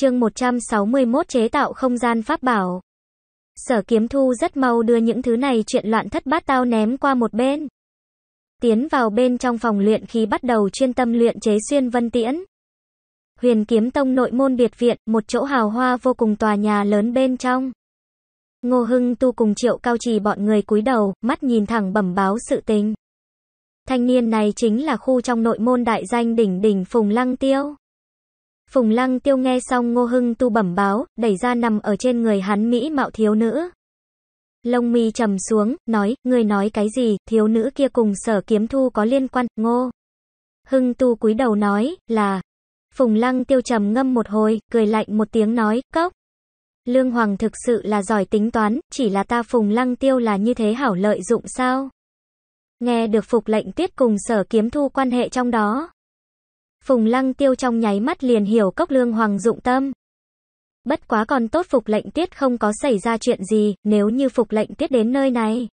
chương 161 chế tạo không gian pháp bảo. Sở kiếm thu rất mau đưa những thứ này chuyện loạn thất bát tao ném qua một bên. Tiến vào bên trong phòng luyện khí bắt đầu chuyên tâm luyện chế xuyên vân tiễn. Huyền kiếm tông nội môn biệt viện, một chỗ hào hoa vô cùng tòa nhà lớn bên trong. Ngô Hưng tu cùng triệu cao trì bọn người cúi đầu, mắt nhìn thẳng bẩm báo sự tình. Thanh niên này chính là khu trong nội môn đại danh đỉnh đỉnh Phùng Lăng Tiêu. Phùng Lăng Tiêu nghe xong Ngô Hưng tu bẩm báo, đẩy ra nằm ở trên người hắn mỹ mạo thiếu nữ. Lông mi trầm xuống, nói, người nói cái gì, thiếu nữ kia cùng sở kiếm thu có liên quan, ngô. Hưng tu cúi đầu nói, là. Phùng Lăng Tiêu trầm ngâm một hồi, cười lạnh một tiếng nói, cốc. Lương Hoàng thực sự là giỏi tính toán, chỉ là ta Phùng Lăng Tiêu là như thế hảo lợi dụng sao? Nghe được phục lệnh tiết cùng sở kiếm thu quan hệ trong đó. Phùng Lăng Tiêu trong nháy mắt liền hiểu Cốc Lương Hoàng dụng tâm. Bất quá còn tốt Phục Lệnh Tiết không có xảy ra chuyện gì, nếu như Phục Lệnh Tiết đến nơi này.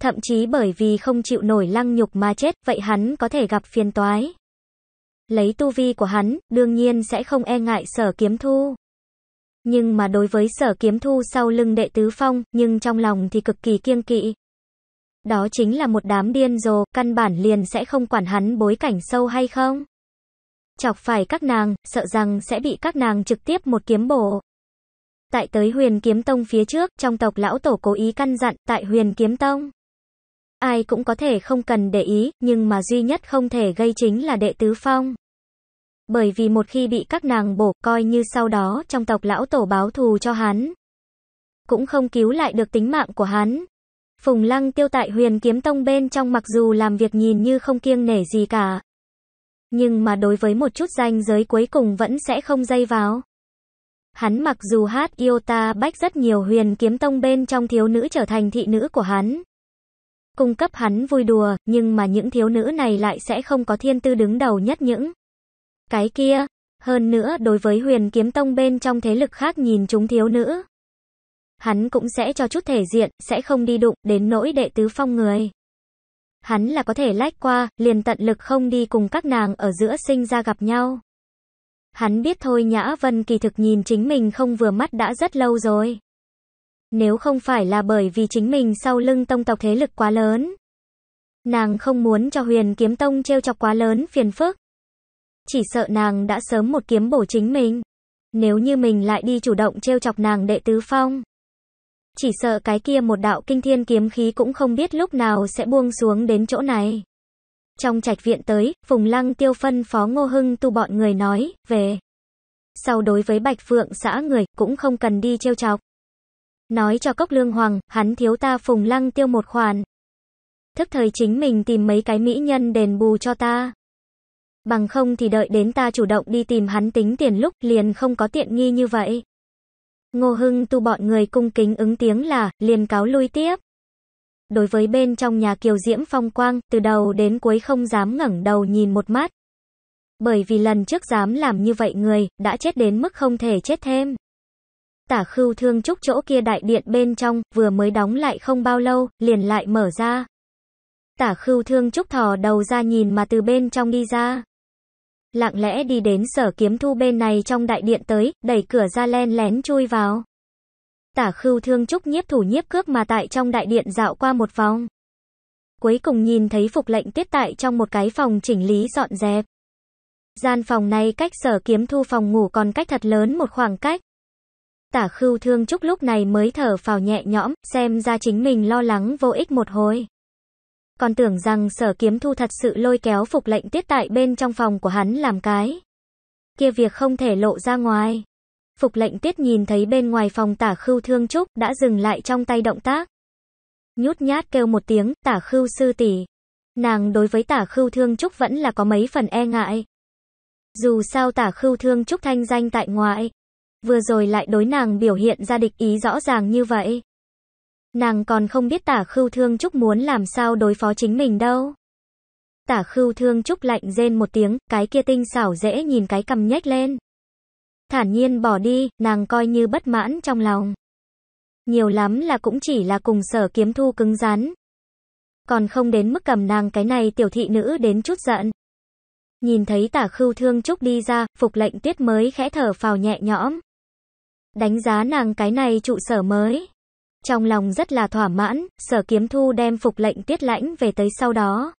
Thậm chí bởi vì không chịu nổi lăng nhục mà chết, vậy hắn có thể gặp phiền toái. Lấy tu vi của hắn, đương nhiên sẽ không e ngại sở kiếm thu. Nhưng mà đối với sở kiếm thu sau lưng đệ tứ phong, nhưng trong lòng thì cực kỳ kiêng kỵ. Đó chính là một đám điên rồ, căn bản liền sẽ không quản hắn bối cảnh sâu hay không chọc phải các nàng, sợ rằng sẽ bị các nàng trực tiếp một kiếm bổ. Tại tới huyền kiếm tông phía trước, trong tộc lão tổ cố ý căn dặn, tại huyền kiếm tông. Ai cũng có thể không cần để ý, nhưng mà duy nhất không thể gây chính là đệ tứ phong. Bởi vì một khi bị các nàng bổ, coi như sau đó trong tộc lão tổ báo thù cho hắn. Cũng không cứu lại được tính mạng của hắn. Phùng lăng tiêu tại huyền kiếm tông bên trong mặc dù làm việc nhìn như không kiêng nể gì cả, nhưng mà đối với một chút danh giới cuối cùng vẫn sẽ không dây vào. Hắn mặc dù hát yêu ta Bách rất nhiều huyền kiếm tông bên trong thiếu nữ trở thành thị nữ của hắn. Cung cấp hắn vui đùa, nhưng mà những thiếu nữ này lại sẽ không có thiên tư đứng đầu nhất những cái kia. Hơn nữa đối với huyền kiếm tông bên trong thế lực khác nhìn chúng thiếu nữ. Hắn cũng sẽ cho chút thể diện, sẽ không đi đụng đến nỗi đệ tứ phong người hắn là có thể lách qua, liền tận lực không đi cùng các nàng ở giữa sinh ra gặp nhau. Hắn biết thôi Nhã Vân kỳ thực nhìn chính mình không vừa mắt đã rất lâu rồi. Nếu không phải là bởi vì chính mình sau lưng tông tộc thế lực quá lớn. Nàng không muốn cho huyền kiếm tông treo chọc quá lớn phiền phức. Chỉ sợ nàng đã sớm một kiếm bổ chính mình. Nếu như mình lại đi chủ động treo chọc nàng đệ tứ phong. Chỉ sợ cái kia một đạo kinh thiên kiếm khí cũng không biết lúc nào sẽ buông xuống đến chỗ này. Trong trạch viện tới, Phùng Lăng tiêu phân phó Ngô Hưng tu bọn người nói, về. Sau đối với Bạch Phượng xã người, cũng không cần đi trêu chọc. Nói cho cốc lương hoàng, hắn thiếu ta Phùng Lăng tiêu một khoản. Thức thời chính mình tìm mấy cái mỹ nhân đền bù cho ta. Bằng không thì đợi đến ta chủ động đi tìm hắn tính tiền lúc liền không có tiện nghi như vậy. Ngô Hưng tu bọn người cung kính ứng tiếng là, liền cáo lui tiếp. Đối với bên trong nhà kiều diễm phong quang, từ đầu đến cuối không dám ngẩng đầu nhìn một mắt. Bởi vì lần trước dám làm như vậy người, đã chết đến mức không thể chết thêm. Tả khưu thương trúc chỗ kia đại điện bên trong, vừa mới đóng lại không bao lâu, liền lại mở ra. Tả khưu thương trúc thò đầu ra nhìn mà từ bên trong đi ra lặng lẽ đi đến sở kiếm thu bên này trong đại điện tới, đẩy cửa ra len lén chui vào. Tả khưu thương trúc nhiếp thủ nhiếp cướp mà tại trong đại điện dạo qua một vòng. Cuối cùng nhìn thấy phục lệnh tiết tại trong một cái phòng chỉnh lý dọn dẹp. Gian phòng này cách sở kiếm thu phòng ngủ còn cách thật lớn một khoảng cách. Tả khưu thương trúc lúc này mới thở phào nhẹ nhõm, xem ra chính mình lo lắng vô ích một hồi còn tưởng rằng sở kiếm thu thật sự lôi kéo phục lệnh tiết tại bên trong phòng của hắn làm cái. Kia việc không thể lộ ra ngoài. Phục lệnh tiết nhìn thấy bên ngoài phòng tả khưu thương trúc đã dừng lại trong tay động tác. Nhút nhát kêu một tiếng, tả khưu sư tỷ Nàng đối với tả khưu thương trúc vẫn là có mấy phần e ngại. Dù sao tả khưu thương trúc thanh danh tại ngoại. Vừa rồi lại đối nàng biểu hiện ra địch ý rõ ràng như vậy. Nàng còn không biết tả khưu thương trúc muốn làm sao đối phó chính mình đâu. Tả khưu thương trúc lạnh rên một tiếng, cái kia tinh xảo dễ nhìn cái cầm nhếch lên. Thản nhiên bỏ đi, nàng coi như bất mãn trong lòng. Nhiều lắm là cũng chỉ là cùng sở kiếm thu cứng rắn. Còn không đến mức cầm nàng cái này tiểu thị nữ đến chút giận. Nhìn thấy tả khưu thương trúc đi ra, phục lệnh tuyết mới khẽ thở phào nhẹ nhõm. Đánh giá nàng cái này trụ sở mới. Trong lòng rất là thỏa mãn, sở kiếm thu đem phục lệnh tiết lãnh về tới sau đó.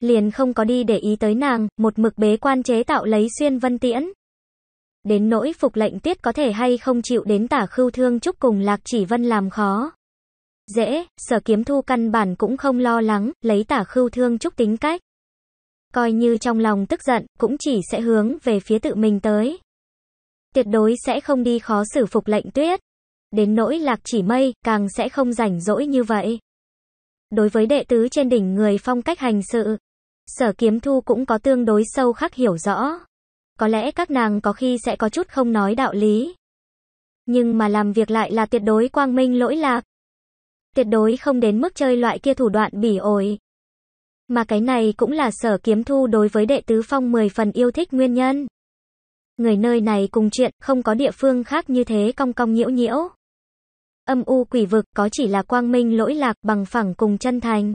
Liền không có đi để ý tới nàng, một mực bế quan chế tạo lấy xuyên vân tiễn. Đến nỗi phục lệnh tiết có thể hay không chịu đến tả khưu thương chúc cùng lạc chỉ vân làm khó. Dễ, sở kiếm thu căn bản cũng không lo lắng, lấy tả khưu thương chúc tính cách. Coi như trong lòng tức giận, cũng chỉ sẽ hướng về phía tự mình tới. Tuyệt đối sẽ không đi khó xử phục lệnh tuyết. Đến nỗi lạc chỉ mây, càng sẽ không rảnh rỗi như vậy. Đối với đệ tứ trên đỉnh người phong cách hành sự, sở kiếm thu cũng có tương đối sâu khắc hiểu rõ. Có lẽ các nàng có khi sẽ có chút không nói đạo lý. Nhưng mà làm việc lại là tuyệt đối quang minh lỗi lạc. Tuyệt đối không đến mức chơi loại kia thủ đoạn bỉ ổi. Mà cái này cũng là sở kiếm thu đối với đệ tứ phong 10 phần yêu thích nguyên nhân. Người nơi này cùng chuyện không có địa phương khác như thế cong cong nhiễu nhiễu. Âm u quỷ vực có chỉ là quang minh lỗi lạc bằng phẳng cùng chân thành.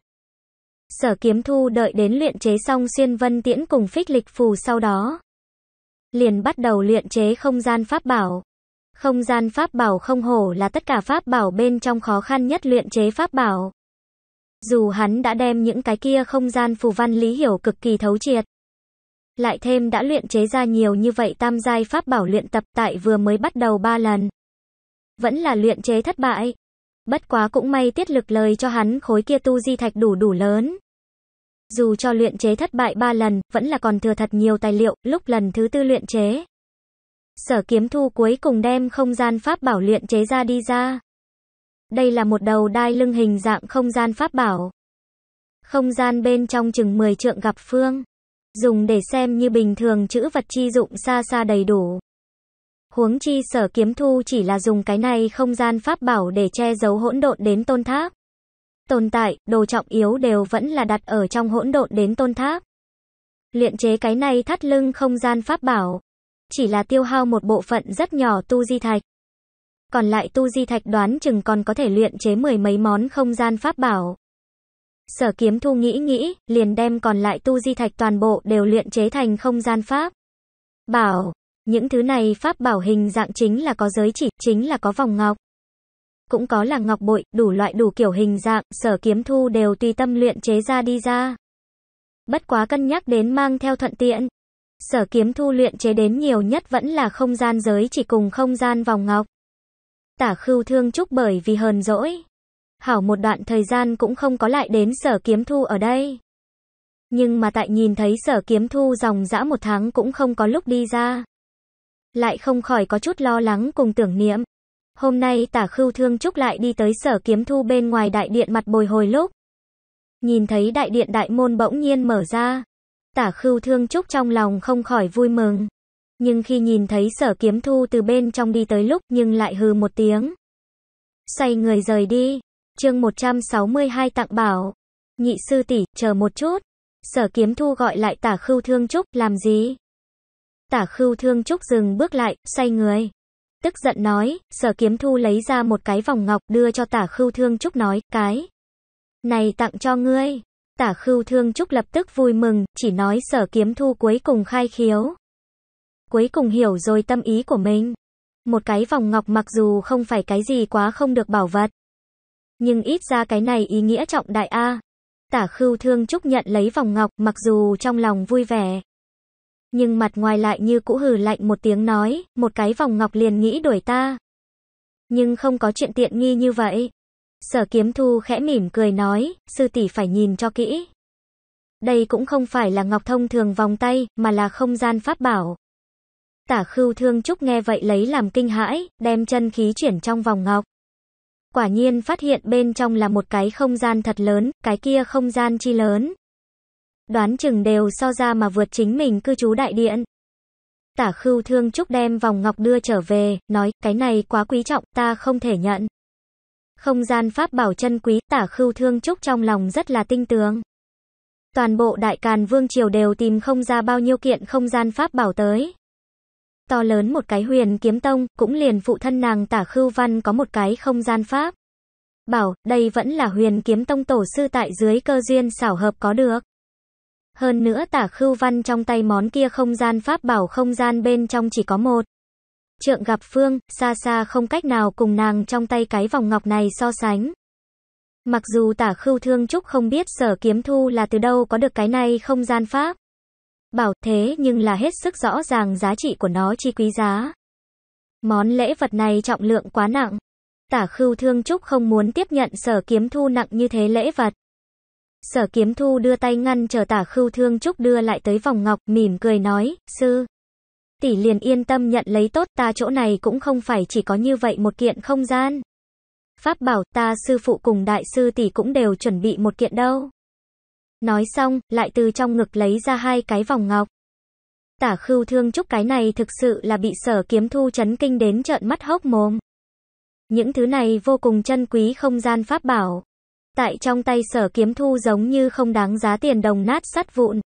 Sở kiếm thu đợi đến luyện chế xong xuyên vân tiễn cùng phích lịch phù sau đó. Liền bắt đầu luyện chế không gian pháp bảo. Không gian pháp bảo không hổ là tất cả pháp bảo bên trong khó khăn nhất luyện chế pháp bảo. Dù hắn đã đem những cái kia không gian phù văn lý hiểu cực kỳ thấu triệt. Lại thêm đã luyện chế ra nhiều như vậy tam giai pháp bảo luyện tập tại vừa mới bắt đầu ba lần vẫn là luyện chế thất bại. Bất quá cũng may tiết lực lời cho hắn khối kia tu di thạch đủ đủ lớn. Dù cho luyện chế thất bại ba lần, vẫn là còn thừa thật nhiều tài liệu, lúc lần thứ tư luyện chế. Sở kiếm thu cuối cùng đem không gian pháp bảo luyện chế ra đi ra. Đây là một đầu đai lưng hình dạng không gian pháp bảo. Không gian bên trong chừng 10 trượng gặp phương. Dùng để xem như bình thường chữ vật chi dụng xa xa đầy đủ. Huống chi sở kiếm thu chỉ là dùng cái này không gian pháp bảo để che giấu hỗn độn đến tôn tháp. Tồn tại, đồ trọng yếu đều vẫn là đặt ở trong hỗn độn đến tôn tháp. Luyện chế cái này thắt lưng không gian pháp bảo. Chỉ là tiêu hao một bộ phận rất nhỏ tu di thạch. Còn lại tu di thạch đoán chừng còn có thể luyện chế mười mấy món không gian pháp bảo. Sở kiếm thu nghĩ nghĩ, liền đem còn lại tu di thạch toàn bộ đều luyện chế thành không gian pháp. Bảo, những thứ này pháp bảo hình dạng chính là có giới chỉ, chính là có vòng ngọc. Cũng có là ngọc bội, đủ loại đủ kiểu hình dạng, sở kiếm thu đều tùy tâm luyện chế ra đi ra. Bất quá cân nhắc đến mang theo thuận tiện. Sở kiếm thu luyện chế đến nhiều nhất vẫn là không gian giới chỉ cùng không gian vòng ngọc. Tả khưu thương chúc bởi vì hờn dỗi. Hảo một đoạn thời gian cũng không có lại đến sở kiếm thu ở đây. Nhưng mà tại nhìn thấy sở kiếm thu dòng dã một tháng cũng không có lúc đi ra lại không khỏi có chút lo lắng cùng tưởng niệm. Hôm nay tả khưu thương trúc lại đi tới sở kiếm thu bên ngoài đại điện mặt bồi hồi lúc. Nhìn thấy đại điện đại môn bỗng nhiên mở ra. Tả khưu thương trúc trong lòng không khỏi vui mừng. Nhưng khi nhìn thấy sở kiếm thu từ bên trong đi tới lúc nhưng lại hừ một tiếng. Xoay người rời đi. chương 162 tặng bảo. Nhị sư tỷ chờ một chút. Sở kiếm thu gọi lại tả khưu thương trúc làm gì? tả khưu thương trúc dừng bước lại, xoay người. Tức giận nói, sở kiếm thu lấy ra một cái vòng ngọc đưa cho tả khưu thương trúc nói, cái. Này tặng cho ngươi. Tả khưu thương trúc lập tức vui mừng, chỉ nói sở kiếm thu cuối cùng khai khiếu. Cuối cùng hiểu rồi tâm ý của mình. Một cái vòng ngọc mặc dù không phải cái gì quá không được bảo vật. Nhưng ít ra cái này ý nghĩa trọng đại A. Tả khưu thương trúc nhận lấy vòng ngọc mặc dù trong lòng vui vẻ nhưng mặt ngoài lại như cũ hừ lạnh một tiếng nói, một cái vòng ngọc liền nghĩ đuổi ta. Nhưng không có chuyện tiện nghi như vậy. Sở kiếm thu khẽ mỉm cười nói, sư tỷ phải nhìn cho kỹ. Đây cũng không phải là ngọc thông thường vòng tay, mà là không gian pháp bảo. Tả khưu thương trúc nghe vậy lấy làm kinh hãi, đem chân khí chuyển trong vòng ngọc. Quả nhiên phát hiện bên trong là một cái không gian thật lớn, cái kia không gian chi lớn, đoán chừng đều so ra mà vượt chính mình cư trú đại điện. Tả khưu thương trúc đem vòng ngọc đưa trở về, nói, cái này quá quý trọng, ta không thể nhận. Không gian pháp bảo chân quý, tả khưu thương trúc trong lòng rất là tinh tướng. Toàn bộ đại càn vương triều đều tìm không ra bao nhiêu kiện không gian pháp bảo tới. To lớn một cái huyền kiếm tông, cũng liền phụ thân nàng tả khưu văn có một cái không gian pháp. Bảo, đây vẫn là huyền kiếm tông tổ sư tại dưới cơ duyên xảo hợp có được. Hơn nữa tả khưu văn trong tay món kia không gian pháp bảo không gian bên trong chỉ có một. Trượng gặp Phương, xa xa không cách nào cùng nàng trong tay cái vòng ngọc này so sánh. Mặc dù tả khưu thương trúc không biết sở kiếm thu là từ đâu có được cái này không gian pháp. Bảo thế nhưng là hết sức rõ ràng giá trị của nó chi quý giá. Món lễ vật này trọng lượng quá nặng. Tả khưu thương trúc không muốn tiếp nhận sở kiếm thu nặng như thế lễ vật. Sở kiếm thu đưa tay ngăn chờ tả khưu thương trúc đưa lại tới vòng ngọc, mỉm cười nói, sư. Tỷ liền yên tâm nhận lấy tốt ta chỗ này cũng không phải chỉ có như vậy một kiện không gian. Pháp bảo ta sư phụ cùng đại sư tỷ cũng đều chuẩn bị một kiện đâu. Nói xong, lại từ trong ngực lấy ra hai cái vòng ngọc. Tả khưu thương trúc cái này thực sự là bị sở kiếm thu chấn kinh đến trợn mắt hốc mồm. Những thứ này vô cùng chân quý không gian pháp bảo. Tại trong tay sở kiếm thu giống như không đáng giá tiền đồng nát sắt vụn.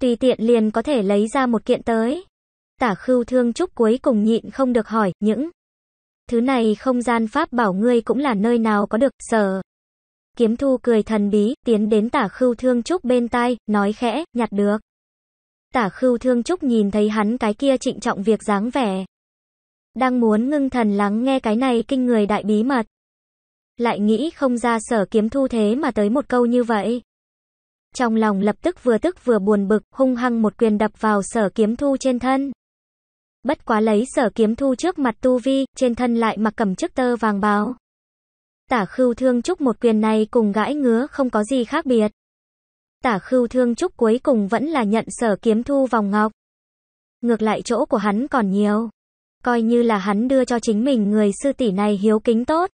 Tùy tiện liền có thể lấy ra một kiện tới. Tả khưu thương trúc cuối cùng nhịn không được hỏi, những thứ này không gian pháp bảo ngươi cũng là nơi nào có được, sở. Kiếm thu cười thần bí, tiến đến tả khưu thương trúc bên tai, nói khẽ, nhặt được. Tả khưu thương trúc nhìn thấy hắn cái kia trịnh trọng việc dáng vẻ. Đang muốn ngưng thần lắng nghe cái này kinh người đại bí mật lại nghĩ không ra sở kiếm thu thế mà tới một câu như vậy. Trong lòng lập tức vừa tức vừa buồn bực, hung hăng một quyền đập vào sở kiếm thu trên thân. Bất quá lấy sở kiếm thu trước mặt tu vi, trên thân lại mặc cầm chức tơ vàng báo. Tả khưu thương trúc một quyền này cùng gãi ngứa không có gì khác biệt. Tả khưu thương trúc cuối cùng vẫn là nhận sở kiếm thu vòng ngọc. Ngược lại chỗ của hắn còn nhiều. Coi như là hắn đưa cho chính mình người sư tỷ này hiếu kính tốt.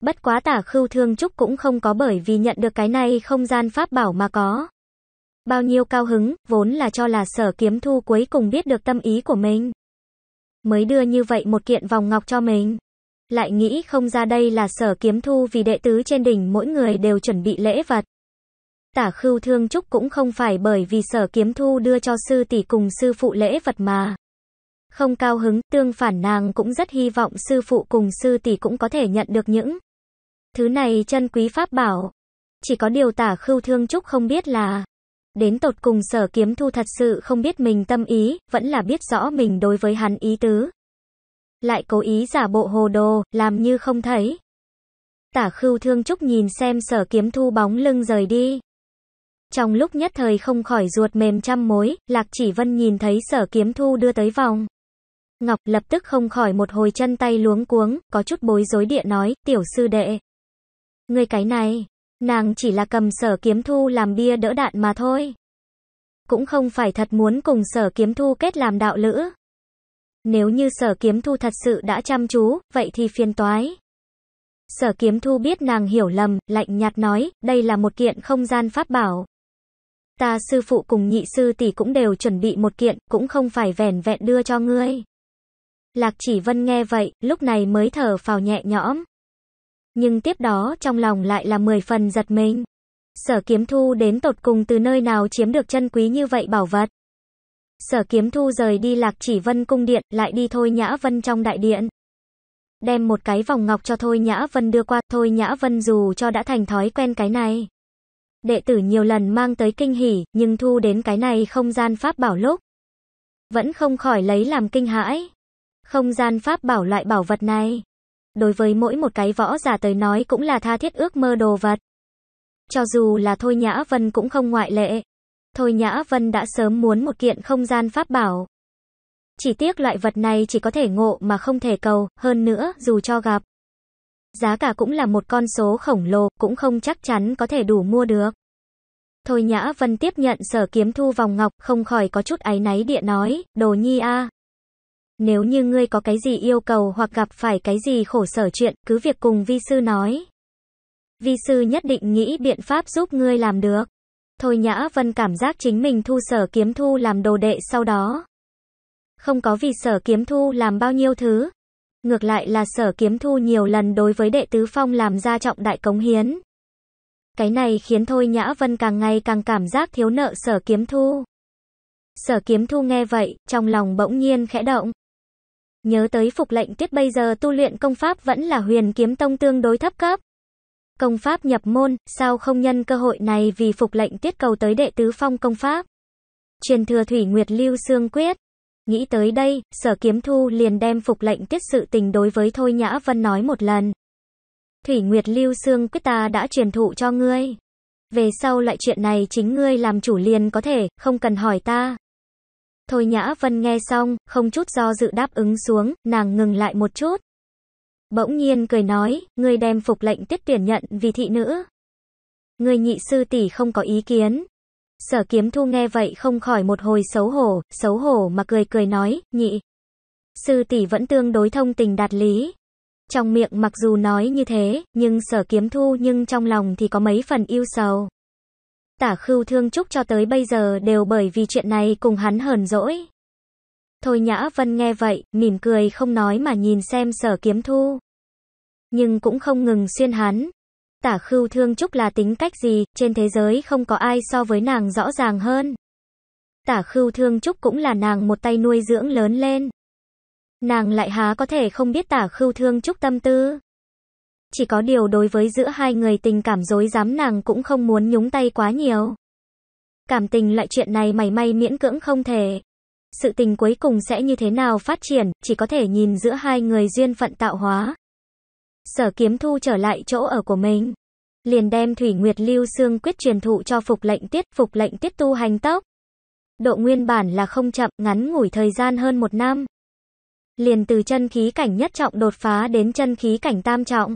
Bất quá tả khưu thương trúc cũng không có bởi vì nhận được cái này không gian pháp bảo mà có. Bao nhiêu cao hứng, vốn là cho là sở kiếm thu cuối cùng biết được tâm ý của mình. Mới đưa như vậy một kiện vòng ngọc cho mình. Lại nghĩ không ra đây là sở kiếm thu vì đệ tứ trên đỉnh mỗi người đều chuẩn bị lễ vật. Tả khưu thương trúc cũng không phải bởi vì sở kiếm thu đưa cho sư tỷ cùng sư phụ lễ vật mà. Không cao hứng, tương phản nàng cũng rất hy vọng sư phụ cùng sư tỷ cũng có thể nhận được những Thứ này chân quý pháp bảo. Chỉ có điều tả khưu thương trúc không biết là. Đến tột cùng sở kiếm thu thật sự không biết mình tâm ý, vẫn là biết rõ mình đối với hắn ý tứ. Lại cố ý giả bộ hồ đồ, làm như không thấy. Tả khưu thương trúc nhìn xem sở kiếm thu bóng lưng rời đi. Trong lúc nhất thời không khỏi ruột mềm trăm mối, Lạc Chỉ Vân nhìn thấy sở kiếm thu đưa tới vòng. Ngọc lập tức không khỏi một hồi chân tay luống cuống, có chút bối rối địa nói, tiểu sư đệ. Ngươi cái này, nàng chỉ là cầm sở kiếm thu làm bia đỡ đạn mà thôi. Cũng không phải thật muốn cùng sở kiếm thu kết làm đạo lữ. Nếu như sở kiếm thu thật sự đã chăm chú, vậy thì phiền toái. Sở kiếm thu biết nàng hiểu lầm, lạnh nhạt nói, đây là một kiện không gian pháp bảo. Ta sư phụ cùng nhị sư tỷ cũng đều chuẩn bị một kiện, cũng không phải vẻn vẹn đưa cho ngươi. Lạc chỉ vân nghe vậy, lúc này mới thở phào nhẹ nhõm nhưng tiếp đó trong lòng lại là mười phần giật mình. Sở kiếm thu đến tột cùng từ nơi nào chiếm được chân quý như vậy bảo vật. Sở kiếm thu rời đi lạc chỉ vân cung điện, lại đi thôi nhã vân trong đại điện. Đem một cái vòng ngọc cho thôi nhã vân đưa qua, thôi nhã vân dù cho đã thành thói quen cái này. Đệ tử nhiều lần mang tới kinh hỉ, nhưng thu đến cái này không gian pháp bảo lúc. Vẫn không khỏi lấy làm kinh hãi. Không gian pháp bảo loại bảo vật này đối với mỗi một cái võ giả tới nói cũng là tha thiết ước mơ đồ vật. Cho dù là Thôi Nhã Vân cũng không ngoại lệ. Thôi Nhã Vân đã sớm muốn một kiện không gian pháp bảo. Chỉ tiếc loại vật này chỉ có thể ngộ mà không thể cầu, hơn nữa, dù cho gặp. Giá cả cũng là một con số khổng lồ, cũng không chắc chắn có thể đủ mua được. Thôi Nhã Vân tiếp nhận sở kiếm thu vòng ngọc, không khỏi có chút áy náy địa nói, đồ nhi a nếu như ngươi có cái gì yêu cầu hoặc gặp phải cái gì khổ sở chuyện, cứ việc cùng vi sư nói. Vi sư nhất định nghĩ biện pháp giúp ngươi làm được. Thôi Nhã Vân cảm giác chính mình thu sở kiếm thu làm đồ đệ sau đó. Không có vì sở kiếm thu làm bao nhiêu thứ. Ngược lại là sở kiếm thu nhiều lần đối với đệ tứ phong làm ra trọng đại cống hiến. Cái này khiến Thôi Nhã Vân càng ngày càng cảm giác thiếu nợ sở kiếm thu. Sở kiếm thu nghe vậy, trong lòng bỗng nhiên khẽ động. Nhớ tới phục lệnh tuyết bây giờ tu luyện công pháp vẫn là huyền kiếm tông tương đối thấp cấp. Công pháp nhập môn, sao không nhân cơ hội này vì phục lệnh tuyết cầu tới đệ tứ phong công pháp. Truyền thừa thủy nguyệt lưu xương quyết. Nghĩ tới đây, sở kiếm thu liền đem phục lệnh tuyết sự tình đối với Thôi Nhã Vân nói một lần. Thủy Nguyệt Lưu xương quyết ta đã truyền thụ cho ngươi. Về sau loại chuyện này chính ngươi làm chủ liền có thể, không cần hỏi ta. Thôi Nhã Vân nghe xong, không chút do dự đáp ứng xuống, nàng ngừng lại một chút. Bỗng nhiên cười nói, ngươi đem phục lệnh tiết tuyển nhận vì thị nữ. ngươi nhị sư tỷ không có ý kiến. Sở kiếm thu nghe vậy không khỏi một hồi xấu hổ, xấu hổ mà cười cười nói, nhị. Sư tỷ vẫn tương đối thông tình đạt lý. Trong miệng mặc dù nói như thế, nhưng sở kiếm thu nhưng trong lòng thì có mấy phần yêu sầu tả khưu thương trúc cho tới bây giờ đều bởi vì chuyện này cùng hắn hờn dỗi. Thôi Nhã Vân nghe vậy, mỉm cười không nói mà nhìn xem sở kiếm thu. Nhưng cũng không ngừng xuyên hắn. Tả khưu thương trúc là tính cách gì, trên thế giới không có ai so với nàng rõ ràng hơn. Tả khưu thương trúc cũng là nàng một tay nuôi dưỡng lớn lên. Nàng lại há có thể không biết tả khưu thương trúc tâm tư. Chỉ có điều đối với giữa hai người tình cảm dối dám nàng cũng không muốn nhúng tay quá nhiều. Cảm tình loại chuyện này mày may miễn cưỡng không thể. Sự tình cuối cùng sẽ như thế nào phát triển, chỉ có thể nhìn giữa hai người duyên phận tạo hóa. Sở kiếm thu trở lại chỗ ở của mình. Liền đem Thủy Nguyệt Lưu xương quyết truyền thụ cho phục lệnh tiết, phục lệnh tiết tu hành tốc. Độ nguyên bản là không chậm, ngắn ngủi thời gian hơn một năm. Liền từ chân khí cảnh nhất trọng đột phá đến chân khí cảnh tam trọng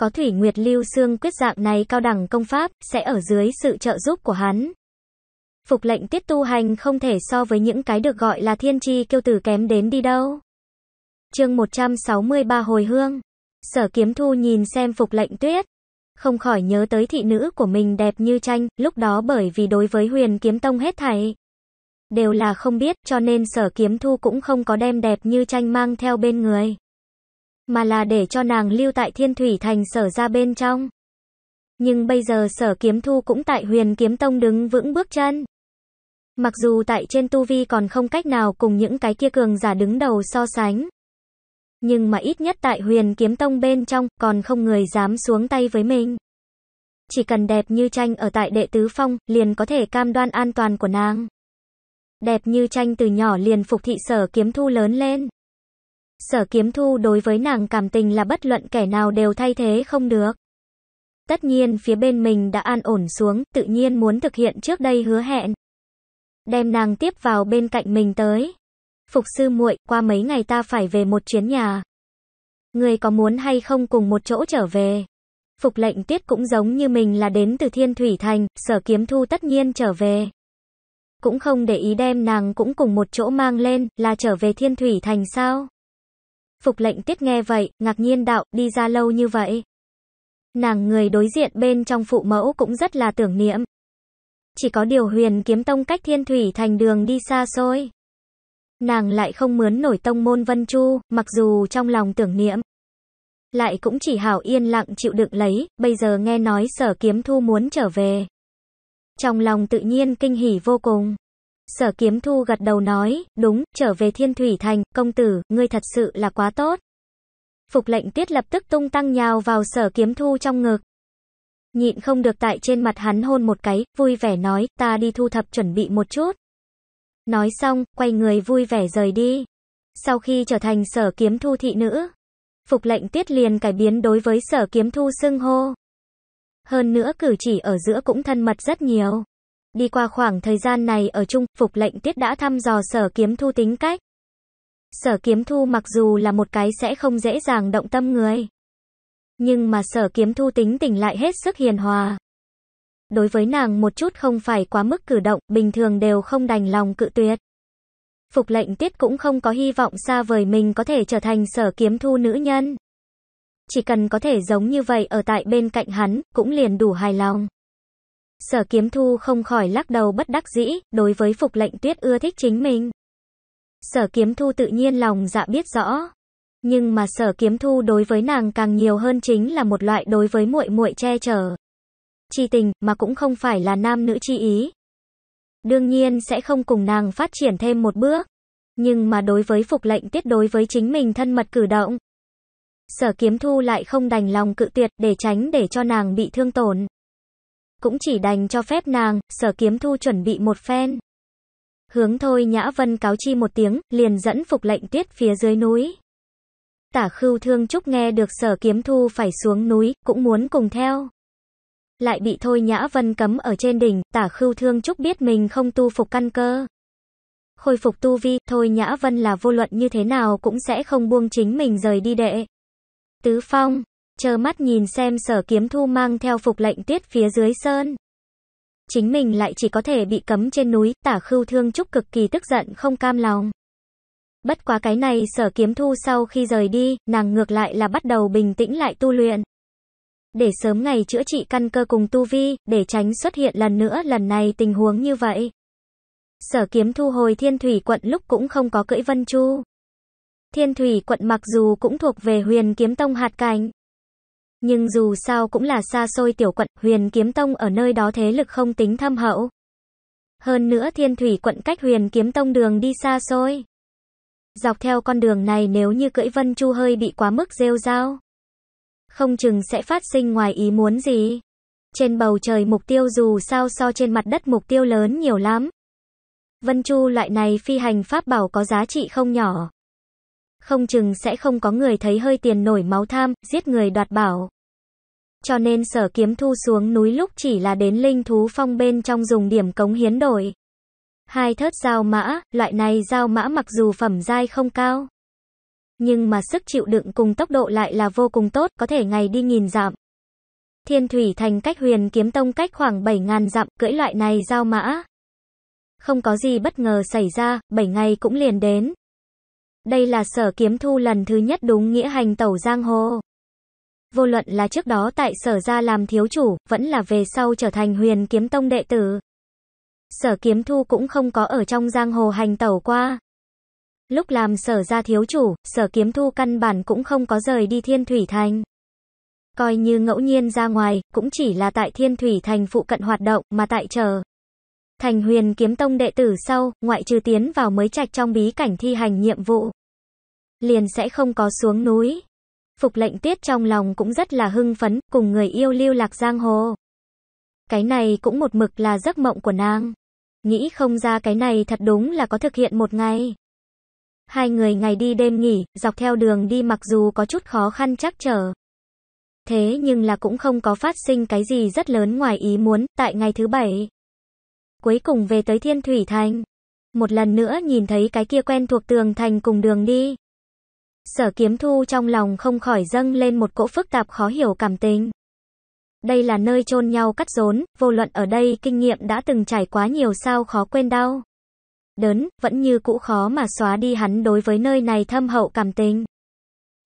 có thủy nguyệt lưu xương quyết dạng này cao đẳng công pháp, sẽ ở dưới sự trợ giúp của hắn. Phục lệnh tiết tu hành không thể so với những cái được gọi là thiên tri kiêu tử kém đến đi đâu. chương 163 Hồi Hương Sở kiếm thu nhìn xem phục lệnh tuyết. Không khỏi nhớ tới thị nữ của mình đẹp như tranh, lúc đó bởi vì đối với huyền kiếm tông hết thảy. Đều là không biết cho nên sở kiếm thu cũng không có đem đẹp như tranh mang theo bên người mà là để cho nàng lưu tại thiên thủy thành sở ra bên trong. Nhưng bây giờ sở kiếm thu cũng tại huyền kiếm tông đứng vững bước chân. Mặc dù tại trên tu vi còn không cách nào cùng những cái kia cường giả đứng đầu so sánh. Nhưng mà ít nhất tại huyền kiếm tông bên trong còn không người dám xuống tay với mình. Chỉ cần đẹp như tranh ở tại đệ tứ phong liền có thể cam đoan an toàn của nàng. Đẹp như tranh từ nhỏ liền phục thị sở kiếm thu lớn lên. Sở kiếm thu đối với nàng cảm tình là bất luận kẻ nào đều thay thế không được. Tất nhiên phía bên mình đã an ổn xuống, tự nhiên muốn thực hiện trước đây hứa hẹn. Đem nàng tiếp vào bên cạnh mình tới. Phục sư muội, qua mấy ngày ta phải về một chuyến nhà. Người có muốn hay không cùng một chỗ trở về? Phục lệnh tiết cũng giống như mình là đến từ thiên thủy thành, sở kiếm thu tất nhiên trở về. Cũng không để ý đem nàng cũng cùng một chỗ mang lên, là trở về thiên thủy thành sao? Phục lệnh tiết nghe vậy, ngạc nhiên đạo, đi ra lâu như vậy. Nàng người đối diện bên trong phụ mẫu cũng rất là tưởng niệm. Chỉ có điều huyền kiếm tông cách thiên thủy thành đường đi xa xôi. Nàng lại không mướn nổi tông môn vân chu, mặc dù trong lòng tưởng niệm. Lại cũng chỉ hảo yên lặng chịu đựng lấy, bây giờ nghe nói sở kiếm thu muốn trở về. Trong lòng tự nhiên kinh hỉ vô cùng. Sở kiếm thu gật đầu nói, đúng, trở về thiên thủy thành, công tử, ngươi thật sự là quá tốt. Phục lệnh tiết lập tức tung tăng nhào vào sở kiếm thu trong ngực. Nhịn không được tại trên mặt hắn hôn một cái, vui vẻ nói, ta đi thu thập chuẩn bị một chút. Nói xong, quay người vui vẻ rời đi. Sau khi trở thành sở kiếm thu thị nữ, phục lệnh tiết liền cải biến đối với sở kiếm thu xưng hô. Hơn nữa cử chỉ ở giữa cũng thân mật rất nhiều. Đi qua khoảng thời gian này ở chung, Phục lệnh tiết đã thăm dò sở kiếm thu tính cách. Sở kiếm thu mặc dù là một cái sẽ không dễ dàng động tâm người. Nhưng mà sở kiếm thu tính tình lại hết sức hiền hòa. Đối với nàng một chút không phải quá mức cử động, bình thường đều không đành lòng cự tuyệt. Phục lệnh tiết cũng không có hy vọng xa vời mình có thể trở thành sở kiếm thu nữ nhân. Chỉ cần có thể giống như vậy ở tại bên cạnh hắn, cũng liền đủ hài lòng. Sở kiếm thu không khỏi lắc đầu bất đắc dĩ, đối với phục lệnh tuyết ưa thích chính mình. Sở kiếm thu tự nhiên lòng dạ biết rõ. Nhưng mà sở kiếm thu đối với nàng càng nhiều hơn chính là một loại đối với muội muội che chở. Chi tình, mà cũng không phải là nam nữ chi ý. Đương nhiên sẽ không cùng nàng phát triển thêm một bước. Nhưng mà đối với phục lệnh tuyết đối với chính mình thân mật cử động. Sở kiếm thu lại không đành lòng cự tuyệt để tránh để cho nàng bị thương tổn cũng chỉ đành cho phép nàng, sở kiếm thu chuẩn bị một phen. Hướng thôi Nhã Vân cáo chi một tiếng, liền dẫn phục lệnh tuyết phía dưới núi. Tả khưu thương trúc nghe được sở kiếm thu phải xuống núi, cũng muốn cùng theo. Lại bị thôi Nhã Vân cấm ở trên đỉnh, tả khưu thương trúc biết mình không tu phục căn cơ. Khôi phục tu vi, thôi Nhã Vân là vô luận như thế nào cũng sẽ không buông chính mình rời đi đệ. Tứ Phong Chờ mắt nhìn xem sở kiếm thu mang theo phục lệnh tiết phía dưới sơn. Chính mình lại chỉ có thể bị cấm trên núi, tả khưu thương trúc cực kỳ tức giận không cam lòng. Bất quá cái này sở kiếm thu sau khi rời đi, nàng ngược lại là bắt đầu bình tĩnh lại tu luyện. Để sớm ngày chữa trị căn cơ cùng tu vi, để tránh xuất hiện lần nữa lần này tình huống như vậy. Sở kiếm thu hồi thiên thủy quận lúc cũng không có cưỡi vân chu. Thiên thủy quận mặc dù cũng thuộc về huyền kiếm tông hạt cảnh, nhưng dù sao cũng là xa xôi tiểu quận, huyền kiếm tông ở nơi đó thế lực không tính thâm hậu. Hơn nữa thiên thủy quận cách huyền kiếm tông đường đi xa xôi. Dọc theo con đường này nếu như cưỡi vân chu hơi bị quá mức rêu rao. Không chừng sẽ phát sinh ngoài ý muốn gì. Trên bầu trời mục tiêu dù sao so trên mặt đất mục tiêu lớn nhiều lắm. Vân chu loại này phi hành pháp bảo có giá trị không nhỏ không chừng sẽ không có người thấy hơi tiền nổi máu tham, giết người đoạt bảo. Cho nên sở kiếm thu xuống núi lúc chỉ là đến linh thú phong bên trong dùng điểm cống hiến đổi. Hai thớt dao mã, loại này dao mã mặc dù phẩm dai không cao. Nhưng mà sức chịu đựng cùng tốc độ lại là vô cùng tốt, có thể ngày đi nghìn dặm. Thiên thủy thành cách huyền kiếm tông cách khoảng 7.000 dặm, cưỡi loại này dao mã. Không có gì bất ngờ xảy ra, 7 ngày cũng liền đến. Đây là sở kiếm thu lần thứ nhất đúng nghĩa hành tẩu giang hồ. Vô luận là trước đó tại sở ra làm thiếu chủ, vẫn là về sau trở thành huyền kiếm tông đệ tử. Sở kiếm thu cũng không có ở trong giang hồ hành tẩu qua. Lúc làm sở ra thiếu chủ, sở kiếm thu căn bản cũng không có rời đi thiên thủy thành. Coi như ngẫu nhiên ra ngoài, cũng chỉ là tại thiên thủy thành phụ cận hoạt động mà tại chờ thành huyền kiếm tông đệ tử sau, ngoại trừ tiến vào mới trạch trong bí cảnh thi hành nhiệm vụ, liền sẽ không có xuống núi. Phục lệnh tiết trong lòng cũng rất là hưng phấn, cùng người yêu lưu lạc giang hồ. Cái này cũng một mực là giấc mộng của nàng. Nghĩ không ra cái này thật đúng là có thực hiện một ngày. Hai người ngày đi đêm nghỉ, dọc theo đường đi mặc dù có chút khó khăn chắc trở. Thế nhưng là cũng không có phát sinh cái gì rất lớn ngoài ý muốn, tại ngày thứ bảy cuối cùng về tới Thiên Thủy Thành. Một lần nữa nhìn thấy cái kia quen thuộc tường thành cùng đường đi. Sở kiếm thu trong lòng không khỏi dâng lên một cỗ phức tạp khó hiểu cảm tình. Đây là nơi chôn nhau cắt rốn, vô luận ở đây kinh nghiệm đã từng trải quá nhiều sao khó quên đau. Đớn, vẫn như cũ khó mà xóa đi hắn đối với nơi này thâm hậu cảm tình.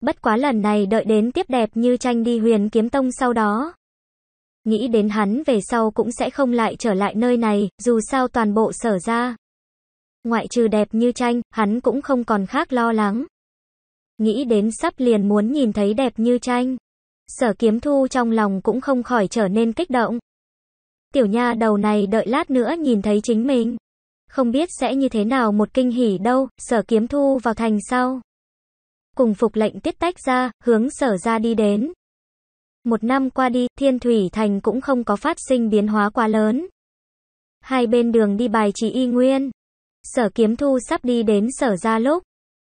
Bất quá lần này đợi đến tiếp đẹp như tranh đi huyền kiếm tông sau đó nghĩ đến hắn về sau cũng sẽ không lại trở lại nơi này, dù sao toàn bộ sở ra. Ngoại trừ đẹp như tranh, hắn cũng không còn khác lo lắng. Nghĩ đến sắp liền muốn nhìn thấy đẹp như tranh. Sở kiếm thu trong lòng cũng không khỏi trở nên kích động. Tiểu nha đầu này đợi lát nữa nhìn thấy chính mình. Không biết sẽ như thế nào một kinh hỉ đâu, sở kiếm thu vào thành sau. Cùng phục lệnh tiết tách ra, hướng sở ra đi đến. Một năm qua đi, Thiên Thủy Thành cũng không có phát sinh biến hóa quá lớn. Hai bên đường đi bài chỉ y nguyên. Sở Kiếm Thu sắp đi đến sở ra lúc.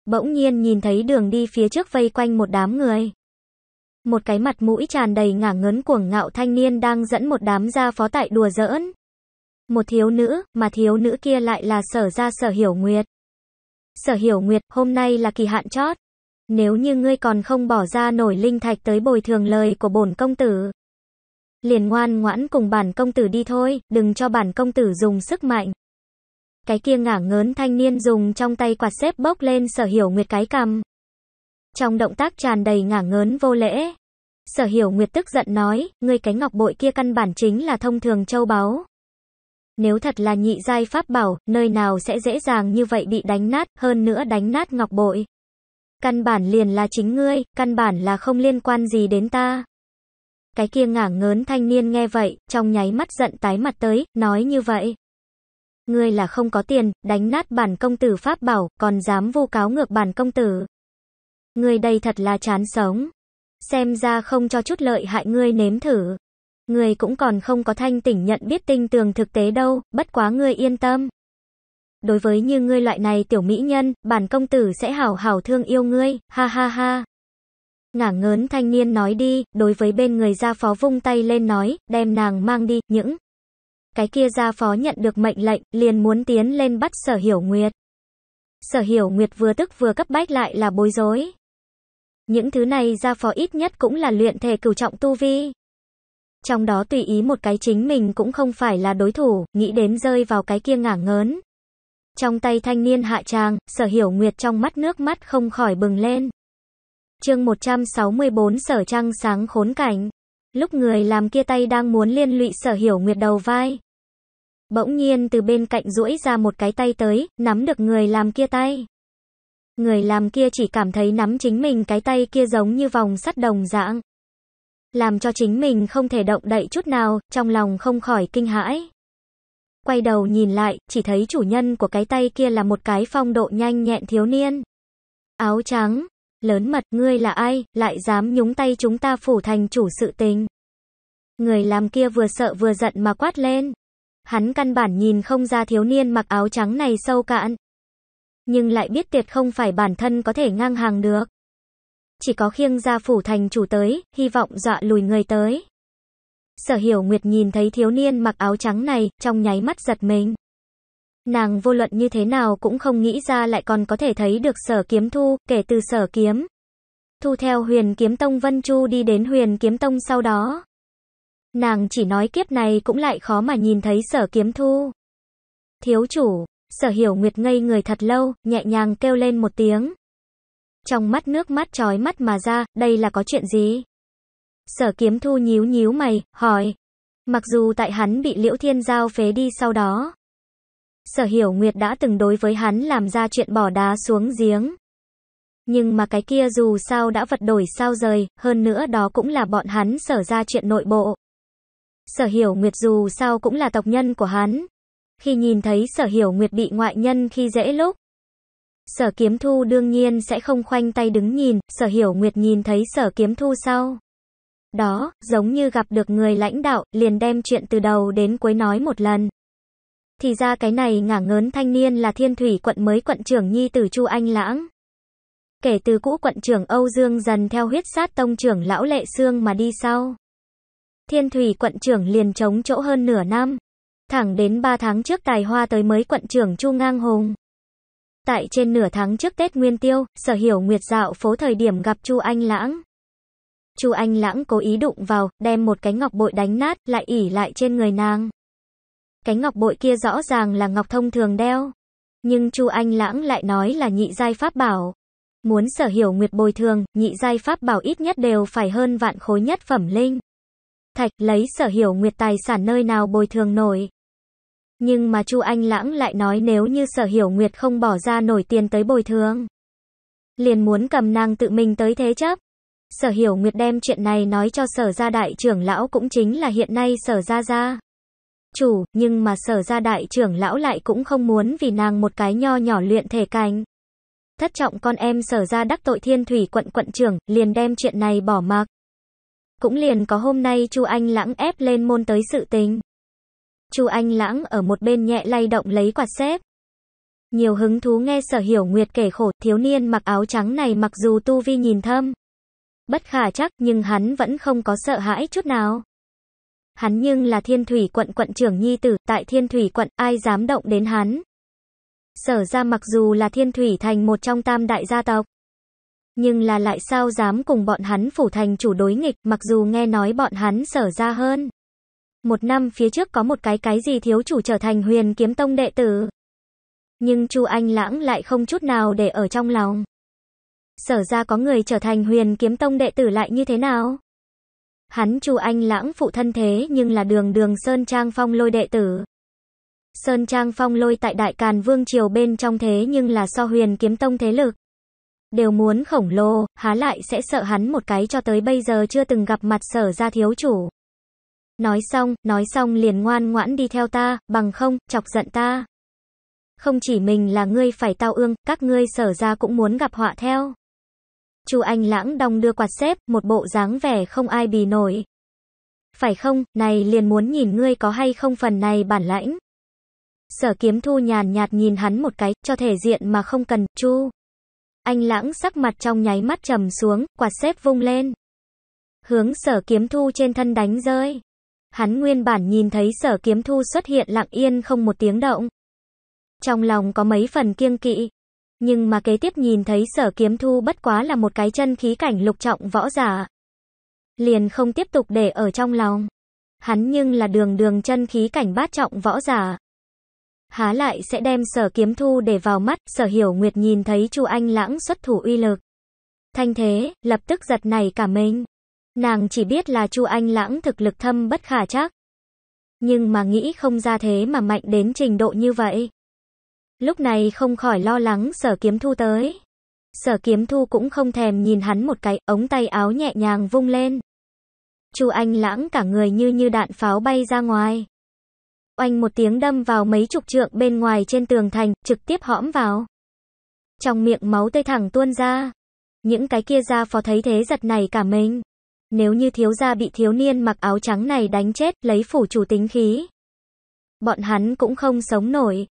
Bỗng nhiên nhìn thấy đường đi phía trước vây quanh một đám người. Một cái mặt mũi tràn đầy ngả ngớn cuồng ngạo thanh niên đang dẫn một đám gia phó tại đùa giỡn. Một thiếu nữ, mà thiếu nữ kia lại là sở ra sở hiểu nguyệt. Sở hiểu nguyệt, hôm nay là kỳ hạn chót. Nếu như ngươi còn không bỏ ra nổi linh thạch tới bồi thường lời của bổn công tử, liền ngoan ngoãn cùng bản công tử đi thôi, đừng cho bản công tử dùng sức mạnh. Cái kia ngả ngớn thanh niên dùng trong tay quạt xếp bốc lên sở hiểu nguyệt cái cầm. Trong động tác tràn đầy ngả ngớn vô lễ. Sở hiểu nguyệt tức giận nói, ngươi cái ngọc bội kia căn bản chính là thông thường châu báu. Nếu thật là nhị giai pháp bảo, nơi nào sẽ dễ dàng như vậy bị đánh nát, hơn nữa đánh nát ngọc bội. Căn bản liền là chính ngươi, căn bản là không liên quan gì đến ta. Cái kia ngả ngớn thanh niên nghe vậy, trong nháy mắt giận tái mặt tới, nói như vậy. Ngươi là không có tiền, đánh nát bản công tử pháp bảo, còn dám vu cáo ngược bản công tử. Ngươi đây thật là chán sống. Xem ra không cho chút lợi hại ngươi nếm thử. Ngươi cũng còn không có thanh tỉnh nhận biết tinh tường thực tế đâu, bất quá ngươi yên tâm đối với như ngươi loại này tiểu mỹ nhân, bản công tử sẽ hảo hảo thương yêu ngươi, ha ha ha. Ngả ngớn thanh niên nói đi, đối với bên người gia phó vung tay lên nói, đem nàng mang đi, những. Cái kia gia phó nhận được mệnh lệnh, liền muốn tiến lên bắt sở hiểu nguyệt. Sở hiểu nguyệt vừa tức vừa cấp bách lại là bối rối. Những thứ này gia phó ít nhất cũng là luyện thể cửu trọng tu vi. Trong đó tùy ý một cái chính mình cũng không phải là đối thủ, nghĩ đến rơi vào cái kia ngả ngớn, trong tay thanh niên hạ tràng, sở hiểu nguyệt trong mắt nước mắt không khỏi bừng lên. chương 164 sở trăng sáng khốn cảnh. Lúc người làm kia tay đang muốn liên lụy sở hiểu nguyệt đầu vai. Bỗng nhiên từ bên cạnh duỗi ra một cái tay tới, nắm được người làm kia tay. Người làm kia chỉ cảm thấy nắm chính mình cái tay kia giống như vòng sắt đồng dạng. Làm cho chính mình không thể động đậy chút nào, trong lòng không khỏi kinh hãi quay đầu nhìn lại, chỉ thấy chủ nhân của cái tay kia là một cái phong độ nhanh nhẹn thiếu niên. Áo trắng, lớn mật ngươi là ai, lại dám nhúng tay chúng ta phủ thành chủ sự tình. Người làm kia vừa sợ vừa giận mà quát lên. Hắn căn bản nhìn không ra thiếu niên mặc áo trắng này sâu cạn. Nhưng lại biết tiệt không phải bản thân có thể ngang hàng được. Chỉ có khiêng ra phủ thành chủ tới, hy vọng dọa lùi người tới. Sở Hiểu Nguyệt nhìn thấy thiếu niên mặc áo trắng này, trong nháy mắt giật mình. Nàng vô luận như thế nào cũng không nghĩ ra lại còn có thể thấy được sở kiếm thu, kể từ sở kiếm. Thu theo huyền kiếm tông Vân Chu đi đến huyền kiếm tông sau đó. Nàng chỉ nói kiếp này cũng lại khó mà nhìn thấy sở kiếm thu. Thiếu chủ, sở hiểu nguyệt ngây người thật lâu, nhẹ nhàng kêu lên một tiếng. Trong mắt nước mắt trói mắt mà ra, đây là có chuyện gì? Sở kiếm thu nhíu nhíu mày, hỏi. Mặc dù tại hắn bị liễu thiên giao phế đi sau đó. Sở hiểu Nguyệt đã từng đối với hắn làm ra chuyện bỏ đá xuống giếng. Nhưng mà cái kia dù sao đã vật đổi sao rời, hơn nữa đó cũng là bọn hắn sở ra chuyện nội bộ. Sở hiểu Nguyệt dù sao cũng là tộc nhân của hắn. Khi nhìn thấy sở hiểu Nguyệt bị ngoại nhân khi dễ lúc. Sở kiếm thu đương nhiên sẽ không khoanh tay đứng nhìn, sở hiểu Nguyệt nhìn thấy sở kiếm thu sau đó, giống như gặp được người lãnh đạo, liền đem chuyện từ đầu đến cuối nói một lần. Thì ra cái này ngả ngớn thanh niên là thiên thủy quận mới quận trưởng nhi tử Chu Anh Lãng. Kể từ cũ quận trưởng Âu Dương dần theo huyết sát tông trưởng lão lệ xương mà đi sau. Thiên thủy quận trưởng liền chống chỗ hơn nửa năm. Thẳng đến 3 tháng trước tài hoa tới mới quận trưởng Chu Ngang Hùng. Tại trên nửa tháng trước Tết Nguyên Tiêu, sở hiểu Nguyệt dạo phố thời điểm gặp Chu Anh Lãng. Chu Anh Lãng cố ý đụng vào, đem một cái ngọc bội đánh nát, lại ỉ lại trên người nàng. Cái ngọc bội kia rõ ràng là ngọc thông thường đeo, nhưng Chu Anh Lãng lại nói là nhị giai pháp bảo. Muốn sở hiểu nguyệt bồi thường, nhị giai pháp bảo ít nhất đều phải hơn vạn khối nhất phẩm linh. Thạch lấy sở hiểu nguyệt tài sản nơi nào bồi thường nổi. Nhưng mà Chu Anh Lãng lại nói nếu như sở hiểu nguyệt không bỏ ra nổi tiền tới bồi thường. Liền muốn cầm nàng tự mình tới thế chấp. Sở hiểu Nguyệt đem chuyện này nói cho sở gia đại trưởng lão cũng chính là hiện nay sở gia gia. Chủ, nhưng mà sở gia đại trưởng lão lại cũng không muốn vì nàng một cái nho nhỏ luyện thể cảnh Thất trọng con em sở gia đắc tội thiên thủy quận quận trưởng, liền đem chuyện này bỏ mặc. Cũng liền có hôm nay chu Anh lãng ép lên môn tới sự tình. chu Anh lãng ở một bên nhẹ lay động lấy quạt xếp. Nhiều hứng thú nghe sở hiểu Nguyệt kể khổ, thiếu niên mặc áo trắng này mặc dù tu vi nhìn thâm bất khả chắc nhưng hắn vẫn không có sợ hãi chút nào. Hắn nhưng là thiên thủy quận quận trưởng nhi tử, tại thiên thủy quận ai dám động đến hắn. Sở ra mặc dù là thiên thủy thành một trong tam đại gia tộc. Nhưng là lại sao dám cùng bọn hắn phủ thành chủ đối nghịch mặc dù nghe nói bọn hắn sở ra hơn. Một năm phía trước có một cái cái gì thiếu chủ trở thành huyền kiếm tông đệ tử. Nhưng chu Anh Lãng lại không chút nào để ở trong lòng sở ra có người trở thành huyền kiếm tông đệ tử lại như thế nào? Hắn chu anh lãng phụ thân thế nhưng là đường đường Sơn Trang Phong lôi đệ tử. Sơn Trang Phong lôi tại Đại Càn Vương Triều bên trong thế nhưng là so huyền kiếm tông thế lực. Đều muốn khổng lồ, há lại sẽ sợ hắn một cái cho tới bây giờ chưa từng gặp mặt sở ra thiếu chủ. Nói xong, nói xong liền ngoan ngoãn đi theo ta, bằng không, chọc giận ta. Không chỉ mình là ngươi phải tao ương, các ngươi sở ra cũng muốn gặp họa theo. Chu Anh Lãng đong đưa quạt xếp, một bộ dáng vẻ không ai bì nổi. Phải không, này liền muốn nhìn ngươi có hay không phần này bản lãnh. Sở kiếm thu nhàn nhạt nhìn hắn một cái, cho thể diện mà không cần, chu. Anh lãng sắc mặt trong nháy mắt trầm xuống, quạt xếp vung lên. Hướng sở kiếm thu trên thân đánh rơi. Hắn nguyên bản nhìn thấy sở kiếm thu xuất hiện lặng yên không một tiếng động. Trong lòng có mấy phần kiêng kỵ, nhưng mà kế tiếp nhìn thấy sở kiếm thu bất quá là một cái chân khí cảnh lục trọng võ giả. Liền không tiếp tục để ở trong lòng. Hắn nhưng là đường đường chân khí cảnh bát trọng võ giả. Há lại sẽ đem sở kiếm thu để vào mắt, sở hiểu nguyệt nhìn thấy chu anh lãng xuất thủ uy lực. Thanh thế, lập tức giật này cả mình. Nàng chỉ biết là chu anh lãng thực lực thâm bất khả chắc. Nhưng mà nghĩ không ra thế mà mạnh đến trình độ như vậy. Lúc này không khỏi lo lắng sở kiếm thu tới. Sở kiếm thu cũng không thèm nhìn hắn một cái, ống tay áo nhẹ nhàng vung lên. Chu Anh lãng cả người như như đạn pháo bay ra ngoài. Oanh một tiếng đâm vào mấy chục trượng bên ngoài trên tường thành, trực tiếp hõm vào. Trong miệng máu tươi thẳng tuôn ra. Những cái kia ra phó thấy thế giật này cả mình. Nếu như thiếu gia bị thiếu niên mặc áo trắng này đánh chết, lấy phủ chủ tính khí. Bọn hắn cũng không sống nổi,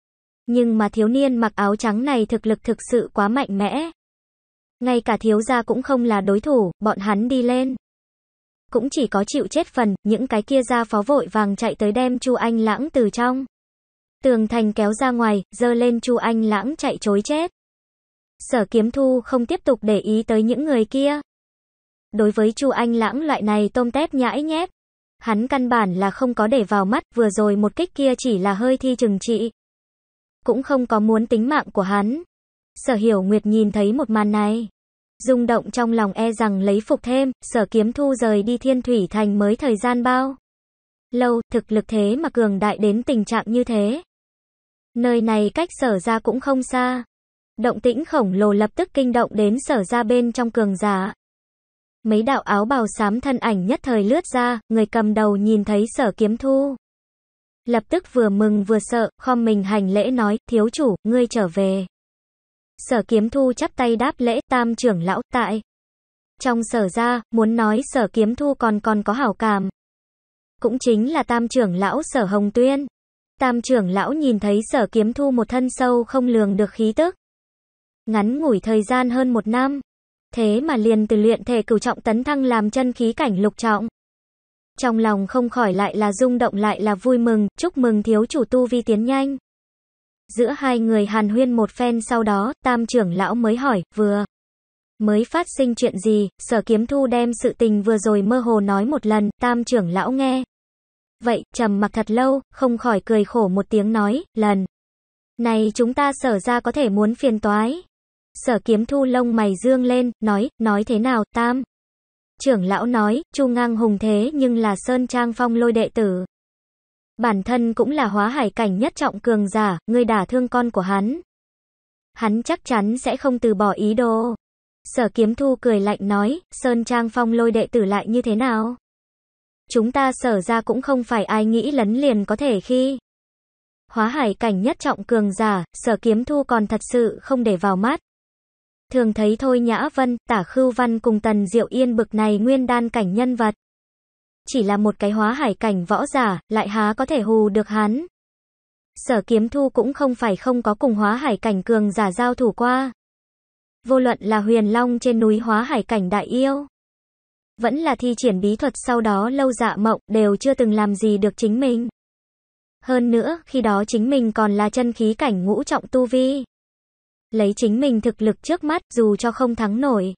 nhưng mà thiếu niên mặc áo trắng này thực lực thực sự quá mạnh mẽ. Ngay cả thiếu gia cũng không là đối thủ, bọn hắn đi lên. Cũng chỉ có chịu chết phần, những cái kia ra phó vội vàng chạy tới đem Chu Anh Lãng từ trong. Tường thành kéo ra ngoài, dơ lên Chu Anh Lãng chạy chối chết. Sở kiếm thu không tiếp tục để ý tới những người kia. Đối với Chu Anh Lãng loại này tôm tép nhãi nhép, hắn căn bản là không có để vào mắt, vừa rồi một kích kia chỉ là hơi thi chừng trị cũng không có muốn tính mạng của hắn. Sở Hiểu Nguyệt nhìn thấy một màn này, rung động trong lòng e rằng lấy phục thêm, Sở Kiếm Thu rời đi Thiên Thủy Thành mới thời gian bao lâu, thực lực thế mà cường đại đến tình trạng như thế. Nơi này cách Sở gia cũng không xa. Động tĩnh khổng lồ lập tức kinh động đến Sở gia bên trong cường giả. Mấy đạo áo bào xám thân ảnh nhất thời lướt ra, người cầm đầu nhìn thấy Sở Kiếm Thu, Lập tức vừa mừng vừa sợ, khom mình hành lễ nói, thiếu chủ, ngươi trở về. Sở kiếm thu chắp tay đáp lễ, tam trưởng lão, tại. Trong sở ra, muốn nói sở kiếm thu còn còn có hảo cảm. Cũng chính là tam trưởng lão sở hồng tuyên. Tam trưởng lão nhìn thấy sở kiếm thu một thân sâu không lường được khí tức. Ngắn ngủi thời gian hơn một năm. Thế mà liền từ luyện thể cửu trọng tấn thăng làm chân khí cảnh lục trọng. Trong lòng không khỏi lại là rung động lại là vui mừng, chúc mừng thiếu chủ tu vi tiến nhanh. Giữa hai người hàn huyên một phen sau đó, tam trưởng lão mới hỏi, vừa mới phát sinh chuyện gì, sở kiếm thu đem sự tình vừa rồi mơ hồ nói một lần, tam trưởng lão nghe. Vậy, trầm mặc thật lâu, không khỏi cười khổ một tiếng nói, lần. Này chúng ta sở ra có thể muốn phiền toái. Sở kiếm thu lông mày dương lên, nói, nói thế nào, tam trưởng lão nói, Chu Ngang Hùng thế nhưng là Sơn Trang Phong lôi đệ tử. Bản thân cũng là hóa hải cảnh nhất trọng cường giả, người đả thương con của hắn. Hắn chắc chắn sẽ không từ bỏ ý đồ. Sở kiếm thu cười lạnh nói, Sơn Trang Phong lôi đệ tử lại như thế nào? Chúng ta sở ra cũng không phải ai nghĩ lấn liền có thể khi. Hóa hải cảnh nhất trọng cường giả, sở kiếm thu còn thật sự không để vào mắt thường thấy Thôi Nhã Vân, Tả Khưu Văn cùng Tần Diệu Yên bực này nguyên đan cảnh nhân vật. Chỉ là một cái hóa hải cảnh võ giả, lại há có thể hù được hắn. Sở kiếm thu cũng không phải không có cùng hóa hải cảnh cường giả giao thủ qua. Vô luận là huyền long trên núi hóa hải cảnh đại yêu. Vẫn là thi triển bí thuật sau đó lâu dạ mộng đều chưa từng làm gì được chính mình. Hơn nữa, khi đó chính mình còn là chân khí cảnh ngũ trọng tu vi lấy chính mình thực lực trước mắt, dù cho không thắng nổi.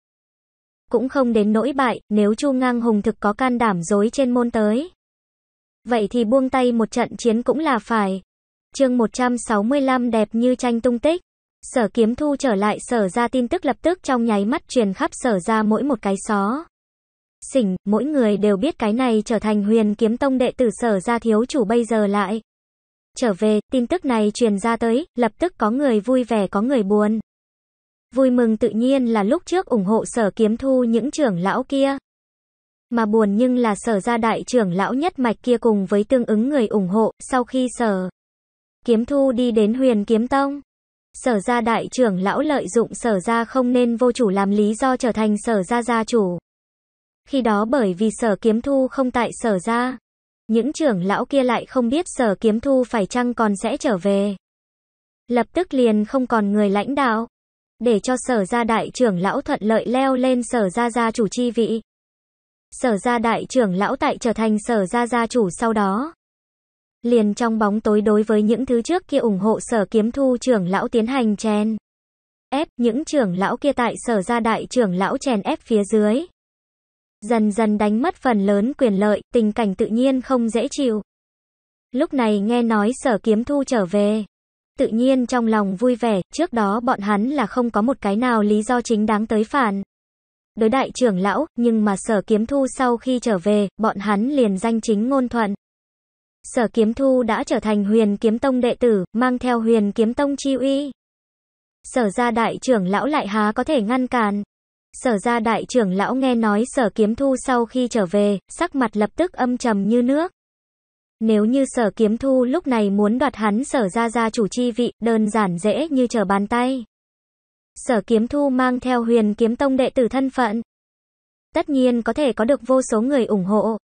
Cũng không đến nỗi bại, nếu Chu Ngang Hùng thực có can đảm dối trên môn tới. Vậy thì buông tay một trận chiến cũng là phải. chương 165 đẹp như tranh tung tích. Sở kiếm thu trở lại sở ra tin tức lập tức trong nháy mắt truyền khắp sở ra mỗi một cái xó. xỉnh mỗi người đều biết cái này trở thành huyền kiếm tông đệ tử sở ra thiếu chủ bây giờ lại trở về, tin tức này truyền ra tới, lập tức có người vui vẻ có người buồn. Vui mừng tự nhiên là lúc trước ủng hộ sở kiếm thu những trưởng lão kia. Mà buồn nhưng là sở gia đại trưởng lão nhất mạch kia cùng với tương ứng người ủng hộ, sau khi sở kiếm thu đi đến huyền kiếm tông. Sở gia đại trưởng lão lợi dụng sở gia không nên vô chủ làm lý do trở thành sở gia gia chủ. Khi đó bởi vì sở kiếm thu không tại sở gia, những trưởng lão kia lại không biết sở kiếm thu phải chăng còn sẽ trở về. Lập tức liền không còn người lãnh đạo. Để cho sở gia đại trưởng lão thuận lợi leo lên sở gia gia chủ chi vị. Sở gia đại trưởng lão tại trở thành sở gia gia chủ sau đó. Liền trong bóng tối đối với những thứ trước kia ủng hộ sở kiếm thu trưởng lão tiến hành chèn ép những trưởng lão kia tại sở gia đại trưởng lão chèn ép phía dưới dần dần đánh mất phần lớn quyền lợi, tình cảnh tự nhiên không dễ chịu. Lúc này nghe nói sở kiếm thu trở về. Tự nhiên trong lòng vui vẻ, trước đó bọn hắn là không có một cái nào lý do chính đáng tới phản. Đối đại trưởng lão, nhưng mà sở kiếm thu sau khi trở về, bọn hắn liền danh chính ngôn thuận. Sở kiếm thu đã trở thành huyền kiếm tông đệ tử, mang theo huyền kiếm tông chi uy. Sở ra đại trưởng lão lại há có thể ngăn cản. Sở ra đại trưởng lão nghe nói sở kiếm thu sau khi trở về, sắc mặt lập tức âm trầm như nước. Nếu như sở kiếm thu lúc này muốn đoạt hắn sở ra gia chủ chi vị, đơn giản dễ như trở bàn tay. Sở kiếm thu mang theo huyền kiếm tông đệ tử thân phận. Tất nhiên có thể có được vô số người ủng hộ.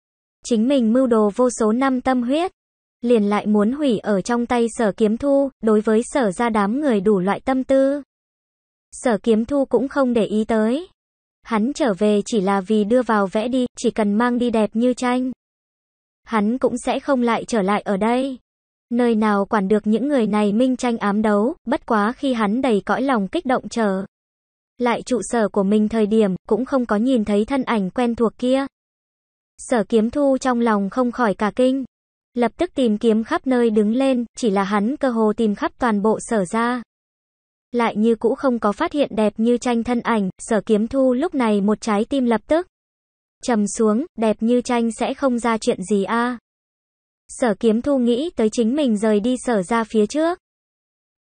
Chính mình mưu đồ vô số năm tâm huyết. Liền lại muốn hủy ở trong tay sở kiếm thu, đối với sở ra đám người đủ loại tâm tư. Sở kiếm thu cũng không để ý tới. Hắn trở về chỉ là vì đưa vào vẽ đi, chỉ cần mang đi đẹp như tranh. Hắn cũng sẽ không lại trở lại ở đây. Nơi nào quản được những người này minh tranh ám đấu, bất quá khi hắn đầy cõi lòng kích động chờ. Lại trụ sở của mình thời điểm, cũng không có nhìn thấy thân ảnh quen thuộc kia. Sở kiếm thu trong lòng không khỏi cả kinh. Lập tức tìm kiếm khắp nơi đứng lên, chỉ là hắn cơ hồ tìm khắp toàn bộ sở ra lại như cũ không có phát hiện đẹp như tranh thân ảnh, sở kiếm thu lúc này một trái tim lập tức trầm xuống, đẹp như tranh sẽ không ra chuyện gì a. À. Sở kiếm thu nghĩ tới chính mình rời đi sở ra phía trước.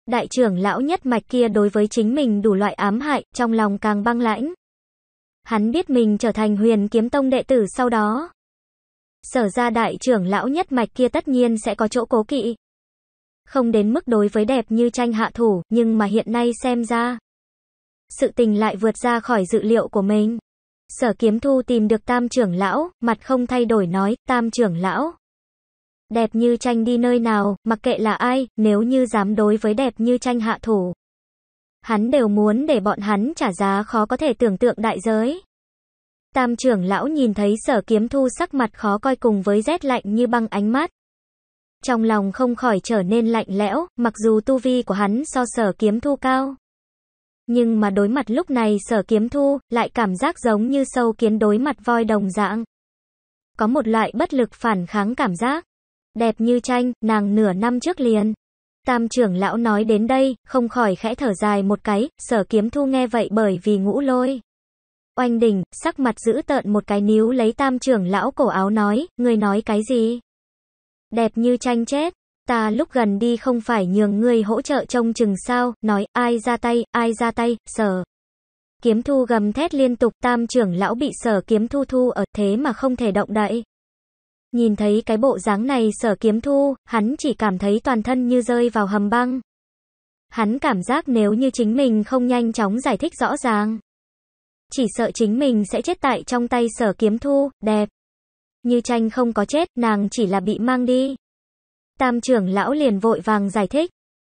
Đại trưởng lão nhất mạch kia đối với chính mình đủ loại ám hại, trong lòng càng băng lãnh. Hắn biết mình trở thành huyền kiếm tông đệ tử sau đó. Sở ra đại trưởng lão nhất mạch kia tất nhiên sẽ có chỗ cố kỵ không đến mức đối với đẹp như tranh hạ thủ, nhưng mà hiện nay xem ra. Sự tình lại vượt ra khỏi dự liệu của mình. Sở kiếm thu tìm được tam trưởng lão, mặt không thay đổi nói, tam trưởng lão. Đẹp như tranh đi nơi nào, mặc kệ là ai, nếu như dám đối với đẹp như tranh hạ thủ. Hắn đều muốn để bọn hắn trả giá khó có thể tưởng tượng đại giới. Tam trưởng lão nhìn thấy sở kiếm thu sắc mặt khó coi cùng với rét lạnh như băng ánh mắt. Trong lòng không khỏi trở nên lạnh lẽo, mặc dù tu vi của hắn so sở kiếm thu cao. Nhưng mà đối mặt lúc này sở kiếm thu, lại cảm giác giống như sâu kiến đối mặt voi đồng dạng. Có một loại bất lực phản kháng cảm giác. Đẹp như tranh, nàng nửa năm trước liền. Tam trưởng lão nói đến đây, không khỏi khẽ thở dài một cái, sở kiếm thu nghe vậy bởi vì ngũ lôi. Oanh đỉnh, sắc mặt giữ tợn một cái níu lấy tam trưởng lão cổ áo nói, người nói cái gì? đẹp như tranh chết. Ta lúc gần đi không phải nhường ngươi hỗ trợ trông chừng sao, nói, ai ra tay, ai ra tay, sở. Kiếm thu gầm thét liên tục, tam trưởng lão bị sở kiếm thu thu ở thế mà không thể động đậy. Nhìn thấy cái bộ dáng này sở kiếm thu, hắn chỉ cảm thấy toàn thân như rơi vào hầm băng. Hắn cảm giác nếu như chính mình không nhanh chóng giải thích rõ ràng. Chỉ sợ chính mình sẽ chết tại trong tay sở kiếm thu, đẹp. Như tranh không có chết, nàng chỉ là bị mang đi. Tam trưởng lão liền vội vàng giải thích.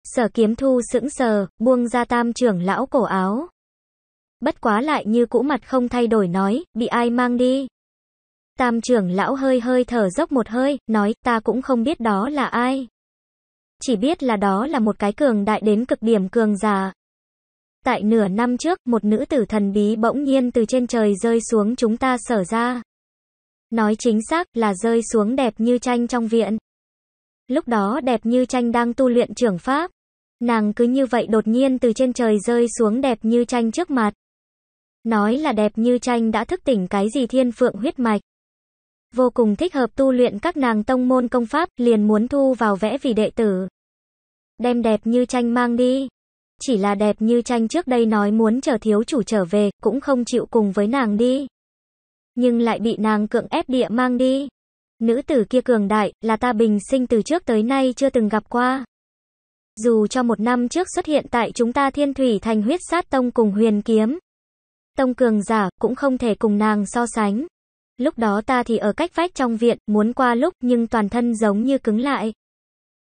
Sở kiếm thu sững sờ, buông ra tam trưởng lão cổ áo. Bất quá lại như cũ mặt không thay đổi nói, bị ai mang đi. Tam trưởng lão hơi hơi thở dốc một hơi, nói, ta cũng không biết đó là ai. Chỉ biết là đó là một cái cường đại đến cực điểm cường già. Tại nửa năm trước, một nữ tử thần bí bỗng nhiên từ trên trời rơi xuống chúng ta sở ra. Nói chính xác là rơi xuống đẹp như tranh trong viện. Lúc đó đẹp như tranh đang tu luyện trưởng pháp. Nàng cứ như vậy đột nhiên từ trên trời rơi xuống đẹp như tranh trước mặt. Nói là đẹp như tranh đã thức tỉnh cái gì thiên phượng huyết mạch. Vô cùng thích hợp tu luyện các nàng tông môn công pháp liền muốn thu vào vẽ vì đệ tử. Đem đẹp như tranh mang đi. Chỉ là đẹp như tranh trước đây nói muốn chờ thiếu chủ trở về, cũng không chịu cùng với nàng đi nhưng lại bị nàng cưỡng ép địa mang đi. Nữ tử kia cường đại, là ta bình sinh từ trước tới nay chưa từng gặp qua. Dù cho một năm trước xuất hiện tại chúng ta thiên thủy thành huyết sát tông cùng huyền kiếm. Tông cường giả, cũng không thể cùng nàng so sánh. Lúc đó ta thì ở cách vách trong viện, muốn qua lúc, nhưng toàn thân giống như cứng lại.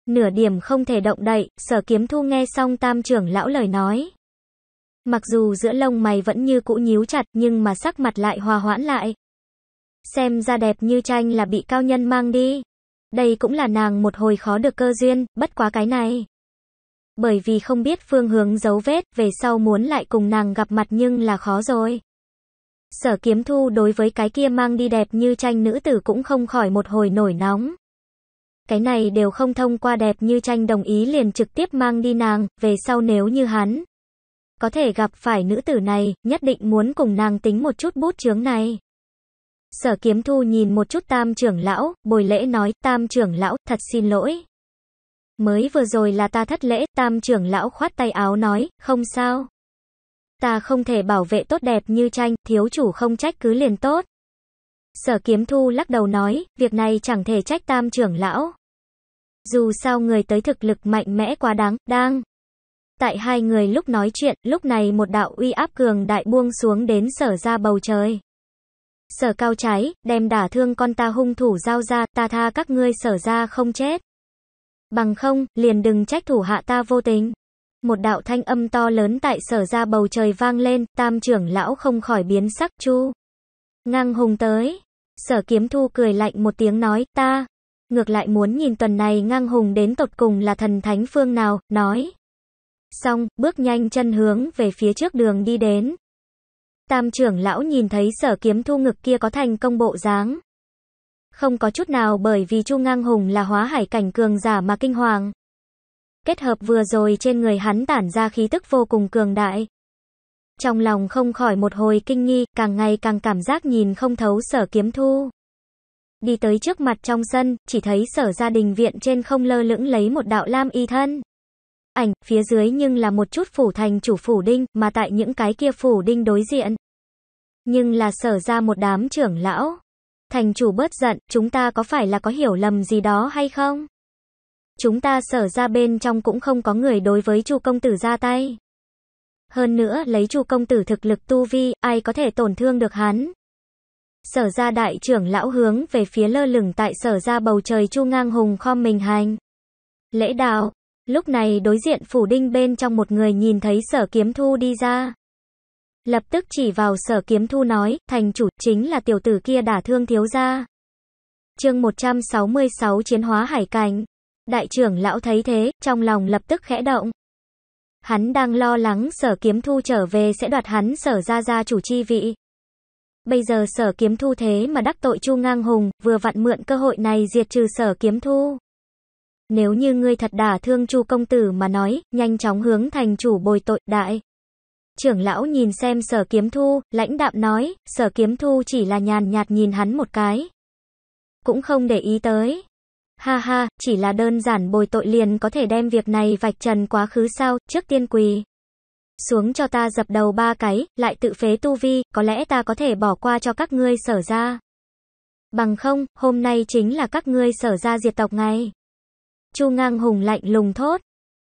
Nửa điểm không thể động đậy, sở kiếm thu nghe xong tam trưởng lão lời nói. Mặc dù giữa lông mày vẫn như cũ nhíu chặt nhưng mà sắc mặt lại hòa hoãn lại. Xem ra đẹp như tranh là bị cao nhân mang đi. Đây cũng là nàng một hồi khó được cơ duyên, bất quá cái này. Bởi vì không biết phương hướng dấu vết, về sau muốn lại cùng nàng gặp mặt nhưng là khó rồi. Sở kiếm thu đối với cái kia mang đi đẹp như tranh nữ tử cũng không khỏi một hồi nổi nóng. Cái này đều không thông qua đẹp như tranh đồng ý liền trực tiếp mang đi nàng, về sau nếu như hắn có thể gặp phải nữ tử này, nhất định muốn cùng nàng tính một chút bút chướng này. Sở kiếm thu nhìn một chút tam trưởng lão, bồi lễ nói, tam trưởng lão, thật xin lỗi. Mới vừa rồi là ta thất lễ, tam trưởng lão khoát tay áo nói, không sao. Ta không thể bảo vệ tốt đẹp như tranh, thiếu chủ không trách cứ liền tốt. Sở kiếm thu lắc đầu nói, việc này chẳng thể trách tam trưởng lão. Dù sao người tới thực lực mạnh mẽ quá đáng, đang. Tại hai người lúc nói chuyện, lúc này một đạo uy áp cường đại buông xuống đến sở ra bầu trời. Sở cao cháy, đem đả thương con ta hung thủ giao ra, ta tha các ngươi sở ra không chết. Bằng không, liền đừng trách thủ hạ ta vô tình. Một đạo thanh âm to lớn tại sở ra bầu trời vang lên, tam trưởng lão không khỏi biến sắc chu. Ngang hùng tới. Sở kiếm thu cười lạnh một tiếng nói, ta. Ngược lại muốn nhìn tuần này ngang hùng đến tột cùng là thần thánh phương nào, nói xong, bước nhanh chân hướng về phía trước đường đi đến. Tam trưởng lão nhìn thấy sở kiếm thu ngực kia có thành công bộ dáng. Không có chút nào bởi vì Chu Ngang Hùng là hóa hải cảnh cường giả mà kinh hoàng. Kết hợp vừa rồi trên người hắn tản ra khí tức vô cùng cường đại. Trong lòng không khỏi một hồi kinh nghi, càng ngày càng cảm giác nhìn không thấu sở kiếm thu. Đi tới trước mặt trong sân, chỉ thấy sở gia đình viện trên không lơ lững lấy một đạo lam y thân ảnh, phía dưới nhưng là một chút phủ thành chủ phủ đinh, mà tại những cái kia phủ đinh đối diện. Nhưng là sở ra một đám trưởng lão. Thành chủ bớt giận, chúng ta có phải là có hiểu lầm gì đó hay không? Chúng ta sở ra bên trong cũng không có người đối với chu công tử ra tay. Hơn nữa, lấy chu công tử thực lực tu vi, ai có thể tổn thương được hắn. Sở ra đại trưởng lão hướng về phía lơ lửng tại sở ra bầu trời chu ngang hùng khom mình hành. Lễ đạo, Lúc này đối diện phủ đinh bên trong một người nhìn thấy sở kiếm thu đi ra. Lập tức chỉ vào sở kiếm thu nói, thành chủ chính là tiểu tử kia đả thương thiếu gia. chương 166 chiến hóa hải cảnh. Đại trưởng lão thấy thế, trong lòng lập tức khẽ động. Hắn đang lo lắng sở kiếm thu trở về sẽ đoạt hắn sở ra ra chủ chi vị. Bây giờ sở kiếm thu thế mà đắc tội chu ngang hùng, vừa vặn mượn cơ hội này diệt trừ sở kiếm thu. Nếu như ngươi thật đả thương Chu công tử mà nói, nhanh chóng hướng thành chủ bồi tội, đại. Trưởng lão nhìn xem sở kiếm thu, lãnh đạm nói, sở kiếm thu chỉ là nhàn nhạt nhìn hắn một cái. Cũng không để ý tới. Ha ha, chỉ là đơn giản bồi tội liền có thể đem việc này vạch trần quá khứ sao, trước tiên quỳ. Xuống cho ta dập đầu ba cái, lại tự phế tu vi, có lẽ ta có thể bỏ qua cho các ngươi sở ra. Bằng không, hôm nay chính là các ngươi sở ra diệt tộc ngày. Chu Ngang Hùng lạnh lùng thốt.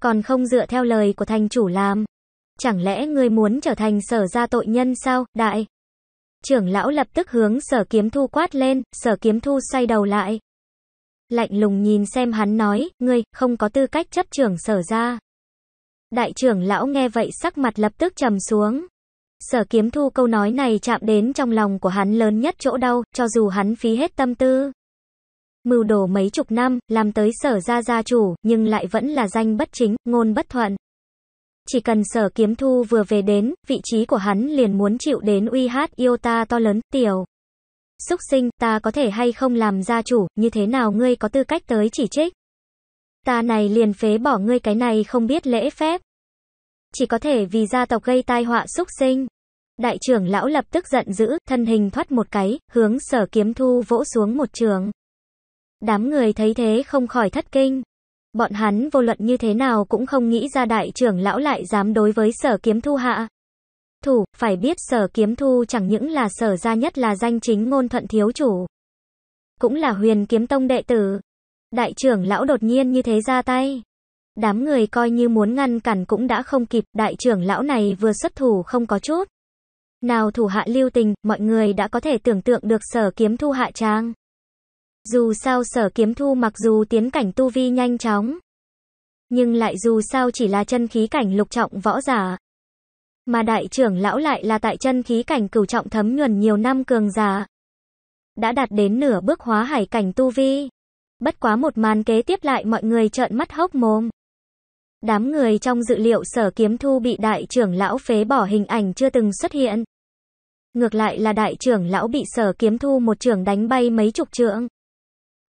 Còn không dựa theo lời của thành chủ làm. Chẳng lẽ người muốn trở thành sở gia tội nhân sao, đại? Trưởng lão lập tức hướng sở kiếm thu quát lên, sở kiếm thu xoay đầu lại. Lạnh lùng nhìn xem hắn nói, ngươi, không có tư cách chấp trưởng sở ra. Đại trưởng lão nghe vậy sắc mặt lập tức trầm xuống. Sở kiếm thu câu nói này chạm đến trong lòng của hắn lớn nhất chỗ đau, cho dù hắn phí hết tâm tư mưu đồ mấy chục năm, làm tới sở gia gia chủ, nhưng lại vẫn là danh bất chính, ngôn bất thuận. Chỉ cần sở kiếm thu vừa về đến, vị trí của hắn liền muốn chịu đến uy hát yêu ta to lớn, tiểu. Xúc sinh, ta có thể hay không làm gia chủ, như thế nào ngươi có tư cách tới chỉ trích? Ta này liền phế bỏ ngươi cái này không biết lễ phép. Chỉ có thể vì gia tộc gây tai họa xúc sinh. Đại trưởng lão lập tức giận dữ, thân hình thoát một cái, hướng sở kiếm thu vỗ xuống một trường. Đám người thấy thế không khỏi thất kinh. Bọn hắn vô luận như thế nào cũng không nghĩ ra đại trưởng lão lại dám đối với sở kiếm thu hạ. Thủ, phải biết sở kiếm thu chẳng những là sở gia nhất là danh chính ngôn thuận thiếu chủ. Cũng là huyền kiếm tông đệ tử. Đại trưởng lão đột nhiên như thế ra tay. Đám người coi như muốn ngăn cản cũng đã không kịp, đại trưởng lão này vừa xuất thủ không có chút. Nào thủ hạ lưu tình, mọi người đã có thể tưởng tượng được sở kiếm thu hạ trang. Dù sao sở kiếm thu mặc dù tiến cảnh tu vi nhanh chóng, nhưng lại dù sao chỉ là chân khí cảnh lục trọng võ giả. Mà đại trưởng lão lại là tại chân khí cảnh cửu trọng thấm nhuần nhiều năm cường giả. Đã đạt đến nửa bước hóa hải cảnh tu vi. Bất quá một màn kế tiếp lại mọi người trợn mắt hốc mồm. Đám người trong dự liệu sở kiếm thu bị đại trưởng lão phế bỏ hình ảnh chưa từng xuất hiện. Ngược lại là đại trưởng lão bị sở kiếm thu một trưởng đánh bay mấy chục trượng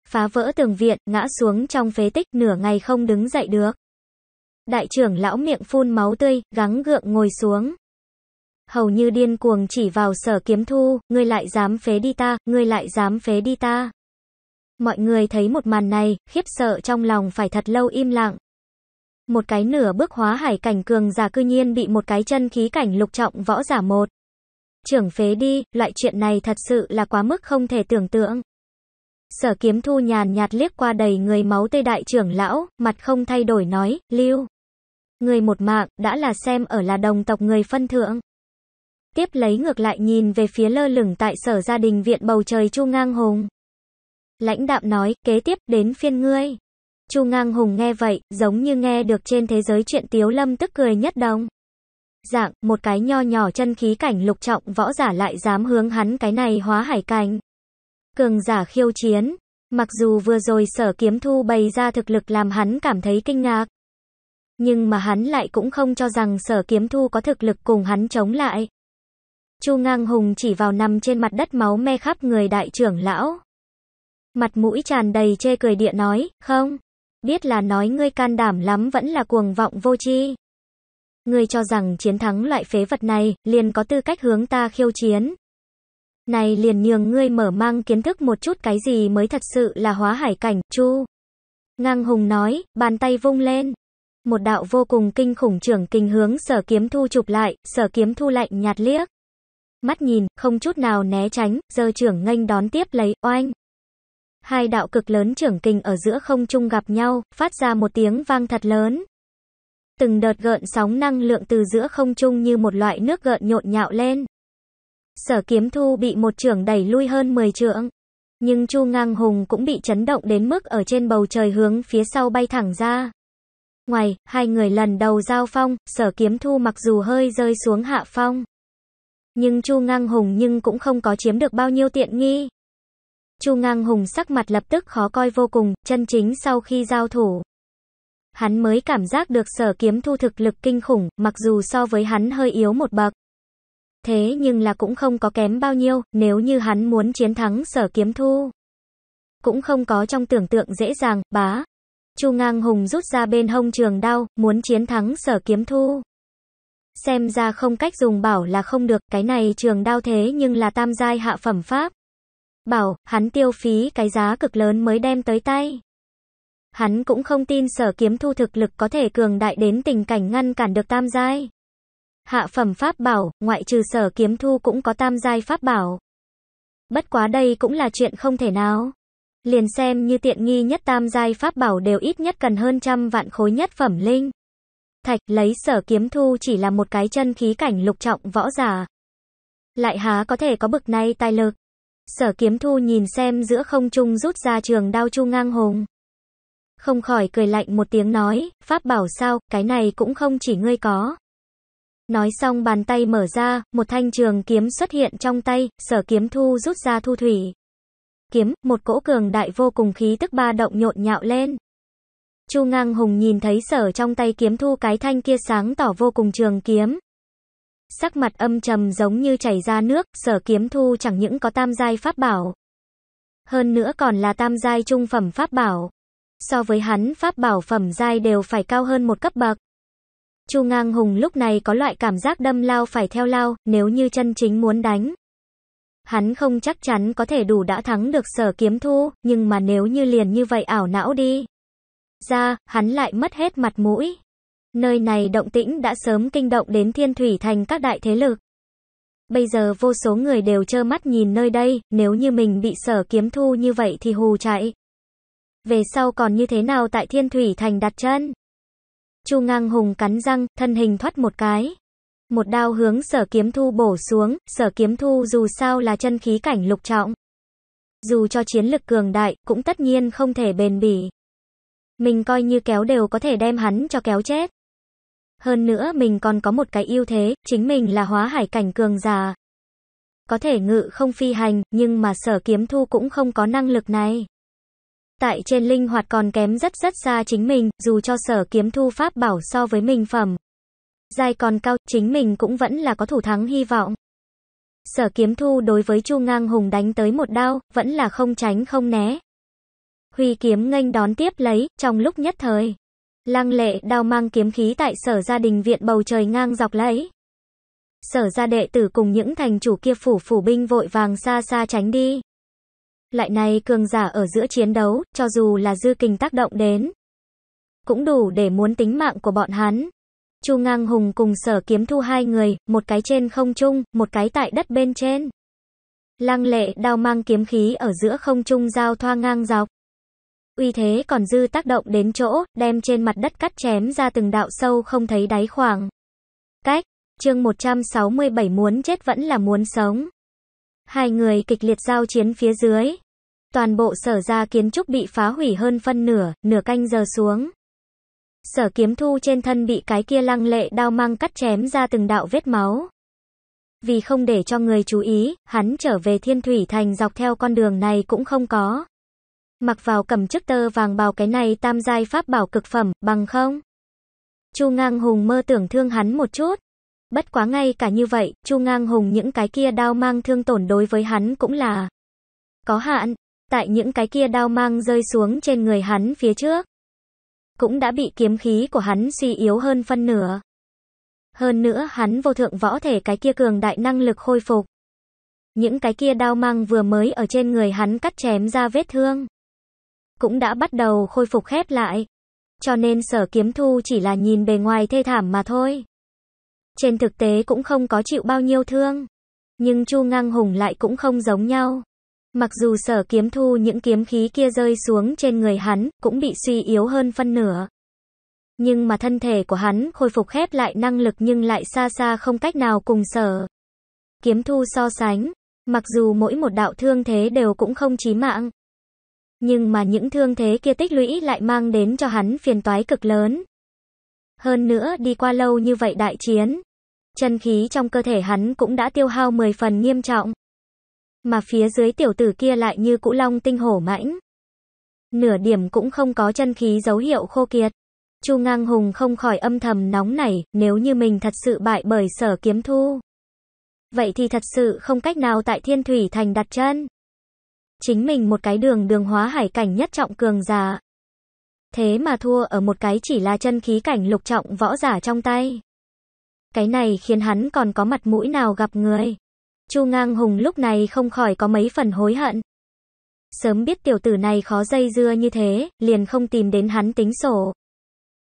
phá vỡ tường viện, ngã xuống trong phế tích, nửa ngày không đứng dậy được. Đại trưởng lão miệng phun máu tươi, gắng gượng ngồi xuống. Hầu như điên cuồng chỉ vào sở kiếm thu, ngươi lại dám phế đi ta, ngươi lại dám phế đi ta. Mọi người thấy một màn này, khiếp sợ trong lòng phải thật lâu im lặng. Một cái nửa bước hóa hải cảnh cường giả cư nhiên bị một cái chân khí cảnh lục trọng võ giả một. Trưởng phế đi, loại chuyện này thật sự là quá mức không thể tưởng tượng. Sở kiếm thu nhàn nhạt liếc qua đầy người máu tê đại trưởng lão, mặt không thay đổi nói, lưu. Người một mạng, đã là xem ở là đồng tộc người phân thượng. Tiếp lấy ngược lại nhìn về phía lơ lửng tại sở gia đình viện bầu trời Chu Ngang Hùng. Lãnh đạm nói, kế tiếp đến phiên ngươi. Chu Ngang Hùng nghe vậy, giống như nghe được trên thế giới chuyện tiếu lâm tức cười nhất đồng. Dạng, một cái nho nhỏ chân khí cảnh lục trọng võ giả lại dám hướng hắn cái này hóa hải cảnh cường giả khiêu chiến. Mặc dù vừa rồi sở kiếm thu bày ra thực lực làm hắn cảm thấy kinh ngạc. Nhưng mà hắn lại cũng không cho rằng sở kiếm thu có thực lực cùng hắn chống lại. Chu ngang hùng chỉ vào nằm trên mặt đất máu me khắp người đại trưởng lão. Mặt mũi tràn đầy chê cười địa nói, không. Biết là nói ngươi can đảm lắm vẫn là cuồng vọng vô chi. Ngươi cho rằng chiến thắng loại phế vật này, liền có tư cách hướng ta khiêu chiến. Này liền nhường ngươi mở mang kiến thức một chút cái gì mới thật sự là hóa hải cảnh, chu. Ngang hùng nói, bàn tay vung lên. Một đạo vô cùng kinh khủng trưởng kinh hướng sở kiếm thu chụp lại, sở kiếm thu lạnh nhạt liếc. Mắt nhìn, không chút nào né tránh, giờ trưởng nghênh đón tiếp lấy, oanh. Hai đạo cực lớn trưởng kinh ở giữa không trung gặp nhau, phát ra một tiếng vang thật lớn. Từng đợt gợn sóng năng lượng từ giữa không trung như một loại nước gợn nhộn nhạo lên. Sở Kiếm Thu bị một trưởng đẩy lui hơn 10 trưởng, Nhưng Chu Ngang Hùng cũng bị chấn động đến mức ở trên bầu trời hướng phía sau bay thẳng ra. Ngoài, hai người lần đầu giao phong, sở kiếm thu mặc dù hơi rơi xuống hạ phong. Nhưng Chu Ngang Hùng nhưng cũng không có chiếm được bao nhiêu tiện nghi. Chu Ngang Hùng sắc mặt lập tức khó coi vô cùng, chân chính sau khi giao thủ. Hắn mới cảm giác được sở kiếm thu thực lực kinh khủng, mặc dù so với hắn hơi yếu một bậc thế nhưng là cũng không có kém bao nhiêu, nếu như hắn muốn chiến thắng sở kiếm thu. Cũng không có trong tưởng tượng dễ dàng, bá. Chu ngang hùng rút ra bên hông trường đao, muốn chiến thắng sở kiếm thu. Xem ra không cách dùng bảo là không được, cái này trường đao thế nhưng là tam giai hạ phẩm pháp. Bảo, hắn tiêu phí cái giá cực lớn mới đem tới tay. Hắn cũng không tin sở kiếm thu thực lực có thể cường đại đến tình cảnh ngăn cản được tam giai. Hạ phẩm pháp bảo, ngoại trừ sở kiếm thu cũng có tam giai pháp bảo. Bất quá đây cũng là chuyện không thể nào. Liền xem như tiện nghi nhất tam giai pháp bảo đều ít nhất cần hơn trăm vạn khối nhất phẩm linh. Thạch lấy sở kiếm thu chỉ là một cái chân khí cảnh lục trọng võ giả. Lại há có thể có bực này tài lực. Sở kiếm thu nhìn xem giữa không trung rút ra trường đao chu ngang hùng. Không khỏi cười lạnh một tiếng nói, pháp bảo sao, cái này cũng không chỉ ngươi có. Nói xong bàn tay mở ra, một thanh trường kiếm xuất hiện trong tay, sở kiếm thu rút ra thu thủy. Kiếm, một cỗ cường đại vô cùng khí tức ba động nhộn nhạo lên. Chu ngang hùng nhìn thấy sở trong tay kiếm thu cái thanh kia sáng tỏ vô cùng trường kiếm. Sắc mặt âm trầm giống như chảy ra nước, sở kiếm thu chẳng những có tam giai pháp bảo. Hơn nữa còn là tam giai trung phẩm pháp bảo. So với hắn pháp bảo phẩm giai đều phải cao hơn một cấp bậc. Chu Ngang Hùng lúc này có loại cảm giác đâm lao phải theo lao, nếu như chân chính muốn đánh. Hắn không chắc chắn có thể đủ đã thắng được sở kiếm thu, nhưng mà nếu như liền như vậy ảo não đi. Ra, hắn lại mất hết mặt mũi. Nơi này động tĩnh đã sớm kinh động đến thiên thủy thành các đại thế lực. Bây giờ vô số người đều trơ mắt nhìn nơi đây, nếu như mình bị sở kiếm thu như vậy thì hù chạy. Về sau còn như thế nào tại thiên thủy thành đặt chân? Chu ngang hùng cắn răng, thân hình thoát một cái. Một đao hướng sở kiếm thu bổ xuống, sở kiếm thu dù sao là chân khí cảnh lục trọng. Dù cho chiến lực cường đại, cũng tất nhiên không thể bền bỉ. Mình coi như kéo đều có thể đem hắn cho kéo chết. Hơn nữa mình còn có một cái ưu thế, chính mình là hóa hải cảnh cường già. Có thể ngự không phi hành, nhưng mà sở kiếm thu cũng không có năng lực này tại trên linh hoạt còn kém rất rất xa chính mình, dù cho sở kiếm thu pháp bảo so với mình phẩm. Dài còn cao, chính mình cũng vẫn là có thủ thắng hy vọng. Sở kiếm thu đối với Chu Ngang Hùng đánh tới một đao, vẫn là không tránh không né. Huy kiếm nghênh đón tiếp lấy, trong lúc nhất thời. Lăng lệ đao mang kiếm khí tại sở gia đình viện bầu trời ngang dọc lấy. Sở gia đệ tử cùng những thành chủ kia phủ phủ binh vội vàng xa xa tránh đi. Lại này cường giả ở giữa chiến đấu, cho dù là dư kinh tác động đến, cũng đủ để muốn tính mạng của bọn hắn. Chu Ngang Hùng cùng sở kiếm thu hai người, một cái trên không trung, một cái tại đất bên trên. Lăng lệ đao mang kiếm khí ở giữa không trung giao thoa ngang dọc. Uy thế còn dư tác động đến chỗ, đem trên mặt đất cắt chém ra từng đạo sâu không thấy đáy khoảng. Cách, chương 167 muốn chết vẫn là muốn sống. Hai người kịch liệt giao chiến phía dưới. Toàn bộ sở ra kiến trúc bị phá hủy hơn phân nửa, nửa canh giờ xuống. Sở kiếm thu trên thân bị cái kia lăng lệ đao mang cắt chém ra từng đạo vết máu. Vì không để cho người chú ý, hắn trở về thiên thủy thành dọc theo con đường này cũng không có. Mặc vào cầm chức tơ vàng bào cái này tam giai pháp bảo cực phẩm, bằng không? Chu ngang hùng mơ tưởng thương hắn một chút. Bất quá ngay cả như vậy, Chu Ngang Hùng những cái kia đao mang thương tổn đối với hắn cũng là có hạn, tại những cái kia đao mang rơi xuống trên người hắn phía trước, cũng đã bị kiếm khí của hắn suy yếu hơn phân nửa. Hơn nữa, hắn vô thượng võ thể cái kia cường đại năng lực khôi phục. Những cái kia đao mang vừa mới ở trên người hắn cắt chém ra vết thương, cũng đã bắt đầu khôi phục khép lại. Cho nên sở kiếm thu chỉ là nhìn bề ngoài thê thảm mà thôi. Trên thực tế cũng không có chịu bao nhiêu thương. Nhưng Chu Ngang Hùng lại cũng không giống nhau. Mặc dù sở kiếm thu những kiếm khí kia rơi xuống trên người hắn, cũng bị suy yếu hơn phân nửa. Nhưng mà thân thể của hắn khôi phục khép lại năng lực nhưng lại xa xa không cách nào cùng sở. Kiếm thu so sánh, mặc dù mỗi một đạo thương thế đều cũng không chí mạng. Nhưng mà những thương thế kia tích lũy lại mang đến cho hắn phiền toái cực lớn. Hơn nữa đi qua lâu như vậy đại chiến, chân khí trong cơ thể hắn cũng đã tiêu hao 10 phần nghiêm trọng. Mà phía dưới tiểu tử kia lại như cũ long tinh hổ mãnh. Nửa điểm cũng không có chân khí dấu hiệu khô kiệt. Chu Ngang Hùng không khỏi âm thầm nóng nảy, nếu như mình thật sự bại bởi sở kiếm thu. Vậy thì thật sự không cách nào tại Thiên Thủy Thành đặt chân. Chính mình một cái đường đường hóa hải cảnh nhất trọng cường giả. Thế mà thua ở một cái chỉ là chân khí cảnh lục trọng võ giả trong tay. Cái này khiến hắn còn có mặt mũi nào gặp người. Chu Ngang Hùng lúc này không khỏi có mấy phần hối hận. Sớm biết tiểu tử này khó dây dưa như thế, liền không tìm đến hắn tính sổ.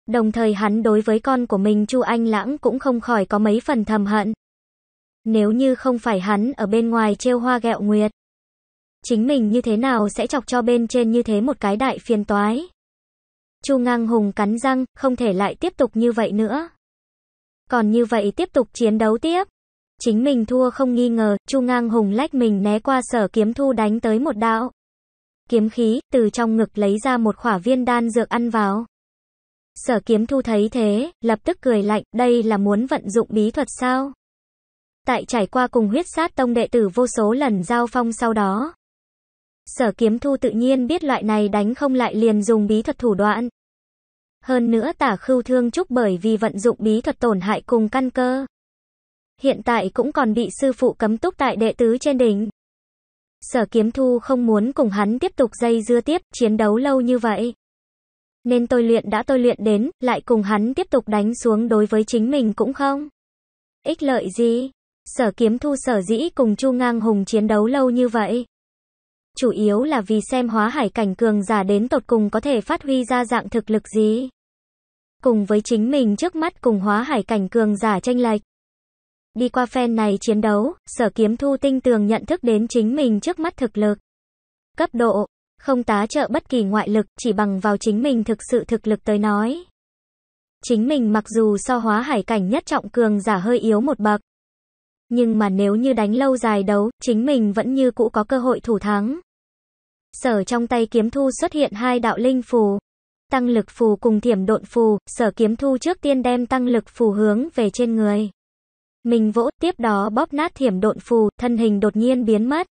Đồng thời hắn đối với con của mình Chu Anh Lãng cũng không khỏi có mấy phần thầm hận. Nếu như không phải hắn ở bên ngoài trêu hoa gẹo nguyệt. Chính mình như thế nào sẽ chọc cho bên trên như thế một cái đại phiền toái. Chu Ngang Hùng cắn răng, không thể lại tiếp tục như vậy nữa còn như vậy tiếp tục chiến đấu tiếp. Chính mình thua không nghi ngờ, Chu Ngang Hùng lách mình né qua sở kiếm thu đánh tới một đạo. Kiếm khí, từ trong ngực lấy ra một khỏa viên đan dược ăn vào. Sở kiếm thu thấy thế, lập tức cười lạnh, đây là muốn vận dụng bí thuật sao? Tại trải qua cùng huyết sát tông đệ tử vô số lần giao phong sau đó. Sở kiếm thu tự nhiên biết loại này đánh không lại liền dùng bí thuật thủ đoạn. Hơn nữa tả khưu thương trúc bởi vì vận dụng bí thuật tổn hại cùng căn cơ. Hiện tại cũng còn bị sư phụ cấm túc tại đệ tứ trên đỉnh. Sở kiếm thu không muốn cùng hắn tiếp tục dây dưa tiếp, chiến đấu lâu như vậy. Nên tôi luyện đã tôi luyện đến, lại cùng hắn tiếp tục đánh xuống đối với chính mình cũng không. Ích lợi gì? Sở kiếm thu sở dĩ cùng Chu Ngang Hùng chiến đấu lâu như vậy. Chủ yếu là vì xem hóa hải cảnh cường giả đến tột cùng có thể phát huy ra dạng thực lực gì cùng với chính mình trước mắt cùng hóa hải cảnh cường giả tranh lệch. Đi qua phen này chiến đấu, sở kiếm thu tinh tường nhận thức đến chính mình trước mắt thực lực. Cấp độ, không tá trợ bất kỳ ngoại lực, chỉ bằng vào chính mình thực sự thực lực tới nói. Chính mình mặc dù so hóa hải cảnh nhất trọng cường giả hơi yếu một bậc. Nhưng mà nếu như đánh lâu dài đấu, chính mình vẫn như cũ có cơ hội thủ thắng. Sở trong tay kiếm thu xuất hiện hai đạo linh phù. Tăng lực phù cùng thiểm độn phù, sở kiếm thu trước tiên đem tăng lực phù hướng về trên người. Mình vỗ, tiếp đó bóp nát thiểm độn phù, thân hình đột nhiên biến mất.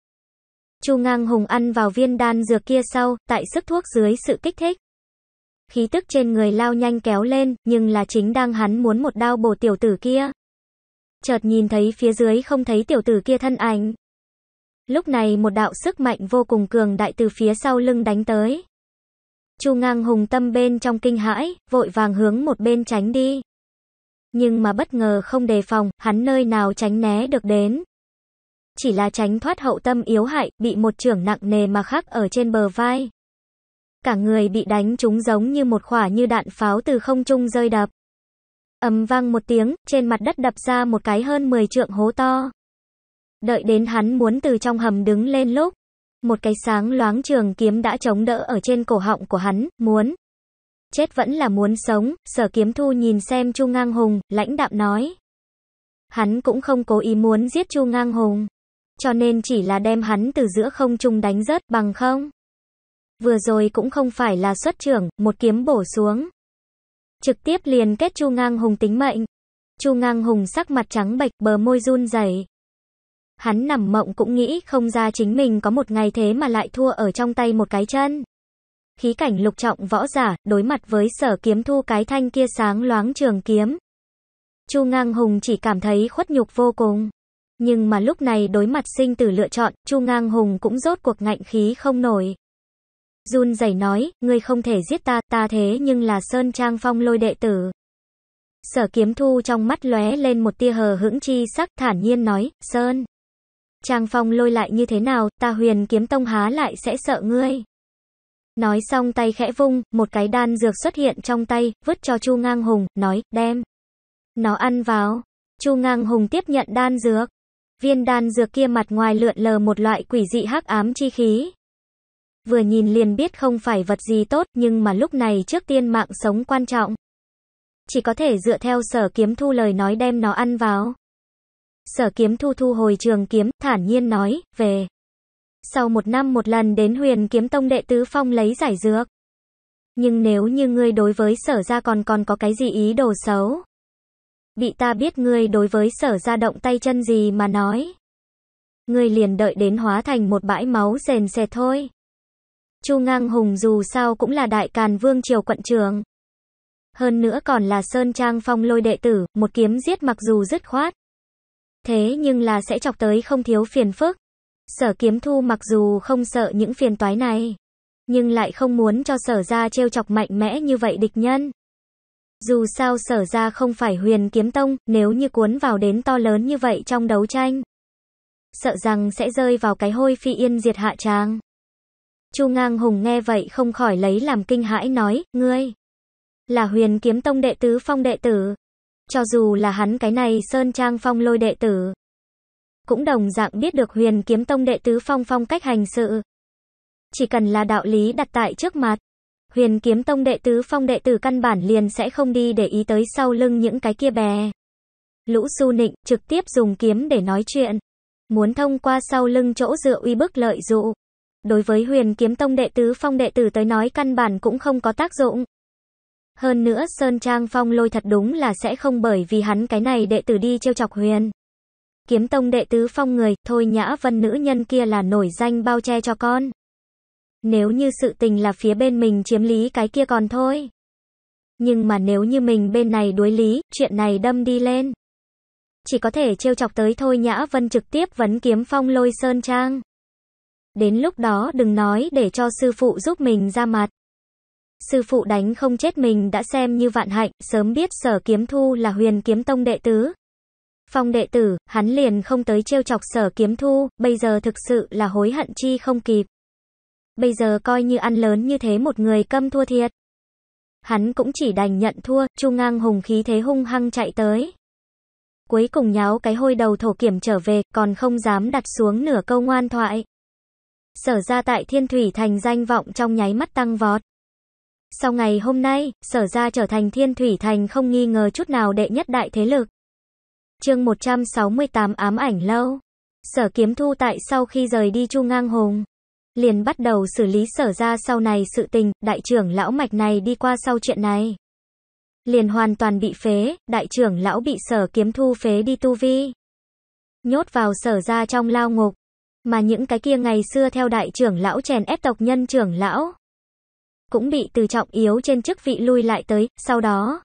Chu ngang hùng ăn vào viên đan dược kia sau, tại sức thuốc dưới sự kích thích. Khí tức trên người lao nhanh kéo lên, nhưng là chính đang hắn muốn một đao bổ tiểu tử kia. Chợt nhìn thấy phía dưới không thấy tiểu tử kia thân ảnh. Lúc này một đạo sức mạnh vô cùng cường đại từ phía sau lưng đánh tới. Chu Ngang Hùng tâm bên trong kinh hãi, vội vàng hướng một bên tránh đi. Nhưng mà bất ngờ không đề phòng, hắn nơi nào tránh né được đến. Chỉ là tránh thoát hậu tâm yếu hại, bị một trưởng nặng nề mà khắc ở trên bờ vai. Cả người bị đánh trúng giống như một quả như đạn pháo từ không trung rơi đập. Ầm vang một tiếng, trên mặt đất đập ra một cái hơn 10 trượng hố to. Đợi đến hắn muốn từ trong hầm đứng lên lúc, một cái sáng loáng trường kiếm đã chống đỡ ở trên cổ họng của hắn, muốn chết vẫn là muốn sống, sở kiếm thu nhìn xem Chu Ngang Hùng, lãnh đạm nói. Hắn cũng không cố ý muốn giết Chu Ngang Hùng, cho nên chỉ là đem hắn từ giữa không trung đánh rớt bằng không. Vừa rồi cũng không phải là xuất trưởng, một kiếm bổ xuống. Trực tiếp liền kết Chu Ngang Hùng tính mệnh. Chu Ngang Hùng sắc mặt trắng bệch bờ môi run rẩy hắn nằm mộng cũng nghĩ không ra chính mình có một ngày thế mà lại thua ở trong tay một cái chân. Khí cảnh lục trọng võ giả, đối mặt với sở kiếm thu cái thanh kia sáng loáng trường kiếm. Chu Ngang Hùng chỉ cảm thấy khuất nhục vô cùng. Nhưng mà lúc này đối mặt sinh tử lựa chọn, Chu Ngang Hùng cũng rốt cuộc ngạnh khí không nổi. run giày nói, ngươi không thể giết ta, ta thế nhưng là Sơn Trang Phong lôi đệ tử. Sở kiếm thu trong mắt lóe lên một tia hờ hững chi sắc thản nhiên nói, Sơn. Trang Phong lôi lại như thế nào, ta huyền kiếm tông há lại sẽ sợ ngươi. Nói xong tay khẽ vung, một cái đan dược xuất hiện trong tay, vứt cho Chu Ngang Hùng, nói, đem. Nó ăn vào. Chu Ngang Hùng tiếp nhận đan dược. Viên đan dược kia mặt ngoài lượn lờ một loại quỷ dị hắc ám chi khí. Vừa nhìn liền biết không phải vật gì tốt, nhưng mà lúc này trước tiên mạng sống quan trọng. Chỉ có thể dựa theo sở kiếm thu lời nói đem nó ăn vào. Sở kiếm thu thu hồi trường kiếm, thản nhiên nói, về. Sau một năm một lần đến huyền kiếm tông đệ tứ phong lấy giải dược. Nhưng nếu như ngươi đối với sở ra còn còn có cái gì ý đồ xấu. Bị ta biết ngươi đối với sở ra động tay chân gì mà nói. Ngươi liền đợi đến hóa thành một bãi máu rền xẹt thôi. Chu Ngang Hùng dù sao cũng là đại càn vương triều quận trường. Hơn nữa còn là Sơn Trang Phong lôi đệ tử, một kiếm giết mặc dù dứt khoát thế nhưng là sẽ chọc tới không thiếu phiền phức. Sở kiếm thu mặc dù không sợ những phiền toái này, nhưng lại không muốn cho sở ra trêu chọc mạnh mẽ như vậy địch nhân. Dù sao sở ra không phải huyền kiếm tông, nếu như cuốn vào đến to lớn như vậy trong đấu tranh. Sợ rằng sẽ rơi vào cái hôi phi yên diệt hạ tràng. Chu ngang hùng nghe vậy không khỏi lấy làm kinh hãi nói, ngươi là huyền kiếm tông đệ tứ phong đệ tử. Cho dù là hắn cái này Sơn Trang Phong lôi đệ tử, cũng đồng dạng biết được huyền kiếm tông đệ tứ phong phong cách hành sự. Chỉ cần là đạo lý đặt tại trước mặt, huyền kiếm tông đệ tứ phong đệ tử căn bản liền sẽ không đi để ý tới sau lưng những cái kia bè. Lũ su nịnh trực tiếp dùng kiếm để nói chuyện. Muốn thông qua sau lưng chỗ dựa uy bức lợi dụ. Đối với huyền kiếm tông đệ tứ phong đệ tử tới nói căn bản cũng không có tác dụng. Hơn nữa Sơn Trang Phong lôi thật đúng là sẽ không bởi vì hắn cái này đệ tử đi trêu chọc huyền. Kiếm tông đệ tứ phong người, thôi nhã vân nữ nhân kia là nổi danh bao che cho con. Nếu như sự tình là phía bên mình chiếm lý cái kia còn thôi. Nhưng mà nếu như mình bên này đối lý, chuyện này đâm đi lên. Chỉ có thể trêu chọc tới thôi Nhã Vân trực tiếp vấn kiếm phong lôi sơn trang. Đến lúc đó đừng nói để cho sư phụ giúp mình ra mặt. Sư phụ đánh không chết mình đã xem như vạn hạnh, sớm biết sở kiếm thu là huyền kiếm tông đệ tứ. Phong đệ tử, hắn liền không tới trêu chọc sở kiếm thu, bây giờ thực sự là hối hận chi không kịp. Bây giờ coi như ăn lớn như thế một người câm thua thiệt. Hắn cũng chỉ đành nhận thua, chu ngang hùng khí thế hung hăng chạy tới. Cuối cùng nháo cái hôi đầu thổ kiểm trở về, còn không dám đặt xuống nửa câu ngoan thoại. Sở ra tại thiên thủy thành danh vọng trong nháy mắt tăng vọt. Sau ngày hôm nay, sở ra trở thành thiên thủy thành không nghi ngờ chút nào đệ nhất đại thế lực. chương 168 ám ảnh lâu. Sở kiếm thu tại sau khi rời đi chu ngang hùng. Liền bắt đầu xử lý sở ra sau này sự tình, đại trưởng lão mạch này đi qua sau chuyện này. Liền hoàn toàn bị phế, đại trưởng lão bị sở kiếm thu phế đi tu vi. Nhốt vào sở ra trong lao ngục. Mà những cái kia ngày xưa theo đại trưởng lão chèn ép tộc nhân trưởng lão, cũng bị từ trọng yếu trên chức vị lui lại tới, sau đó.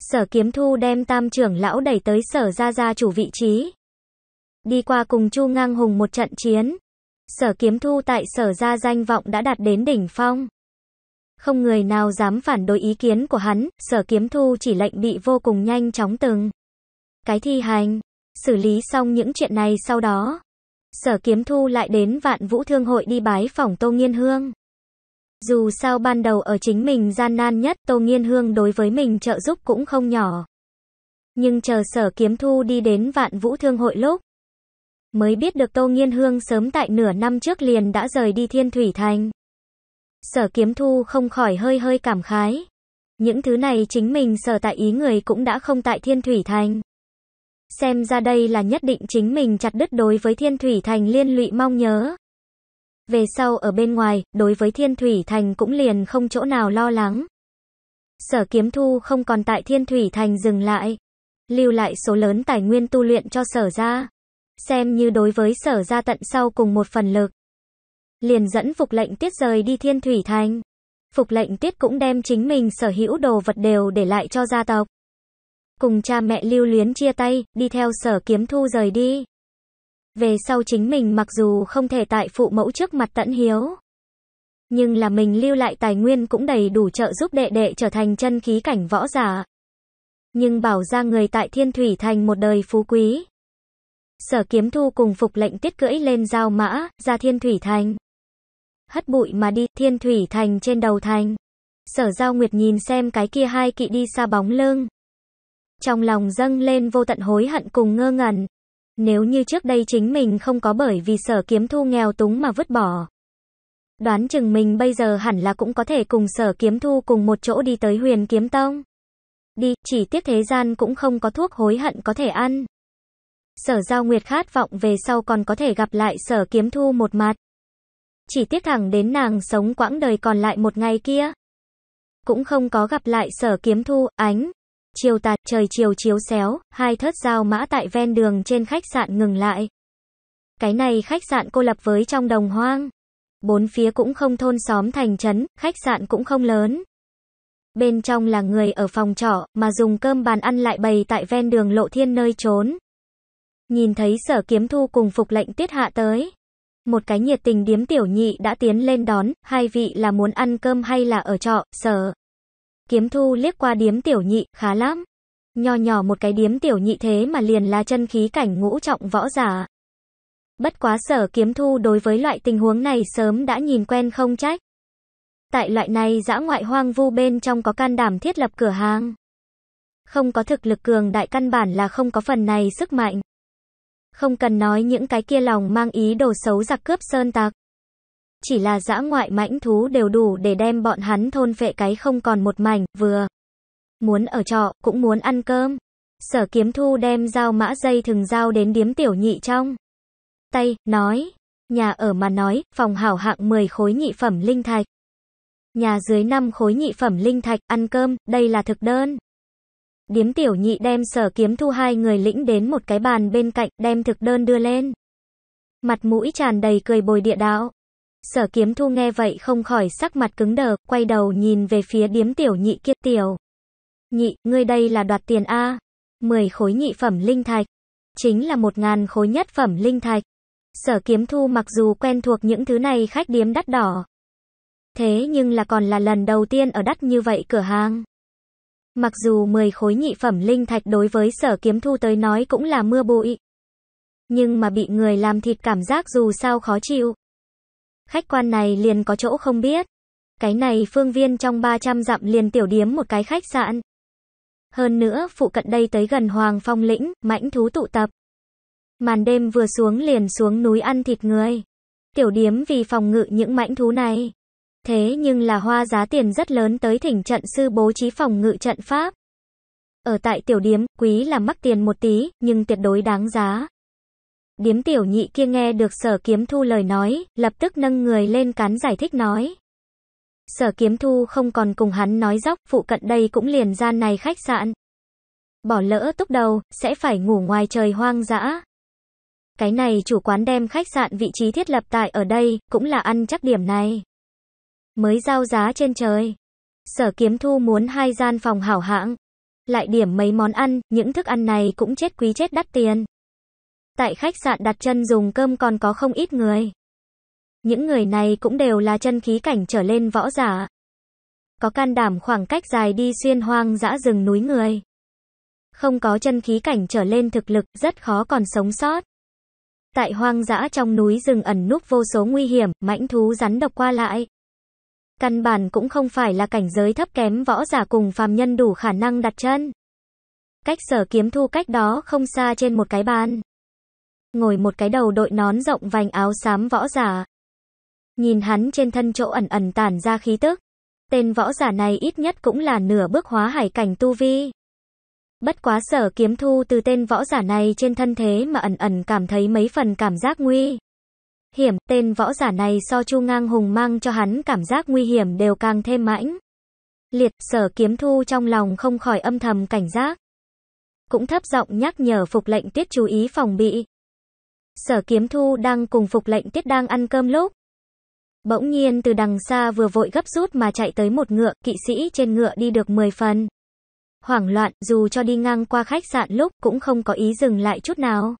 Sở kiếm thu đem tam trưởng lão đẩy tới sở ra ra chủ vị trí. Đi qua cùng Chu Ngang Hùng một trận chiến. Sở kiếm thu tại sở ra danh vọng đã đạt đến đỉnh phong. Không người nào dám phản đối ý kiến của hắn, sở kiếm thu chỉ lệnh bị vô cùng nhanh chóng từng. Cái thi hành, xử lý xong những chuyện này sau đó. Sở kiếm thu lại đến vạn vũ thương hội đi bái phòng Tô Nghiên Hương. Dù sao ban đầu ở chính mình gian nan nhất, Tô Nghiên Hương đối với mình trợ giúp cũng không nhỏ. Nhưng chờ sở kiếm thu đi đến vạn vũ thương hội lúc, mới biết được Tô Nghiên Hương sớm tại nửa năm trước liền đã rời đi Thiên Thủy Thành. Sở kiếm thu không khỏi hơi hơi cảm khái. Những thứ này chính mình sở tại ý người cũng đã không tại Thiên Thủy Thành. Xem ra đây là nhất định chính mình chặt đứt đối với Thiên Thủy Thành liên lụy mong nhớ. Về sau ở bên ngoài, đối với Thiên Thủy Thành cũng liền không chỗ nào lo lắng. Sở Kiếm Thu không còn tại Thiên Thủy Thành dừng lại, lưu lại số lớn tài nguyên tu luyện cho sở ra. Xem như đối với sở ra tận sau cùng một phần lực. Liền dẫn phục lệnh tiết rời đi Thiên Thủy Thành. Phục lệnh tiết cũng đem chính mình sở hữu đồ vật đều để lại cho gia tộc. Cùng cha mẹ lưu luyến chia tay, đi theo sở kiếm thu rời đi. Về sau chính mình mặc dù không thể tại phụ mẫu trước mặt tận hiếu, nhưng là mình lưu lại tài nguyên cũng đầy đủ trợ giúp đệ đệ trở thành chân khí cảnh võ giả. Nhưng bảo ra người tại thiên thủy thành một đời phú quý. Sở kiếm thu cùng phục lệnh tiết cưỡi lên giao mã, ra thiên thủy thành. Hất bụi mà đi, thiên thủy thành trên đầu thành. Sở giao nguyệt nhìn xem cái kia hai kỵ đi xa bóng lưng. Trong lòng dâng lên vô tận hối hận cùng ngơ ngẩn. Nếu như trước đây chính mình không có bởi vì sở kiếm thu nghèo túng mà vứt bỏ. Đoán chừng mình bây giờ hẳn là cũng có thể cùng sở kiếm thu cùng một chỗ đi tới huyền kiếm tông. Đi, chỉ tiếc thế gian cũng không có thuốc hối hận có thể ăn. Sở giao nguyệt khát vọng về sau còn có thể gặp lại sở kiếm thu một mặt. Chỉ tiếc thẳng đến nàng sống quãng đời còn lại một ngày kia. Cũng không có gặp lại sở kiếm thu, ánh. Chiều tạt trời chiều chiếu xéo, hai thớt dao mã tại ven đường trên khách sạn ngừng lại. Cái này khách sạn cô lập với trong đồng hoang. Bốn phía cũng không thôn xóm thành trấn, khách sạn cũng không lớn. Bên trong là người ở phòng trọ, mà dùng cơm bàn ăn lại bày tại ven đường lộ thiên nơi trốn. Nhìn thấy sở kiếm thu cùng phục lệnh tiết hạ tới. Một cái nhiệt tình điếm tiểu nhị đã tiến lên đón, hai vị là muốn ăn cơm hay là ở trọ, sở. Kiếm thu liếc qua điếm tiểu nhị, khá lắm. Nho nhỏ một cái điếm tiểu nhị thế mà liền là chân khí cảnh ngũ trọng võ giả. Bất quá sở kiếm thu đối với loại tình huống này sớm đã nhìn quen không trách. Tại loại này dã ngoại hoang vu bên trong có can đảm thiết lập cửa hàng. Không có thực lực cường đại căn bản là không có phần này sức mạnh. Không cần nói những cái kia lòng mang ý đồ xấu giặc cướp sơn tạc. Chỉ là dã ngoại mãnh thú đều đủ để đem bọn hắn thôn vệ cái không còn một mảnh, vừa. Muốn ở trọ, cũng muốn ăn cơm. Sở kiếm thu đem dao mã dây thường dao đến điếm tiểu nhị trong. Tay, nói. Nhà ở mà nói, phòng hảo hạng 10 khối nhị phẩm linh thạch. Nhà dưới 5 khối nhị phẩm linh thạch, ăn cơm, đây là thực đơn. Điếm tiểu nhị đem sở kiếm thu hai người lĩnh đến một cái bàn bên cạnh, đem thực đơn đưa lên. Mặt mũi tràn đầy cười bồi địa đạo. Sở kiếm thu nghe vậy không khỏi sắc mặt cứng đờ, quay đầu nhìn về phía điếm tiểu nhị kia tiểu. Nhị, ngươi đây là đoạt tiền A. 10 khối nhị phẩm linh thạch. Chính là 1.000 khối nhất phẩm linh thạch. Sở kiếm thu mặc dù quen thuộc những thứ này khách điếm đắt đỏ. Thế nhưng là còn là lần đầu tiên ở đắt như vậy cửa hàng. Mặc dù 10 khối nhị phẩm linh thạch đối với sở kiếm thu tới nói cũng là mưa bụi. Nhưng mà bị người làm thịt cảm giác dù sao khó chịu khách quan này liền có chỗ không biết. Cái này phương viên trong 300 dặm liền tiểu điếm một cái khách sạn. Hơn nữa, phụ cận đây tới gần Hoàng Phong Lĩnh, mãnh thú tụ tập. Màn đêm vừa xuống liền xuống núi ăn thịt người. Tiểu điếm vì phòng ngự những mãnh thú này. Thế nhưng là hoa giá tiền rất lớn tới thỉnh trận sư bố trí phòng ngự trận pháp. Ở tại tiểu điếm, quý là mắc tiền một tí, nhưng tuyệt đối đáng giá. Điếm tiểu nhị kia nghe được sở kiếm thu lời nói, lập tức nâng người lên cán giải thích nói. Sở kiếm thu không còn cùng hắn nói dốc phụ cận đây cũng liền gian này khách sạn. Bỏ lỡ túc đầu, sẽ phải ngủ ngoài trời hoang dã. Cái này chủ quán đem khách sạn vị trí thiết lập tại ở đây, cũng là ăn chắc điểm này. Mới giao giá trên trời. Sở kiếm thu muốn hai gian phòng hảo hạng. Lại điểm mấy món ăn, những thức ăn này cũng chết quý chết đắt tiền. Tại khách sạn đặt chân dùng cơm còn có không ít người. Những người này cũng đều là chân khí cảnh trở lên võ giả. Có can đảm khoảng cách dài đi xuyên hoang dã rừng núi người. Không có chân khí cảnh trở lên thực lực, rất khó còn sống sót. Tại hoang dã trong núi rừng ẩn núp vô số nguy hiểm, mãnh thú rắn độc qua lại. Căn bản cũng không phải là cảnh giới thấp kém võ giả cùng phàm nhân đủ khả năng đặt chân. Cách sở kiếm thu cách đó không xa trên một cái bàn ngồi một cái đầu đội nón rộng vành áo xám võ giả. Nhìn hắn trên thân chỗ ẩn ẩn tản ra khí tức, tên võ giả này ít nhất cũng là nửa bước hóa hải cảnh tu vi. Bất quá sở kiếm thu từ tên võ giả này trên thân thế mà ẩn ẩn cảm thấy mấy phần cảm giác nguy. Hiểm, tên võ giả này so chu ngang hùng mang cho hắn cảm giác nguy hiểm đều càng thêm mãnh. Liệt, sở kiếm thu trong lòng không khỏi âm thầm cảnh giác. Cũng thấp giọng nhắc nhở phục lệnh tiết chú ý phòng bị. Sở Kiếm Thu đang cùng Phục Lệnh Tiết đang ăn cơm lúc. Bỗng nhiên từ đằng xa vừa vội gấp rút mà chạy tới một ngựa, kỵ sĩ trên ngựa đi được 10 phần. Hoảng loạn, dù cho đi ngang qua khách sạn lúc cũng không có ý dừng lại chút nào.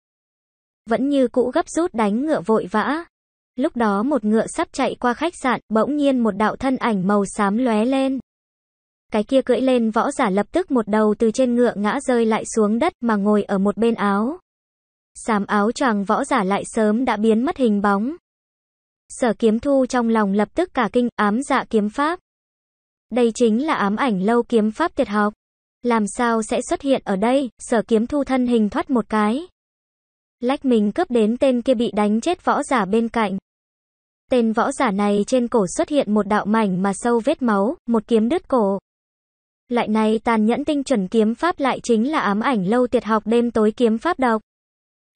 Vẫn như cũ gấp rút đánh ngựa vội vã. Lúc đó một ngựa sắp chạy qua khách sạn, bỗng nhiên một đạo thân ảnh màu xám lóe lên. Cái kia cưỡi lên võ giả lập tức một đầu từ trên ngựa ngã rơi lại xuống đất mà ngồi ở một bên áo sám áo chàng võ giả lại sớm đã biến mất hình bóng. Sở kiếm thu trong lòng lập tức cả kinh ám dạ kiếm pháp. Đây chính là ám ảnh lâu kiếm pháp tuyệt học. Làm sao sẽ xuất hiện ở đây, sở kiếm thu thân hình thoát một cái. Lách mình cướp đến tên kia bị đánh chết võ giả bên cạnh. Tên võ giả này trên cổ xuất hiện một đạo mảnh mà sâu vết máu, một kiếm đứt cổ. Loại này tàn nhẫn tinh chuẩn kiếm pháp lại chính là ám ảnh lâu tuyệt học đêm tối kiếm pháp độc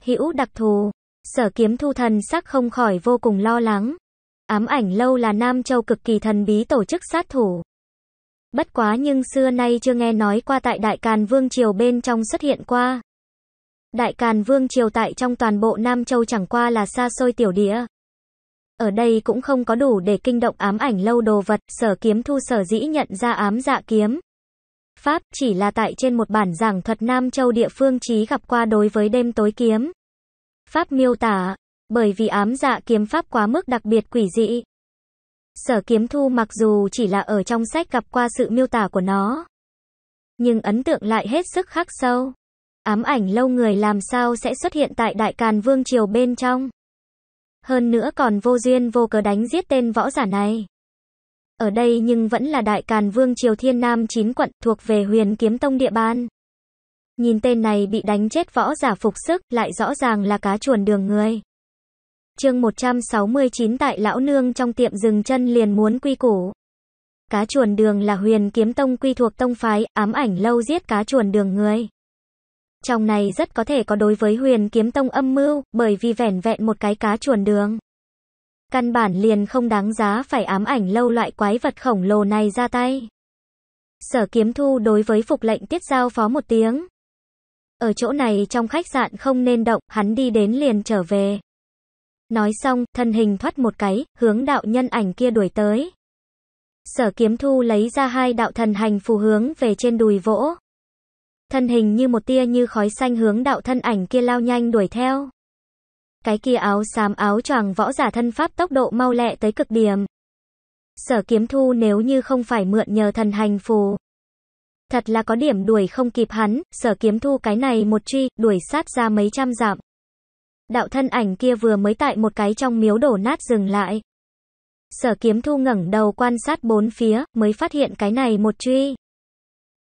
hữu đặc thù. Sở kiếm thu thần sắc không khỏi vô cùng lo lắng. Ám ảnh lâu là Nam Châu cực kỳ thần bí tổ chức sát thủ. Bất quá nhưng xưa nay chưa nghe nói qua tại Đại Càn Vương Triều bên trong xuất hiện qua. Đại Càn Vương Triều tại trong toàn bộ Nam Châu chẳng qua là xa xôi tiểu địa. Ở đây cũng không có đủ để kinh động ám ảnh lâu đồ vật, sở kiếm thu sở dĩ nhận ra ám dạ kiếm. Pháp, chỉ là tại trên một bản giảng thuật Nam Châu địa phương trí gặp qua đối với đêm tối kiếm. Pháp miêu tả, bởi vì ám dạ kiếm Pháp quá mức đặc biệt quỷ dị. Sở kiếm thu mặc dù chỉ là ở trong sách gặp qua sự miêu tả của nó, nhưng ấn tượng lại hết sức khắc sâu. Ám ảnh lâu người làm sao sẽ xuất hiện tại Đại Càn Vương Triều bên trong. Hơn nữa còn vô duyên vô cớ đánh giết tên võ giả này. Ở đây nhưng vẫn là Đại Càn Vương Triều Thiên Nam 9 quận thuộc về huyền kiếm tông địa bàn. Nhìn tên này bị đánh chết võ giả phục sức, lại rõ ràng là cá chuồn đường người. chương 169 tại lão nương trong tiệm dừng chân liền muốn quy củ. Cá chuồn đường là huyền kiếm tông quy thuộc tông phái, ám ảnh lâu giết cá chuồn đường người. Trong này rất có thể có đối với huyền kiếm tông âm mưu, bởi vì vẻn vẹn một cái cá chuồn đường. Căn bản liền không đáng giá phải ám ảnh lâu loại quái vật khổng lồ này ra tay. Sở kiếm thu đối với phục lệnh tiết giao phó một tiếng. Ở chỗ này trong khách sạn không nên động, hắn đi đến liền trở về. Nói xong, thân hình thoát một cái, hướng đạo nhân ảnh kia đuổi tới. Sở kiếm thu lấy ra hai đạo thần hành phù hướng về trên đùi vỗ. Thân hình như một tia như khói xanh hướng đạo thân ảnh kia lao nhanh đuổi theo. Cái kia áo xám áo choàng võ giả thân pháp tốc độ mau lẹ tới cực điểm. Sở kiếm thu nếu như không phải mượn nhờ thần hành phù. Thật là có điểm đuổi không kịp hắn, sở kiếm thu cái này một truy, đuổi sát ra mấy trăm dặm. Đạo thân ảnh kia vừa mới tại một cái trong miếu đổ nát dừng lại. Sở kiếm thu ngẩng đầu quan sát bốn phía, mới phát hiện cái này một truy.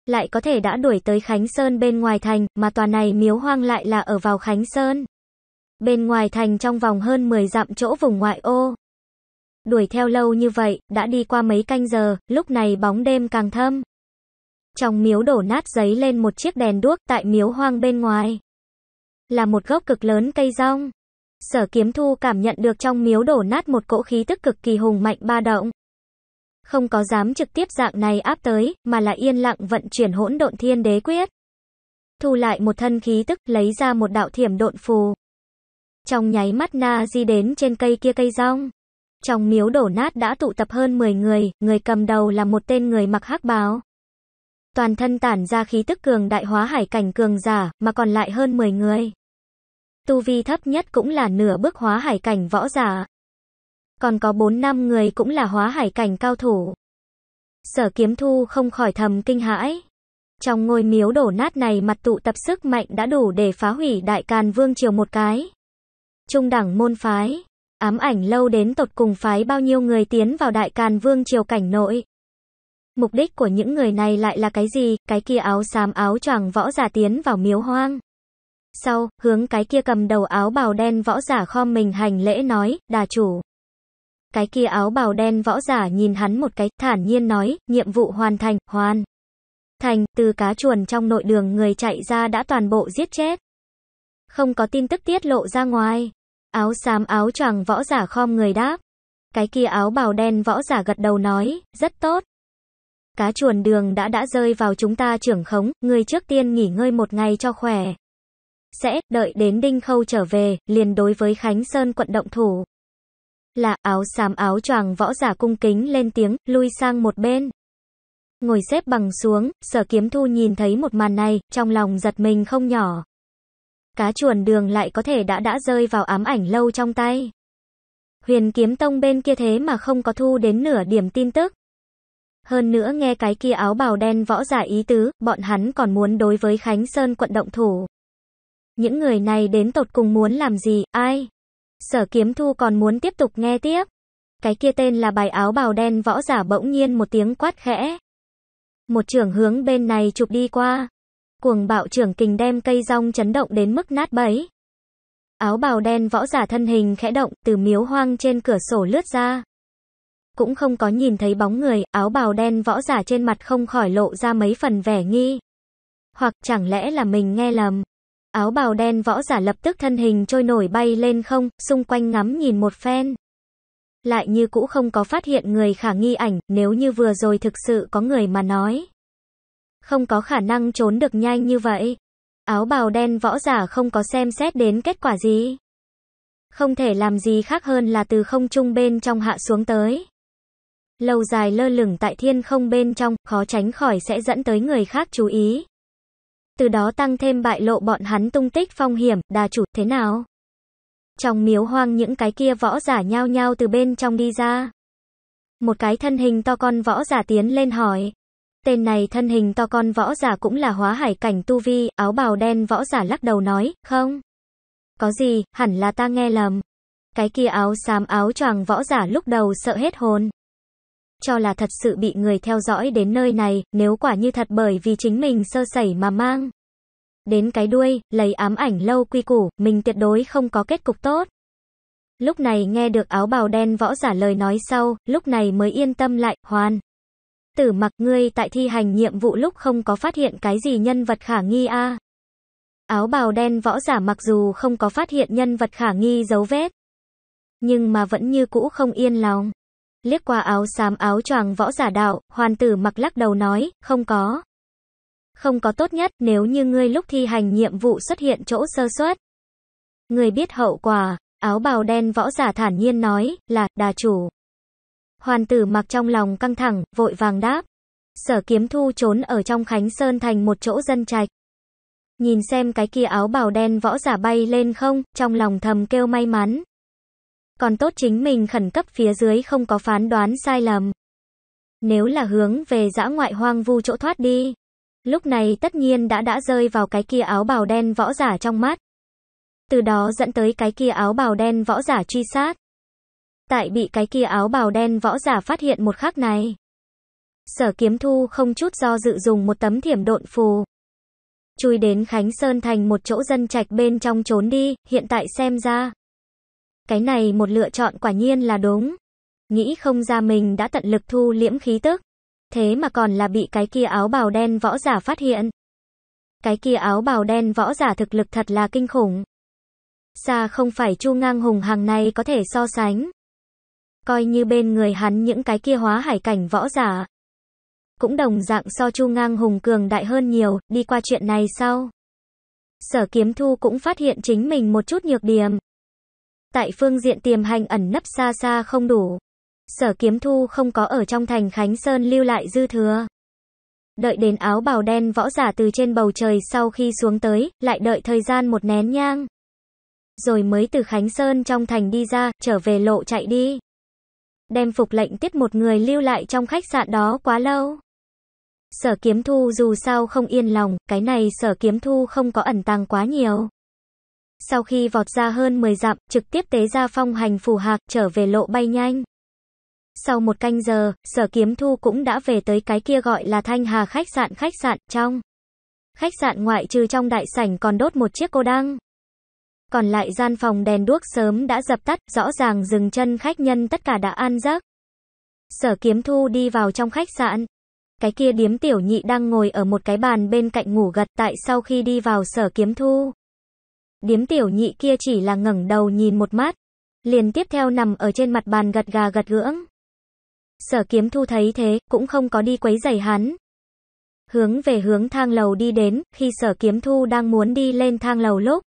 Lại có thể đã đuổi tới Khánh Sơn bên ngoài thành, mà tòa này miếu hoang lại là ở vào Khánh Sơn bên ngoài thành trong vòng hơn 10 dặm chỗ vùng ngoại ô. Đuổi theo lâu như vậy, đã đi qua mấy canh giờ, lúc này bóng đêm càng thâm. Trong miếu đổ nát giấy lên một chiếc đèn đuốc tại miếu hoang bên ngoài. Là một gốc cực lớn cây rong. Sở kiếm thu cảm nhận được trong miếu đổ nát một cỗ khí tức cực kỳ hùng mạnh ba động. Không có dám trực tiếp dạng này áp tới, mà là yên lặng vận chuyển hỗn độn thiên đế quyết. Thu lại một thân khí tức, lấy ra một đạo thiểm độn phù. Trong nháy mắt Na Di đến trên cây kia cây rong. Trong miếu đổ nát đã tụ tập hơn 10 người, người cầm đầu là một tên người mặc hắc bào. Toàn thân tản ra khí tức cường đại hóa hải cảnh cường giả, mà còn lại hơn 10 người. Tu vi thấp nhất cũng là nửa bước hóa hải cảnh võ giả. Còn có 4 năm người cũng là hóa hải cảnh cao thủ. Sở kiếm thu không khỏi thầm kinh hãi. Trong ngôi miếu đổ nát này mặt tụ tập sức mạnh đã đủ để phá hủy đại can vương triều một cái. Trung đẳng môn phái, ám ảnh lâu đến tột cùng phái bao nhiêu người tiến vào đại càn vương triều cảnh nội. Mục đích của những người này lại là cái gì, cái kia áo xám áo choàng võ giả tiến vào miếu hoang. Sau, hướng cái kia cầm đầu áo bào đen võ giả khom mình hành lễ nói, đà chủ. Cái kia áo bào đen võ giả nhìn hắn một cái, thản nhiên nói, nhiệm vụ hoàn thành, hoàn. Thành, từ cá chuồn trong nội đường người chạy ra đã toàn bộ giết chết không có tin tức tiết lộ ra ngoài. Áo xám áo choàng võ giả khom người đáp. Cái kia áo bào đen võ giả gật đầu nói, rất tốt. Cá chuồn đường đã đã rơi vào chúng ta trưởng khống, người trước tiên nghỉ ngơi một ngày cho khỏe. Sẽ, đợi đến Đinh Khâu trở về, liền đối với Khánh Sơn quận động thủ. Là, áo xám áo choàng võ giả cung kính lên tiếng, lui sang một bên. Ngồi xếp bằng xuống, sở kiếm thu nhìn thấy một màn này, trong lòng giật mình không nhỏ. Cá chuồn đường lại có thể đã đã rơi vào ám ảnh lâu trong tay. Huyền kiếm tông bên kia thế mà không có thu đến nửa điểm tin tức. Hơn nữa nghe cái kia áo bào đen võ giả ý tứ, bọn hắn còn muốn đối với Khánh Sơn quận động thủ. Những người này đến tột cùng muốn làm gì, ai? Sở kiếm thu còn muốn tiếp tục nghe tiếp. Cái kia tên là bài áo bào đen võ giả bỗng nhiên một tiếng quát khẽ. Một trưởng hướng bên này chụp đi qua, cuồng bạo trưởng kình đem cây rong chấn động đến mức nát bấy. Áo bào đen võ giả thân hình khẽ động, từ miếu hoang trên cửa sổ lướt ra. Cũng không có nhìn thấy bóng người, áo bào đen võ giả trên mặt không khỏi lộ ra mấy phần vẻ nghi. Hoặc chẳng lẽ là mình nghe lầm. Áo bào đen võ giả lập tức thân hình trôi nổi bay lên không, xung quanh ngắm nhìn một phen. Lại như cũ không có phát hiện người khả nghi ảnh, nếu như vừa rồi thực sự có người mà nói không có khả năng trốn được nhanh như vậy. Áo bào đen võ giả không có xem xét đến kết quả gì. Không thể làm gì khác hơn là từ không trung bên trong hạ xuống tới. Lâu dài lơ lửng tại thiên không bên trong, khó tránh khỏi sẽ dẫn tới người khác chú ý. Từ đó tăng thêm bại lộ bọn hắn tung tích phong hiểm, đà chủ, thế nào? Trong miếu hoang những cái kia võ giả nhao nhao từ bên trong đi ra. Một cái thân hình to con võ giả tiến lên hỏi. Tên này thân hình to con võ giả cũng là hóa hải cảnh tu vi, áo bào đen võ giả lắc đầu nói, không. Có gì, hẳn là ta nghe lầm. Cái kia áo xám áo choàng võ giả lúc đầu sợ hết hồn. Cho là thật sự bị người theo dõi đến nơi này, nếu quả như thật bởi vì chính mình sơ sẩy mà mang. Đến cái đuôi, lấy ám ảnh lâu quy củ, mình tuyệt đối không có kết cục tốt. Lúc này nghe được áo bào đen võ giả lời nói sau, lúc này mới yên tâm lại, hoàn. Tử mặc ngươi tại thi hành nhiệm vụ lúc không có phát hiện cái gì nhân vật khả nghi a Áo bào đen võ giả mặc dù không có phát hiện nhân vật khả nghi dấu vết, nhưng mà vẫn như cũ không yên lòng. Liếc qua áo xám áo choàng võ giả đạo, hoàn tử mặc lắc đầu nói, không có. Không có tốt nhất nếu như ngươi lúc thi hành nhiệm vụ xuất hiện chỗ sơ suất. Ngươi biết hậu quả, áo bào đen võ giả thản nhiên nói, là, đà chủ. Hoàn tử mặc trong lòng căng thẳng, vội vàng đáp. Sở kiếm thu trốn ở trong Khánh Sơn thành một chỗ dân trạch. Nhìn xem cái kia áo bào đen võ giả bay lên không, trong lòng thầm kêu may mắn. Còn tốt chính mình khẩn cấp phía dưới không có phán đoán sai lầm. Nếu là hướng về dã ngoại hoang vu chỗ thoát đi. Lúc này tất nhiên đã đã rơi vào cái kia áo bào đen võ giả trong mắt. Từ đó dẫn tới cái kia áo bào đen võ giả truy sát tại bị cái kia áo bào đen võ giả phát hiện một khắc này. Sở kiếm thu không chút do dự dùng một tấm thiểm độn phù. Chui đến Khánh Sơn thành một chỗ dân trạch bên trong trốn đi, hiện tại xem ra. Cái này một lựa chọn quả nhiên là đúng. Nghĩ không ra mình đã tận lực thu liễm khí tức. Thế mà còn là bị cái kia áo bào đen võ giả phát hiện. Cái kia áo bào đen võ giả thực lực thật là kinh khủng. Xa không phải Chu Ngang Hùng hàng này có thể so sánh coi như bên người hắn những cái kia hóa hải cảnh võ giả. Cũng đồng dạng so chu ngang hùng cường đại hơn nhiều, đi qua chuyện này sau. Sở kiếm thu cũng phát hiện chính mình một chút nhược điểm. Tại phương diện tiềm hành ẩn nấp xa xa không đủ. Sở kiếm thu không có ở trong thành Khánh Sơn lưu lại dư thừa. Đợi đến áo bào đen võ giả từ trên bầu trời sau khi xuống tới, lại đợi thời gian một nén nhang. Rồi mới từ Khánh Sơn trong thành đi ra, trở về lộ chạy đi đem phục lệnh tiết một người lưu lại trong khách sạn đó quá lâu. Sở kiếm thu dù sao không yên lòng, cái này sở kiếm thu không có ẩn tăng quá nhiều. Sau khi vọt ra hơn 10 dặm, trực tiếp tế ra phong hành phù hạc trở về lộ bay nhanh. Sau một canh giờ, sở kiếm thu cũng đã về tới cái kia gọi là thanh hà khách sạn khách sạn trong. Khách sạn ngoại trừ trong đại sảnh còn đốt một chiếc cô đăng còn lại gian phòng đèn đuốc sớm đã dập tắt, rõ ràng dừng chân khách nhân tất cả đã an giấc. Sở Kiếm Thu đi vào trong khách sạn. Cái kia điếm tiểu nhị đang ngồi ở một cái bàn bên cạnh ngủ gật tại sau khi đi vào Sở Kiếm Thu. Điếm tiểu nhị kia chỉ là ngẩng đầu nhìn một mắt, liền tiếp theo nằm ở trên mặt bàn gật gà gật gưỡng. Sở Kiếm Thu thấy thế, cũng không có đi quấy giày hắn. Hướng về hướng thang lầu đi đến, khi Sở Kiếm Thu đang muốn đi lên thang lầu lúc,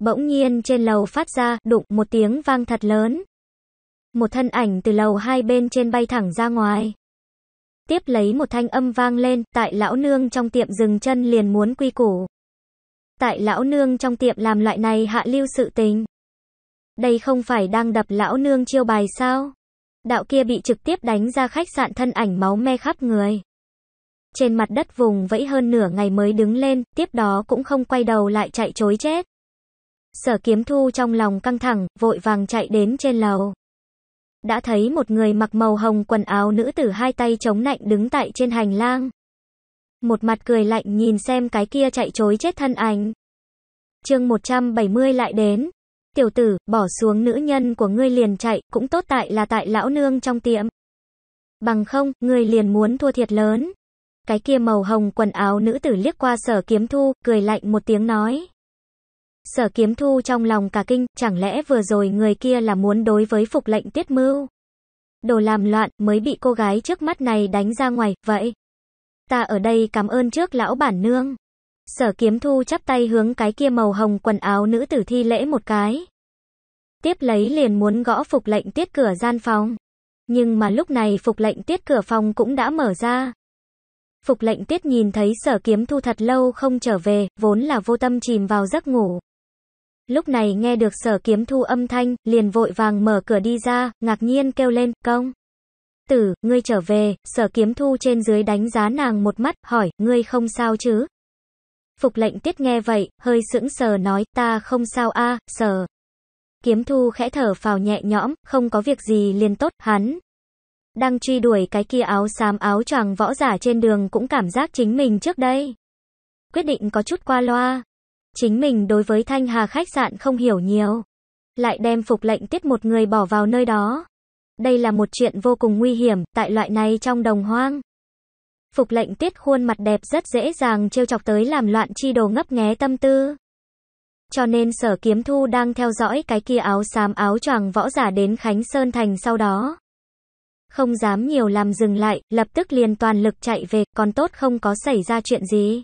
Bỗng nhiên trên lầu phát ra đụng một tiếng vang thật lớn. Một thân ảnh từ lầu hai bên trên bay thẳng ra ngoài. Tiếp lấy một thanh âm vang lên, tại lão nương trong tiệm dừng chân liền muốn quy củ. Tại lão nương trong tiệm làm loại này hạ lưu sự tình. Đây không phải đang đập lão nương chiêu bài sao? Đạo kia bị trực tiếp đánh ra khách sạn thân ảnh máu me khắp người. Trên mặt đất vùng vẫy hơn nửa ngày mới đứng lên, tiếp đó cũng không quay đầu lại chạy chối chết. Sở kiếm thu trong lòng căng thẳng, vội vàng chạy đến trên lầu. Đã thấy một người mặc màu hồng quần áo nữ tử hai tay chống nạnh đứng tại trên hành lang. Một mặt cười lạnh nhìn xem cái kia chạy chối chết thân ảnh. chương 170 lại đến. Tiểu tử, bỏ xuống nữ nhân của ngươi liền chạy, cũng tốt tại là tại lão nương trong tiệm. Bằng không, ngươi liền muốn thua thiệt lớn. Cái kia màu hồng quần áo nữ tử liếc qua sở kiếm thu, cười lạnh một tiếng nói. Sở kiếm thu trong lòng cả kinh, chẳng lẽ vừa rồi người kia là muốn đối với phục lệnh tiết mưu. Đồ làm loạn, mới bị cô gái trước mắt này đánh ra ngoài, vậy. Ta ở đây cảm ơn trước lão bản nương. Sở kiếm thu chắp tay hướng cái kia màu hồng quần áo nữ tử thi lễ một cái. Tiếp lấy liền muốn gõ phục lệnh tiết cửa gian phòng. Nhưng mà lúc này phục lệnh tiết cửa phòng cũng đã mở ra. Phục lệnh tiết nhìn thấy sở kiếm thu thật lâu không trở về, vốn là vô tâm chìm vào giấc ngủ lúc này nghe được sở kiếm thu âm thanh, liền vội vàng mở cửa đi ra, ngạc nhiên kêu lên, công. Tử, ngươi trở về, sở kiếm thu trên dưới đánh giá nàng một mắt, hỏi, ngươi không sao chứ? Phục lệnh tiết nghe vậy, hơi sững sờ nói, ta không sao a sở. Kiếm thu khẽ thở phào nhẹ nhõm, không có việc gì liền tốt, hắn. Đang truy đuổi cái kia áo xám áo choàng võ giả trên đường cũng cảm giác chính mình trước đây. Quyết định có chút qua loa, Chính mình đối với Thanh Hà khách sạn không hiểu nhiều. Lại đem phục lệnh tiết một người bỏ vào nơi đó. Đây là một chuyện vô cùng nguy hiểm, tại loại này trong đồng hoang. Phục lệnh tiết khuôn mặt đẹp rất dễ dàng trêu chọc tới làm loạn chi đồ ngấp nghé tâm tư. Cho nên sở kiếm thu đang theo dõi cái kia áo xám áo choàng võ giả đến Khánh Sơn Thành sau đó. Không dám nhiều làm dừng lại, lập tức liền toàn lực chạy về, còn tốt không có xảy ra chuyện gì.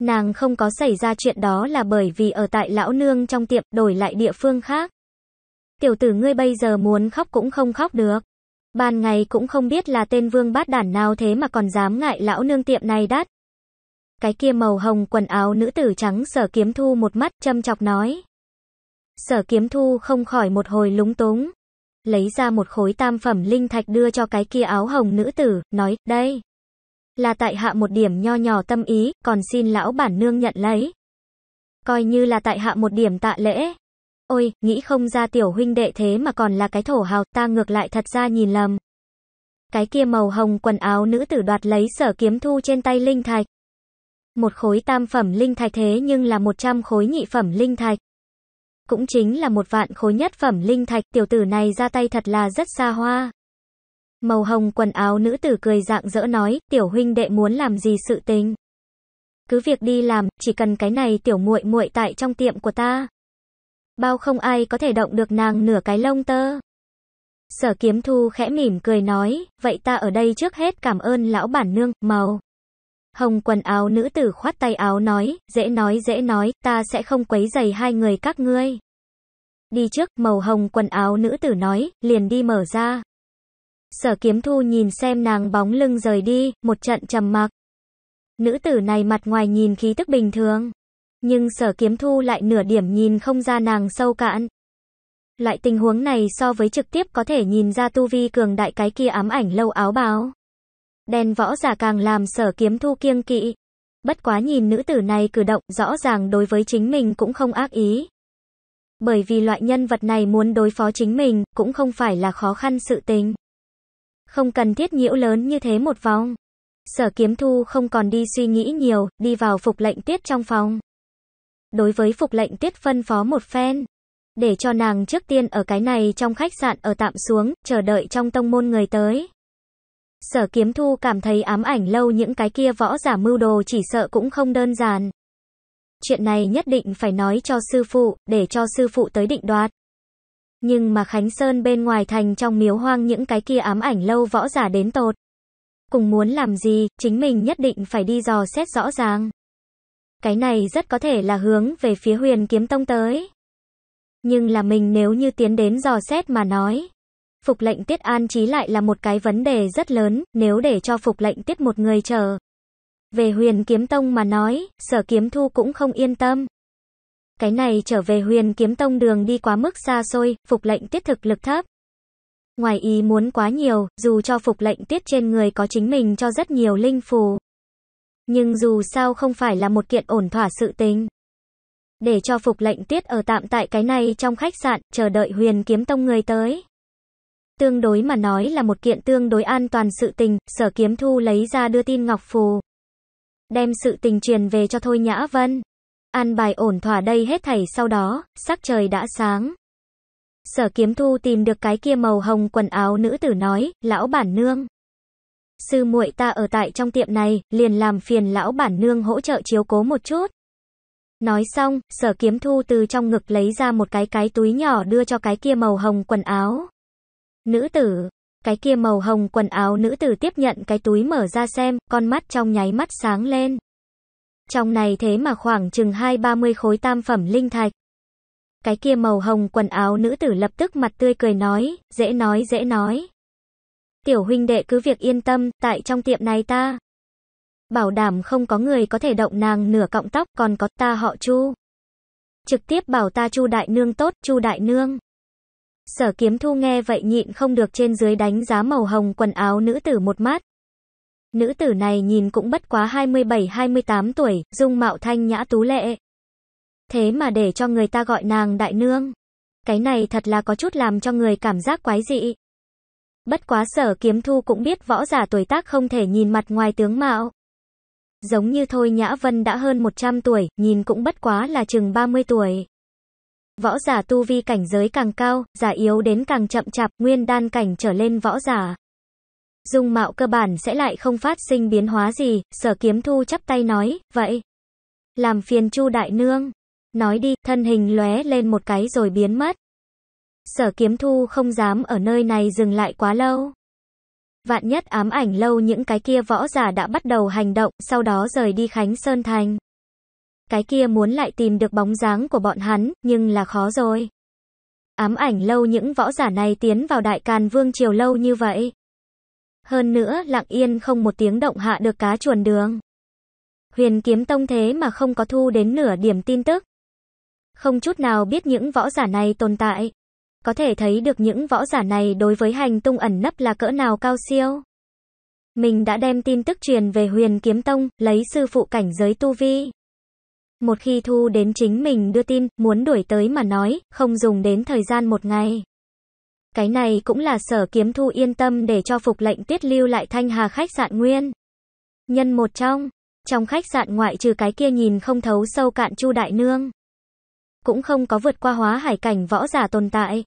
Nàng không có xảy ra chuyện đó là bởi vì ở tại lão nương trong tiệm đổi lại địa phương khác. Tiểu tử ngươi bây giờ muốn khóc cũng không khóc được. Ban ngày cũng không biết là tên vương bát đản nào thế mà còn dám ngại lão nương tiệm này đắt. Cái kia màu hồng quần áo nữ tử trắng sở kiếm thu một mắt châm chọc nói. Sở kiếm thu không khỏi một hồi lúng túng. Lấy ra một khối tam phẩm linh thạch đưa cho cái kia áo hồng nữ tử, nói, đây là tại hạ một điểm nho nhỏ tâm ý, còn xin lão bản nương nhận lấy. Coi như là tại hạ một điểm tạ lễ. Ôi, nghĩ không ra tiểu huynh đệ thế mà còn là cái thổ hào, ta ngược lại thật ra nhìn lầm. Cái kia màu hồng quần áo nữ tử đoạt lấy sở kiếm thu trên tay linh thạch. Một khối tam phẩm linh thạch thế nhưng là một trăm khối nhị phẩm linh thạch. Cũng chính là một vạn khối nhất phẩm linh thạch, tiểu tử này ra tay thật là rất xa hoa. Màu hồng quần áo nữ tử cười dạng dỡ nói, tiểu huynh đệ muốn làm gì sự tình. Cứ việc đi làm, chỉ cần cái này tiểu muội muội tại trong tiệm của ta. Bao không ai có thể động được nàng nửa cái lông tơ. Sở kiếm thu khẽ mỉm cười nói, vậy ta ở đây trước hết cảm ơn lão bản nương, màu. Hồng quần áo nữ tử khoát tay áo nói, dễ nói dễ nói, ta sẽ không quấy giày hai người các ngươi. Đi trước, màu hồng quần áo nữ tử nói, liền đi mở ra. Sở kiếm thu nhìn xem nàng bóng lưng rời đi, một trận trầm mặc. Nữ tử này mặt ngoài nhìn khí tức bình thường. Nhưng sở kiếm thu lại nửa điểm nhìn không ra nàng sâu cạn. Loại tình huống này so với trực tiếp có thể nhìn ra tu vi cường đại cái kia ám ảnh lâu áo báo. Đen võ giả càng làm sở kiếm thu kiêng kỵ. Bất quá nhìn nữ tử này cử động rõ ràng đối với chính mình cũng không ác ý. Bởi vì loại nhân vật này muốn đối phó chính mình cũng không phải là khó khăn sự tình. Không cần thiết nhiễu lớn như thế một vòng. Sở kiếm thu không còn đi suy nghĩ nhiều, đi vào phục lệnh Tiết trong phòng. Đối với phục lệnh Tiết phân phó một phen. Để cho nàng trước tiên ở cái này trong khách sạn ở tạm xuống, chờ đợi trong tông môn người tới. Sở kiếm thu cảm thấy ám ảnh lâu những cái kia võ giả mưu đồ chỉ sợ cũng không đơn giản. Chuyện này nhất định phải nói cho sư phụ, để cho sư phụ tới định đoạt. Nhưng mà Khánh Sơn bên ngoài thành trong miếu hoang những cái kia ám ảnh lâu võ giả đến tột. Cùng muốn làm gì, chính mình nhất định phải đi dò xét rõ ràng. Cái này rất có thể là hướng về phía huyền kiếm tông tới. Nhưng là mình nếu như tiến đến dò xét mà nói. Phục lệnh tiết an trí lại là một cái vấn đề rất lớn, nếu để cho phục lệnh tiết một người chờ. Về huyền kiếm tông mà nói, sở kiếm thu cũng không yên tâm. Cái này trở về huyền kiếm tông đường đi quá mức xa xôi, phục lệnh tiết thực lực thấp. Ngoài ý muốn quá nhiều, dù cho phục lệnh tiết trên người có chính mình cho rất nhiều linh phù. Nhưng dù sao không phải là một kiện ổn thỏa sự tình. Để cho phục lệnh tiết ở tạm tại cái này trong khách sạn, chờ đợi huyền kiếm tông người tới. Tương đối mà nói là một kiện tương đối an toàn sự tình, sở kiếm thu lấy ra đưa tin Ngọc Phù. Đem sự tình truyền về cho Thôi Nhã Vân. An bài ổn thỏa đây hết thảy sau đó, sắc trời đã sáng. Sở kiếm thu tìm được cái kia màu hồng quần áo nữ tử nói, lão bản nương. Sư muội ta ở tại trong tiệm này, liền làm phiền lão bản nương hỗ trợ chiếu cố một chút. Nói xong, sở kiếm thu từ trong ngực lấy ra một cái cái túi nhỏ đưa cho cái kia màu hồng quần áo. Nữ tử, cái kia màu hồng quần áo nữ tử tiếp nhận cái túi mở ra xem, con mắt trong nháy mắt sáng lên. Trong này thế mà khoảng chừng hai ba mươi khối tam phẩm linh thạch. Cái kia màu hồng quần áo nữ tử lập tức mặt tươi cười nói, dễ nói dễ nói. Tiểu huynh đệ cứ việc yên tâm, tại trong tiệm này ta. Bảo đảm không có người có thể động nàng nửa cọng tóc còn có ta họ chu. Trực tiếp bảo ta chu đại nương tốt, chu đại nương. Sở kiếm thu nghe vậy nhịn không được trên dưới đánh giá màu hồng quần áo nữ tử một mát, Nữ tử này nhìn cũng bất quá 27-28 tuổi, dung mạo thanh nhã tú lệ. Thế mà để cho người ta gọi nàng đại nương. Cái này thật là có chút làm cho người cảm giác quái dị. Bất quá sở kiếm thu cũng biết võ giả tuổi tác không thể nhìn mặt ngoài tướng mạo. Giống như thôi Nhã Vân đã hơn 100 tuổi, nhìn cũng bất quá là chừng 30 tuổi. Võ giả tu vi cảnh giới càng cao, giả yếu đến càng chậm chạp, nguyên đan cảnh trở lên võ giả dung mạo cơ bản sẽ lại không phát sinh biến hóa gì, sở kiếm thu chắp tay nói, vậy. Làm phiền chu đại nương. Nói đi, thân hình lóe lên một cái rồi biến mất. Sở kiếm thu không dám ở nơi này dừng lại quá lâu. Vạn nhất ám ảnh lâu những cái kia võ giả đã bắt đầu hành động, sau đó rời đi Khánh Sơn Thành. Cái kia muốn lại tìm được bóng dáng của bọn hắn, nhưng là khó rồi. Ám ảnh lâu những võ giả này tiến vào đại càn vương triều lâu như vậy. Hơn nữa lặng yên không một tiếng động hạ được cá chuồn đường. Huyền kiếm tông thế mà không có thu đến nửa điểm tin tức. Không chút nào biết những võ giả này tồn tại. Có thể thấy được những võ giả này đối với hành tung ẩn nấp là cỡ nào cao siêu. Mình đã đem tin tức truyền về huyền kiếm tông, lấy sư phụ cảnh giới tu vi. Một khi thu đến chính mình đưa tin, muốn đuổi tới mà nói, không dùng đến thời gian một ngày. Cái này cũng là sở kiếm thu yên tâm để cho phục lệnh tiết lưu lại thanh hà khách sạn nguyên. Nhân một trong, trong khách sạn ngoại trừ cái kia nhìn không thấu sâu cạn chu đại nương. Cũng không có vượt qua hóa hải cảnh võ giả tồn tại.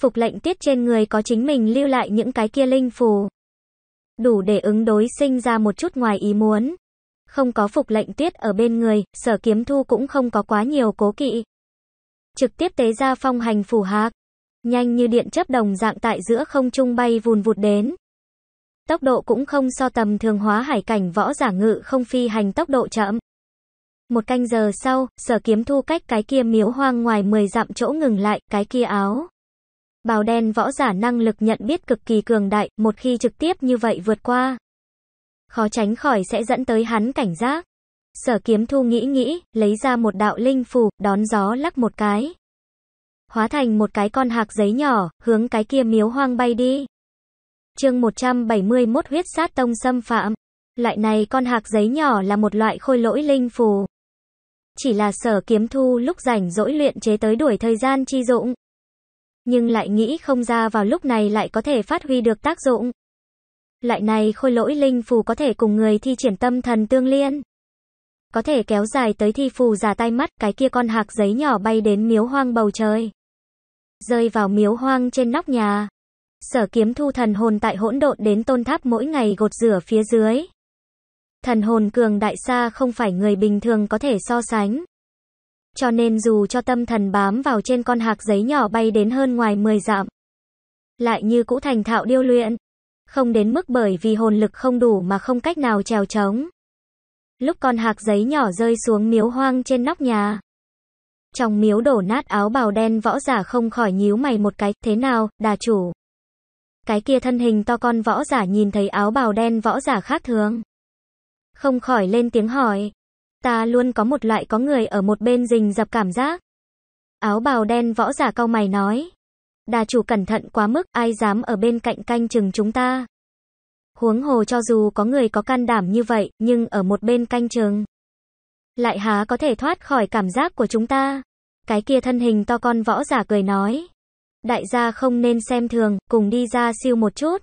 Phục lệnh tiết trên người có chính mình lưu lại những cái kia linh phù. Đủ để ứng đối sinh ra một chút ngoài ý muốn. Không có phục lệnh tiết ở bên người, sở kiếm thu cũng không có quá nhiều cố kỵ. Trực tiếp tế ra phong hành phù hạc. Nhanh như điện chớp đồng dạng tại giữa không trung bay vùn vụt đến. Tốc độ cũng không so tầm thường hóa hải cảnh võ giả ngự không phi hành tốc độ chậm. Một canh giờ sau, sở kiếm thu cách cái kia miếu hoang ngoài 10 dặm chỗ ngừng lại, cái kia áo. Bào đen võ giả năng lực nhận biết cực kỳ cường đại, một khi trực tiếp như vậy vượt qua. Khó tránh khỏi sẽ dẫn tới hắn cảnh giác. Sở kiếm thu nghĩ nghĩ, lấy ra một đạo linh phù, đón gió lắc một cái hóa thành một cái con hạc giấy nhỏ, hướng cái kia miếu hoang bay đi. chương 171 huyết sát tông xâm phạm. Loại này con hạc giấy nhỏ là một loại khôi lỗi linh phù. Chỉ là sở kiếm thu lúc rảnh rỗi luyện chế tới đuổi thời gian chi dụng. Nhưng lại nghĩ không ra vào lúc này lại có thể phát huy được tác dụng. Loại này khôi lỗi linh phù có thể cùng người thi triển tâm thần tương liên. Có thể kéo dài tới thi phù giả tay mắt cái kia con hạc giấy nhỏ bay đến miếu hoang bầu trời rơi vào miếu hoang trên nóc nhà. Sở kiếm thu thần hồn tại hỗn độn đến tôn tháp mỗi ngày gột rửa phía dưới. Thần hồn cường đại xa không phải người bình thường có thể so sánh. Cho nên dù cho tâm thần bám vào trên con hạc giấy nhỏ bay đến hơn ngoài 10 dặm. Lại như cũ thành thạo điêu luyện. Không đến mức bởi vì hồn lực không đủ mà không cách nào trèo trống. Lúc con hạc giấy nhỏ rơi xuống miếu hoang trên nóc nhà. Trong miếu đổ nát áo bào đen võ giả không khỏi nhíu mày một cái, thế nào, đà chủ. Cái kia thân hình to con võ giả nhìn thấy áo bào đen võ giả khác thường. Không khỏi lên tiếng hỏi. Ta luôn có một loại có người ở một bên rình dập cảm giác. Áo bào đen võ giả cau mày nói. Đà chủ cẩn thận quá mức, ai dám ở bên cạnh canh chừng chúng ta. Huống hồ cho dù có người có can đảm như vậy, nhưng ở một bên canh chừng lại há có thể thoát khỏi cảm giác của chúng ta. Cái kia thân hình to con võ giả cười nói. Đại gia không nên xem thường, cùng đi ra siêu một chút.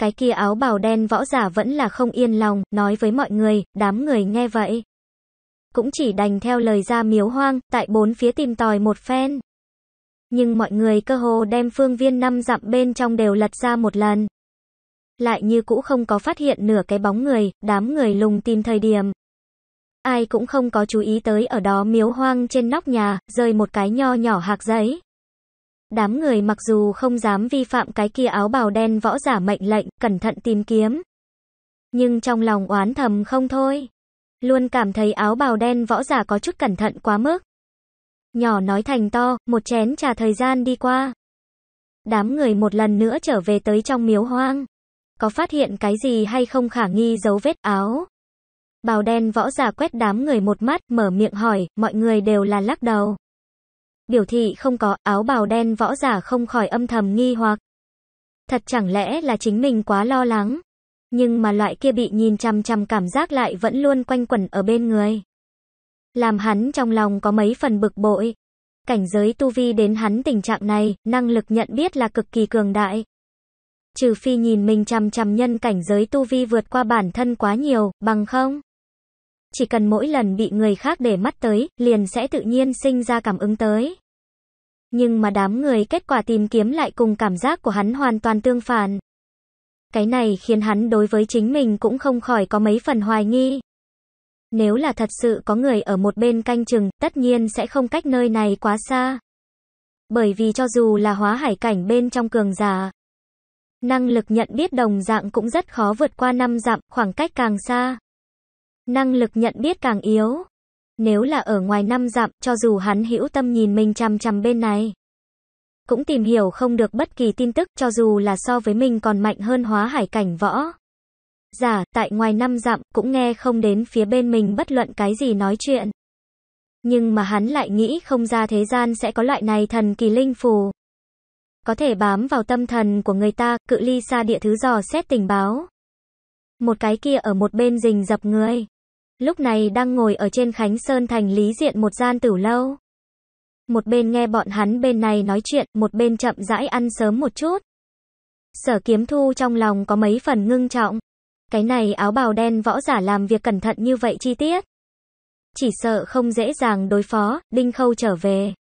Cái kia áo bào đen võ giả vẫn là không yên lòng, nói với mọi người, đám người nghe vậy. Cũng chỉ đành theo lời ra miếu hoang, tại bốn phía tìm tòi một phen. Nhưng mọi người cơ hồ đem phương viên năm dặm bên trong đều lật ra một lần. Lại như cũ không có phát hiện nửa cái bóng người, đám người lùng tìm thời điểm, ai cũng không có chú ý tới ở đó miếu hoang trên nóc nhà, rơi một cái nho nhỏ hạc giấy. Đám người mặc dù không dám vi phạm cái kia áo bào đen võ giả mệnh lệnh, cẩn thận tìm kiếm. Nhưng trong lòng oán thầm không thôi. Luôn cảm thấy áo bào đen võ giả có chút cẩn thận quá mức. Nhỏ nói thành to, một chén trà thời gian đi qua. Đám người một lần nữa trở về tới trong miếu hoang. Có phát hiện cái gì hay không khả nghi dấu vết áo, Bào đen võ giả quét đám người một mắt, mở miệng hỏi, mọi người đều là lắc đầu. Biểu thị không có, áo bào đen võ giả không khỏi âm thầm nghi hoặc. Thật chẳng lẽ là chính mình quá lo lắng. Nhưng mà loại kia bị nhìn chằm chằm cảm giác lại vẫn luôn quanh quẩn ở bên người. Làm hắn trong lòng có mấy phần bực bội. Cảnh giới tu vi đến hắn tình trạng này, năng lực nhận biết là cực kỳ cường đại. Trừ phi nhìn mình chằm chằm nhân cảnh giới tu vi vượt qua bản thân quá nhiều, bằng không chỉ cần mỗi lần bị người khác để mắt tới, liền sẽ tự nhiên sinh ra cảm ứng tới. Nhưng mà đám người kết quả tìm kiếm lại cùng cảm giác của hắn hoàn toàn tương phản. Cái này khiến hắn đối với chính mình cũng không khỏi có mấy phần hoài nghi. Nếu là thật sự có người ở một bên canh chừng, tất nhiên sẽ không cách nơi này quá xa. Bởi vì cho dù là hóa hải cảnh bên trong cường giả, năng lực nhận biết đồng dạng cũng rất khó vượt qua năm dặm, khoảng cách càng xa năng lực nhận biết càng yếu. Nếu là ở ngoài năm dặm, cho dù hắn hữu tâm nhìn mình chằm chằm bên này, cũng tìm hiểu không được bất kỳ tin tức, cho dù là so với mình còn mạnh hơn hóa hải cảnh võ. Giả, tại ngoài năm dặm, cũng nghe không đến phía bên mình bất luận cái gì nói chuyện. Nhưng mà hắn lại nghĩ không ra thế gian sẽ có loại này thần kỳ linh phù. Có thể bám vào tâm thần của người ta, cự ly xa địa thứ dò xét tình báo. Một cái kia ở một bên rình dập người. Lúc này đang ngồi ở trên Khánh Sơn thành lý diện một gian tử lâu. Một bên nghe bọn hắn bên này nói chuyện, một bên chậm rãi ăn sớm một chút. Sở kiếm thu trong lòng có mấy phần ngưng trọng. Cái này áo bào đen võ giả làm việc cẩn thận như vậy chi tiết. Chỉ sợ không dễ dàng đối phó, đinh khâu trở về.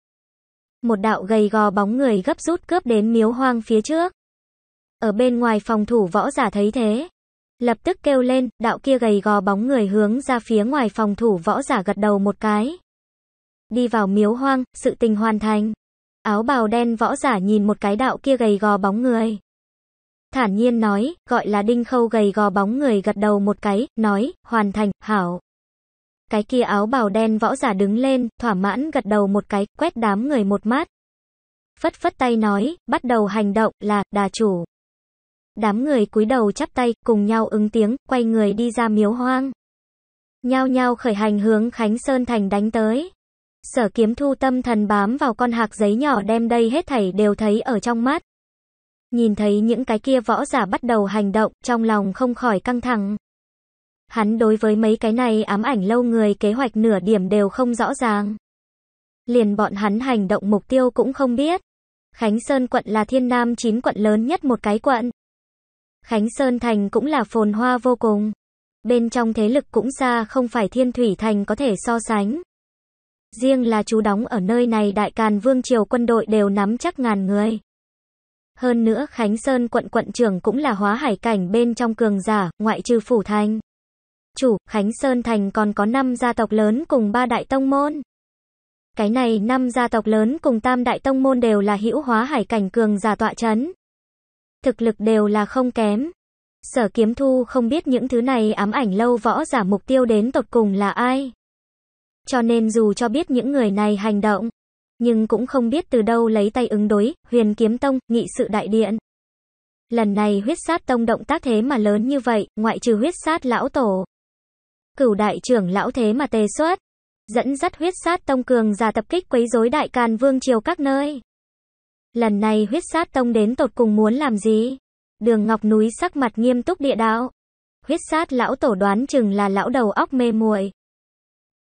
Một đạo gầy gò bóng người gấp rút cướp đến miếu hoang phía trước. Ở bên ngoài phòng thủ võ giả thấy thế, Lập tức kêu lên, đạo kia gầy gò bóng người hướng ra phía ngoài phòng thủ võ giả gật đầu một cái. Đi vào miếu hoang, sự tình hoàn thành. Áo bào đen võ giả nhìn một cái đạo kia gầy gò bóng người. Thản nhiên nói, gọi là đinh khâu gầy gò bóng người gật đầu một cái, nói, hoàn thành, hảo. Cái kia áo bào đen võ giả đứng lên, thỏa mãn gật đầu một cái, quét đám người một mát. Phất phất tay nói, bắt đầu hành động, là, đà chủ. Đám người cúi đầu chắp tay, cùng nhau ứng tiếng, quay người đi ra miếu hoang. Nhao nhao khởi hành hướng Khánh Sơn Thành đánh tới. Sở kiếm thu tâm thần bám vào con hạc giấy nhỏ đem đây hết thảy đều thấy ở trong mắt. Nhìn thấy những cái kia võ giả bắt đầu hành động, trong lòng không khỏi căng thẳng. Hắn đối với mấy cái này ám ảnh lâu người kế hoạch nửa điểm đều không rõ ràng. Liền bọn hắn hành động mục tiêu cũng không biết. Khánh Sơn quận là thiên nam chín quận lớn nhất một cái quận. Khánh Sơn Thành cũng là phồn hoa vô cùng. Bên trong thế lực cũng xa không phải Thiên Thủy Thành có thể so sánh. Riêng là chú đóng ở nơi này Đại Càn Vương Triều quân đội đều nắm chắc ngàn người. Hơn nữa Khánh Sơn quận quận trưởng cũng là hóa hải cảnh bên trong cường giả, ngoại trừ phủ thành. Chủ, Khánh Sơn Thành còn có 5 gia tộc lớn cùng ba đại tông môn. Cái này năm gia tộc lớn cùng tam đại tông môn đều là hữu hóa hải cảnh cường giả tọa chấn thực lực đều là không kém. Sở kiếm thu không biết những thứ này ám ảnh lâu võ giả mục tiêu đến tột cùng là ai. Cho nên dù cho biết những người này hành động, nhưng cũng không biết từ đâu lấy tay ứng đối, huyền kiếm tông, nghị sự đại điện. Lần này huyết sát tông động tác thế mà lớn như vậy, ngoại trừ huyết sát lão tổ. Cửu đại trưởng lão thế mà tê xuất, dẫn dắt huyết sát tông cường ra tập kích quấy rối đại can vương triều các nơi. Lần này huyết sát tông đến tột cùng muốn làm gì? Đường Ngọc Núi sắc mặt nghiêm túc địa đạo. Huyết sát lão tổ đoán chừng là lão đầu óc mê muội.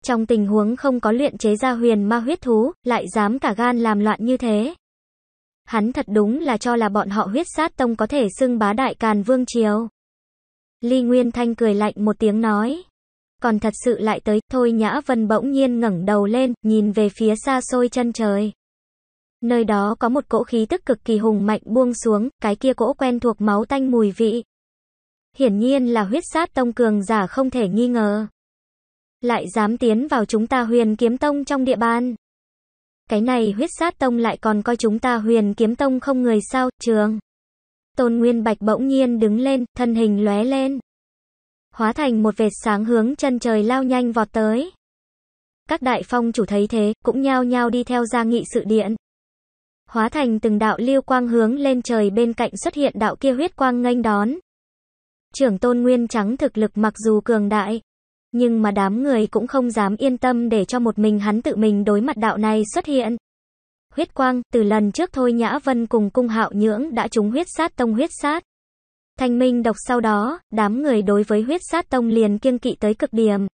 Trong tình huống không có luyện chế ra huyền ma huyết thú, lại dám cả gan làm loạn như thế. Hắn thật đúng là cho là bọn họ huyết sát tông có thể xưng bá đại càn vương chiếu Ly Nguyên Thanh cười lạnh một tiếng nói. Còn thật sự lại tới, thôi Nhã Vân bỗng nhiên ngẩng đầu lên, nhìn về phía xa xôi chân trời. Nơi đó có một cỗ khí tức cực kỳ hùng mạnh buông xuống, cái kia cỗ quen thuộc máu tanh mùi vị. Hiển nhiên là huyết sát tông cường giả không thể nghi ngờ. Lại dám tiến vào chúng ta huyền kiếm tông trong địa bàn. Cái này huyết sát tông lại còn coi chúng ta huyền kiếm tông không người sao, trường. Tôn Nguyên Bạch bỗng nhiên đứng lên, thân hình lóe lên. Hóa thành một vệt sáng hướng chân trời lao nhanh vọt tới. Các đại phong chủ thấy thế, cũng nhao nhao đi theo ra nghị sự điện hóa thành từng đạo lưu quang hướng lên trời bên cạnh xuất hiện đạo kia huyết quang nghênh đón. Trưởng tôn nguyên trắng thực lực mặc dù cường đại, nhưng mà đám người cũng không dám yên tâm để cho một mình hắn tự mình đối mặt đạo này xuất hiện. Huyết quang, từ lần trước thôi Nhã Vân cùng cung hạo nhưỡng đã trúng huyết sát tông huyết sát. Thanh minh độc sau đó, đám người đối với huyết sát tông liền kiêng kỵ tới cực điểm.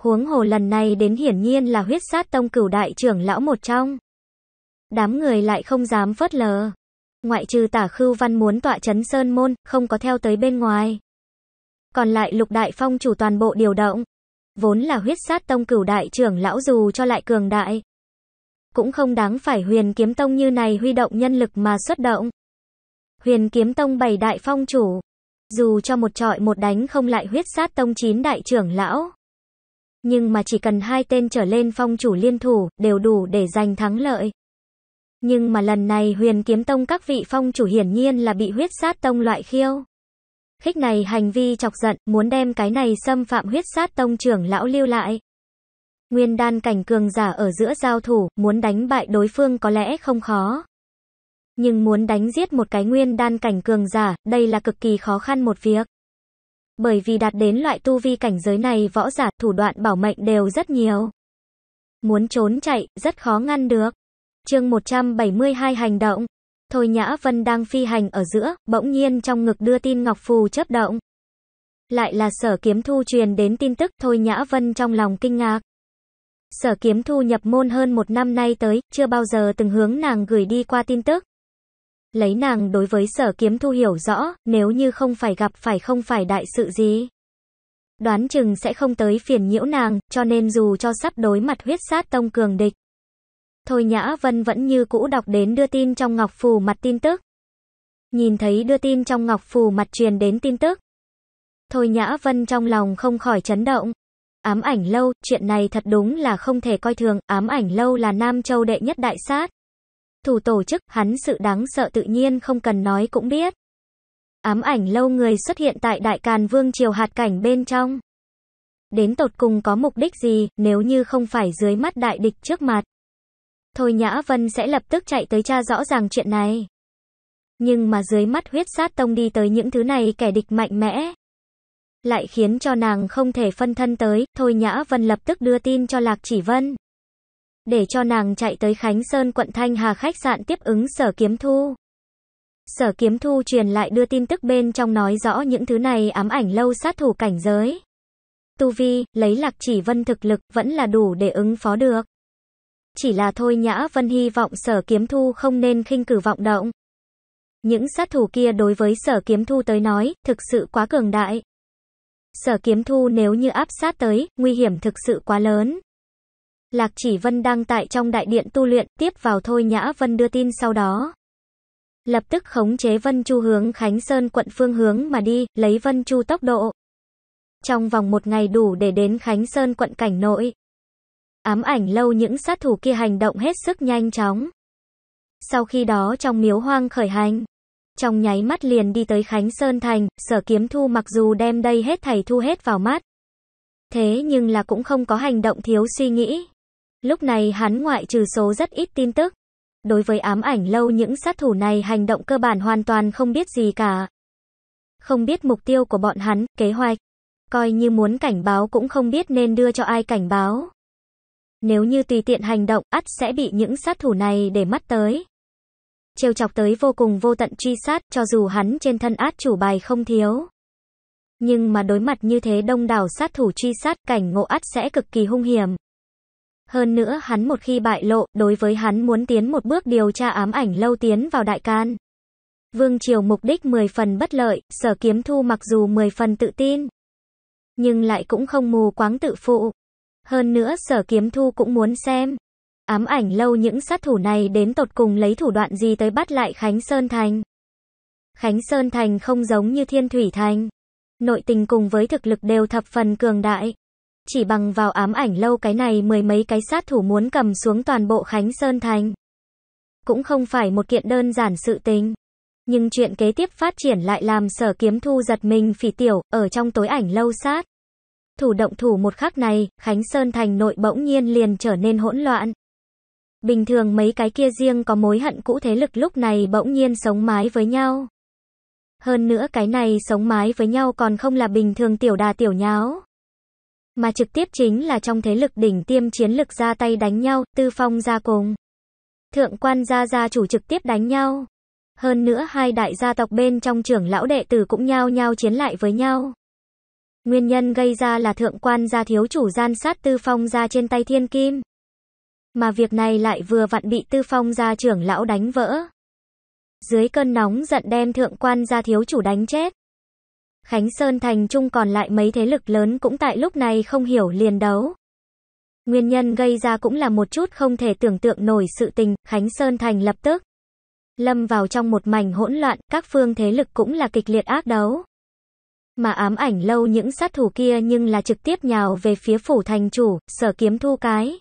Huống hồ lần này đến hiển nhiên là huyết sát tông cửu đại trưởng lão một trong. Đám người lại không dám phớt lờ. Ngoại trừ tả khưu văn muốn tọa chấn sơn môn, không có theo tới bên ngoài. Còn lại lục đại phong chủ toàn bộ điều động. Vốn là huyết sát tông cửu đại trưởng lão dù cho lại cường đại. Cũng không đáng phải huyền kiếm tông như này huy động nhân lực mà xuất động. Huyền kiếm tông bảy đại phong chủ. Dù cho một trọi một đánh không lại huyết sát tông chín đại trưởng lão. Nhưng mà chỉ cần hai tên trở lên phong chủ liên thủ, đều đủ để giành thắng lợi. Nhưng mà lần này huyền kiếm tông các vị phong chủ hiển nhiên là bị huyết sát tông loại khiêu. Khích này hành vi chọc giận, muốn đem cái này xâm phạm huyết sát tông trưởng lão lưu lại. Nguyên đan cảnh cường giả ở giữa giao thủ, muốn đánh bại đối phương có lẽ không khó. Nhưng muốn đánh giết một cái nguyên đan cảnh cường giả, đây là cực kỳ khó khăn một việc. Bởi vì đạt đến loại tu vi cảnh giới này võ giả thủ đoạn bảo mệnh đều rất nhiều. Muốn trốn chạy, rất khó ngăn được. Chương 172 hành động. Thôi Nhã Vân đang phi hành ở giữa, bỗng nhiên trong ngực đưa tin ngọc phù chớp động. Lại là Sở Kiếm Thu truyền đến tin tức, Thôi Nhã Vân trong lòng kinh ngạc. Sở Kiếm Thu nhập môn hơn một năm nay tới, chưa bao giờ từng hướng nàng gửi đi qua tin tức. Lấy nàng đối với Sở Kiếm Thu hiểu rõ, nếu như không phải gặp phải không phải đại sự gì. Đoán chừng sẽ không tới phiền nhiễu nàng, cho nên dù cho sắp đối mặt huyết sát tông cường địch Thôi Nhã Vân vẫn như cũ đọc đến đưa tin trong ngọc phù mặt tin tức. Nhìn thấy đưa tin trong ngọc phù mặt truyền đến tin tức. Thôi Nhã Vân trong lòng không khỏi chấn động. Ám ảnh lâu, chuyện này thật đúng là không thể coi thường, ám ảnh lâu là Nam Châu đệ nhất đại sát. Thủ tổ chức, hắn sự đáng sợ tự nhiên không cần nói cũng biết. Ám ảnh lâu người xuất hiện tại Đại Càn Vương Triều hạt cảnh bên trong. Đến tột cùng có mục đích gì, nếu như không phải dưới mắt đại địch trước mặt. Thôi Nhã Vân sẽ lập tức chạy tới cha rõ ràng chuyện này. Nhưng mà dưới mắt huyết sát tông đi tới những thứ này kẻ địch mạnh mẽ. Lại khiến cho nàng không thể phân thân tới, Thôi Nhã Vân lập tức đưa tin cho Lạc Chỉ Vân. Để cho nàng chạy tới Khánh Sơn quận Thanh Hà khách sạn tiếp ứng sở kiếm thu. Sở kiếm thu truyền lại đưa tin tức bên trong nói rõ những thứ này ám ảnh lâu sát thủ cảnh giới. Tu Vi, lấy lạc chỉ vân thực lực, vẫn là đủ để ứng phó được chỉ là thôi Nhã Vân hy vọng sở kiếm thu không nên khinh cử vọng động. Những sát thủ kia đối với sở kiếm thu tới nói, thực sự quá cường đại. Sở kiếm thu nếu như áp sát tới, nguy hiểm thực sự quá lớn. Lạc chỉ Vân đang tại trong đại điện tu luyện, tiếp vào thôi Nhã Vân đưa tin sau đó. Lập tức khống chế Vân Chu hướng Khánh Sơn quận phương hướng mà đi, lấy Vân Chu tốc độ. Trong vòng một ngày đủ để đến Khánh Sơn quận cảnh nội ám ảnh lâu những sát thủ kia hành động hết sức nhanh chóng. Sau khi đó trong miếu hoang khởi hành, trong nháy mắt liền đi tới Khánh Sơn Thành, sở kiếm thu mặc dù đem đây hết thầy thu hết vào mắt. Thế nhưng là cũng không có hành động thiếu suy nghĩ. Lúc này hắn ngoại trừ số rất ít tin tức. Đối với ám ảnh lâu những sát thủ này hành động cơ bản hoàn toàn không biết gì cả. Không biết mục tiêu của bọn hắn, kế hoạch. Coi như muốn cảnh báo cũng không biết nên đưa cho ai cảnh báo. Nếu như tùy tiện hành động, ắt sẽ bị những sát thủ này để mắt tới. Trêu chọc tới vô cùng vô tận truy sát, cho dù hắn trên thân át chủ bài không thiếu. Nhưng mà đối mặt như thế đông đảo sát thủ truy sát, cảnh ngộ ắt sẽ cực kỳ hung hiểm. Hơn nữa hắn một khi bại lộ, đối với hắn muốn tiến một bước điều tra ám ảnh lâu tiến vào đại can. Vương Triều mục đích 10 phần bất lợi, sở kiếm thu mặc dù 10 phần tự tin. Nhưng lại cũng không mù quáng tự phụ. Hơn nữa sở kiếm thu cũng muốn xem. Ám ảnh lâu những sát thủ này đến tột cùng lấy thủ đoạn gì tới bắt lại Khánh Sơn Thành. Khánh Sơn Thành không giống như Thiên Thủy Thành. Nội tình cùng với thực lực đều thập phần cường đại. Chỉ bằng vào ám ảnh lâu cái này mười mấy cái sát thủ muốn cầm xuống toàn bộ Khánh Sơn Thành. Cũng không phải một kiện đơn giản sự tình. Nhưng chuyện kế tiếp phát triển lại làm sở kiếm thu giật mình phỉ tiểu, ở trong tối ảnh lâu sát thủ động thủ một khắc này, Khánh Sơn thành nội bỗng nhiên liền trở nên hỗn loạn. Bình thường mấy cái kia riêng có mối hận cũ thế lực lúc này bỗng nhiên sống mái với nhau. Hơn nữa cái này sống mái với nhau còn không là bình thường tiểu đà tiểu nháo. Mà trực tiếp chính là trong thế lực đỉnh tiêm chiến lực ra tay đánh nhau, tư phong ra cùng. Thượng quan gia gia chủ trực tiếp đánh nhau. Hơn nữa hai đại gia tộc bên trong trưởng lão đệ tử cũng nhao nhao chiến lại với nhau. Nguyên nhân gây ra là thượng quan gia thiếu chủ gian sát tư phong gia trên tay thiên kim. Mà việc này lại vừa vặn bị tư phong gia trưởng lão đánh vỡ. Dưới cơn nóng giận đem thượng quan gia thiếu chủ đánh chết. Khánh Sơn Thành Trung còn lại mấy thế lực lớn cũng tại lúc này không hiểu liền đấu. Nguyên nhân gây ra cũng là một chút không thể tưởng tượng nổi sự tình, Khánh Sơn Thành lập tức lâm vào trong một mảnh hỗn loạn, các phương thế lực cũng là kịch liệt ác đấu mà ám ảnh lâu những sát thủ kia nhưng là trực tiếp nhào về phía phủ thành chủ, sở kiếm thu cái.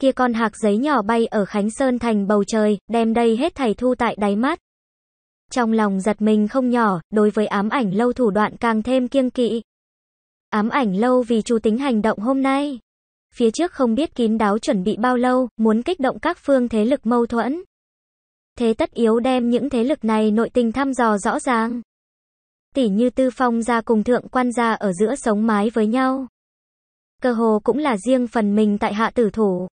Kia con hạc giấy nhỏ bay ở Khánh Sơn thành bầu trời, đem đây hết thầy thu tại đáy mắt. Trong lòng giật mình không nhỏ, đối với ám ảnh lâu thủ đoạn càng thêm kiêng kỵ. Ám ảnh lâu vì chủ tính hành động hôm nay. Phía trước không biết kín đáo chuẩn bị bao lâu, muốn kích động các phương thế lực mâu thuẫn. Thế tất yếu đem những thế lực này nội tình thăm dò rõ ràng tỉ như tư phong gia cùng thượng quan gia ở giữa sống mái với nhau. Cơ hồ cũng là riêng phần mình tại hạ tử thủ.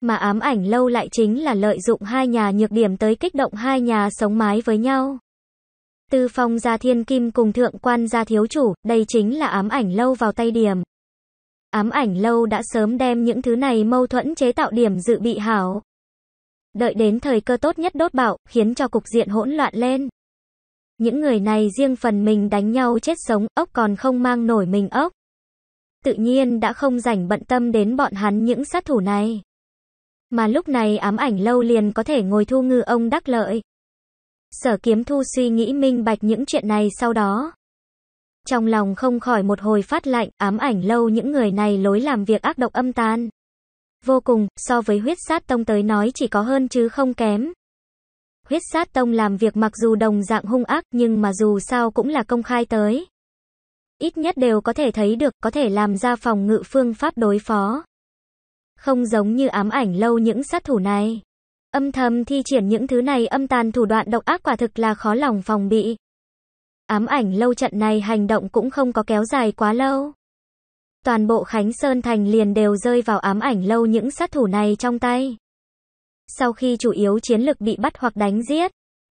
Mà ám ảnh lâu lại chính là lợi dụng hai nhà nhược điểm tới kích động hai nhà sống mái với nhau. Tư phong gia thiên kim cùng thượng quan gia thiếu chủ, đây chính là ám ảnh lâu vào tay điểm. Ám ảnh lâu đã sớm đem những thứ này mâu thuẫn chế tạo điểm dự bị hảo. Đợi đến thời cơ tốt nhất đốt bạo, khiến cho cục diện hỗn loạn lên. Những người này riêng phần mình đánh nhau chết sống, ốc còn không mang nổi mình ốc. Tự nhiên đã không rảnh bận tâm đến bọn hắn những sát thủ này. Mà lúc này ám ảnh lâu liền có thể ngồi thu ngư ông đắc lợi. Sở kiếm thu suy nghĩ minh bạch những chuyện này sau đó. Trong lòng không khỏi một hồi phát lạnh, ám ảnh lâu những người này lối làm việc ác độc âm tan. Vô cùng, so với huyết sát tông tới nói chỉ có hơn chứ không kém huyết sát tông làm việc mặc dù đồng dạng hung ác nhưng mà dù sao cũng là công khai tới. Ít nhất đều có thể thấy được, có thể làm ra phòng ngự phương pháp đối phó. Không giống như ám ảnh lâu những sát thủ này. Âm thầm thi triển những thứ này âm tàn thủ đoạn độc ác quả thực là khó lòng phòng bị. Ám ảnh lâu trận này hành động cũng không có kéo dài quá lâu. Toàn bộ Khánh Sơn Thành liền đều rơi vào ám ảnh lâu những sát thủ này trong tay sau khi chủ yếu chiến lực bị bắt hoặc đánh giết.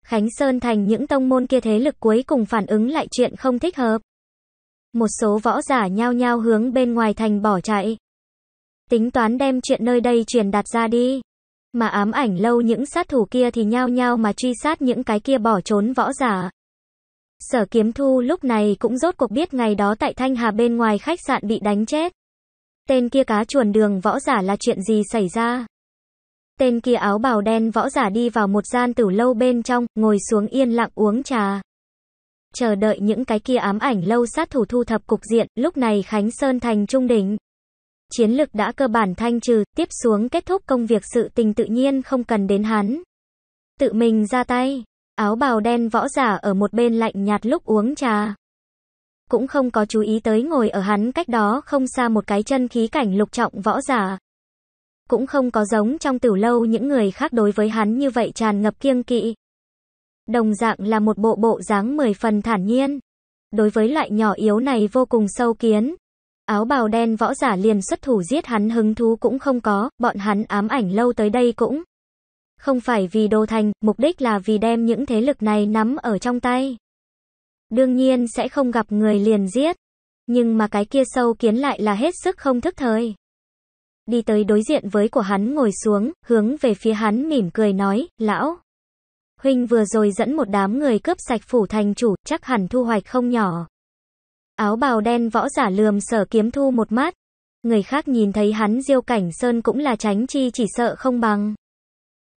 Khánh Sơn thành những tông môn kia thế lực cuối cùng phản ứng lại chuyện không thích hợp. Một số võ giả nhao nhao hướng bên ngoài thành bỏ chạy. Tính toán đem chuyện nơi đây truyền đạt ra đi. Mà ám ảnh lâu những sát thủ kia thì nhao nhao mà truy sát những cái kia bỏ trốn võ giả. Sở kiếm thu lúc này cũng rốt cuộc biết ngày đó tại Thanh Hà bên ngoài khách sạn bị đánh chết. Tên kia cá chuồn đường võ giả là chuyện gì xảy ra? Tên kia áo bào đen võ giả đi vào một gian tử lâu bên trong, ngồi xuống yên lặng uống trà. Chờ đợi những cái kia ám ảnh lâu sát thủ thu thập cục diện, lúc này Khánh Sơn thành trung đỉnh. Chiến lực đã cơ bản thanh trừ, tiếp xuống kết thúc công việc sự tình tự nhiên không cần đến hắn. Tự mình ra tay, áo bào đen võ giả ở một bên lạnh nhạt lúc uống trà. Cũng không có chú ý tới ngồi ở hắn cách đó không xa một cái chân khí cảnh lục trọng võ giả, cũng không có giống trong từ lâu những người khác đối với hắn như vậy tràn ngập kiêng kỵ. Đồng dạng là một bộ bộ dáng mười phần thản nhiên. Đối với loại nhỏ yếu này vô cùng sâu kiến. Áo bào đen võ giả liền xuất thủ giết hắn hứng thú cũng không có, bọn hắn ám ảnh lâu tới đây cũng. Không phải vì đồ thành, mục đích là vì đem những thế lực này nắm ở trong tay. Đương nhiên sẽ không gặp người liền giết. Nhưng mà cái kia sâu kiến lại là hết sức không thức thời đi tới đối diện với của hắn ngồi xuống, hướng về phía hắn mỉm cười nói, lão. Huynh vừa rồi dẫn một đám người cướp sạch phủ thành chủ, chắc hẳn thu hoạch không nhỏ. Áo bào đen võ giả lườm sở kiếm thu một mát. Người khác nhìn thấy hắn diêu cảnh sơn cũng là tránh chi chỉ sợ không bằng.